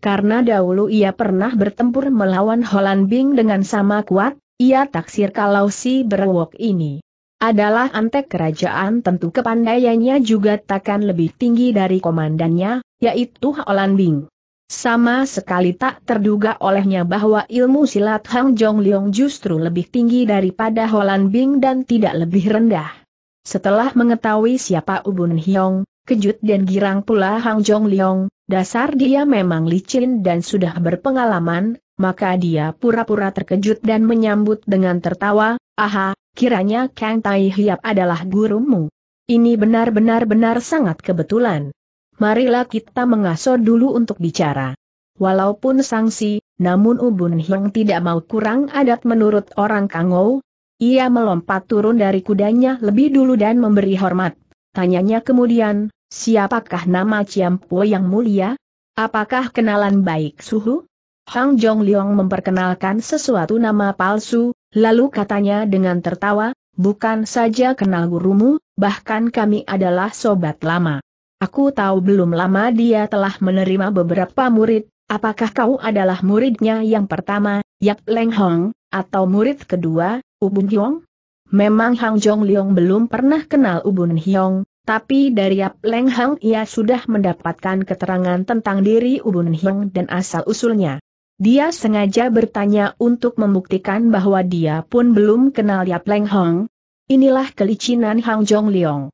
Karena dahulu ia pernah bertempur melawan Holland Bing dengan sama kuat, ia taksir kalau si berwok ini adalah antek kerajaan tentu kepandaiannya juga takkan lebih tinggi dari komandannya, yaitu Holland Bing. Sama sekali tak terduga olehnya bahwa ilmu silat Hang Jong Leong justru lebih tinggi daripada Holan Bing dan tidak lebih rendah. Setelah mengetahui siapa Ubun Hyong, kejut dan girang pula Hang Jong Leong, dasar dia memang licin dan sudah berpengalaman, maka dia pura-pura terkejut dan menyambut dengan tertawa, aha, kiranya Kang Tai Hiap adalah gurumu. Ini benar-benar benar sangat kebetulan marilah kita mengaso dulu untuk bicara. Walaupun sanksi, namun Ubun Hyung tidak mau kurang adat menurut orang Kangou. Ia melompat turun dari kudanya lebih dulu dan memberi hormat. Tanyanya kemudian, siapakah nama Ciampo yang mulia? Apakah kenalan baik suhu? Hang Jong Leong memperkenalkan sesuatu nama palsu, lalu katanya dengan tertawa, bukan saja kenal gurumu, bahkan kami adalah sobat lama. Aku tahu belum lama dia telah menerima beberapa murid, apakah kau adalah muridnya yang pertama, Yap Leng Hong, atau murid kedua, Ubun Hyong? Memang Hang Jong Leong belum pernah kenal Ubun Hyong, tapi dari Yap Leng Hong ia sudah mendapatkan keterangan tentang diri Ubun Hyong dan asal-usulnya. Dia sengaja bertanya untuk membuktikan bahwa dia pun belum kenal Yap Leng Hong. Inilah kelicinan Hang Jong Leong.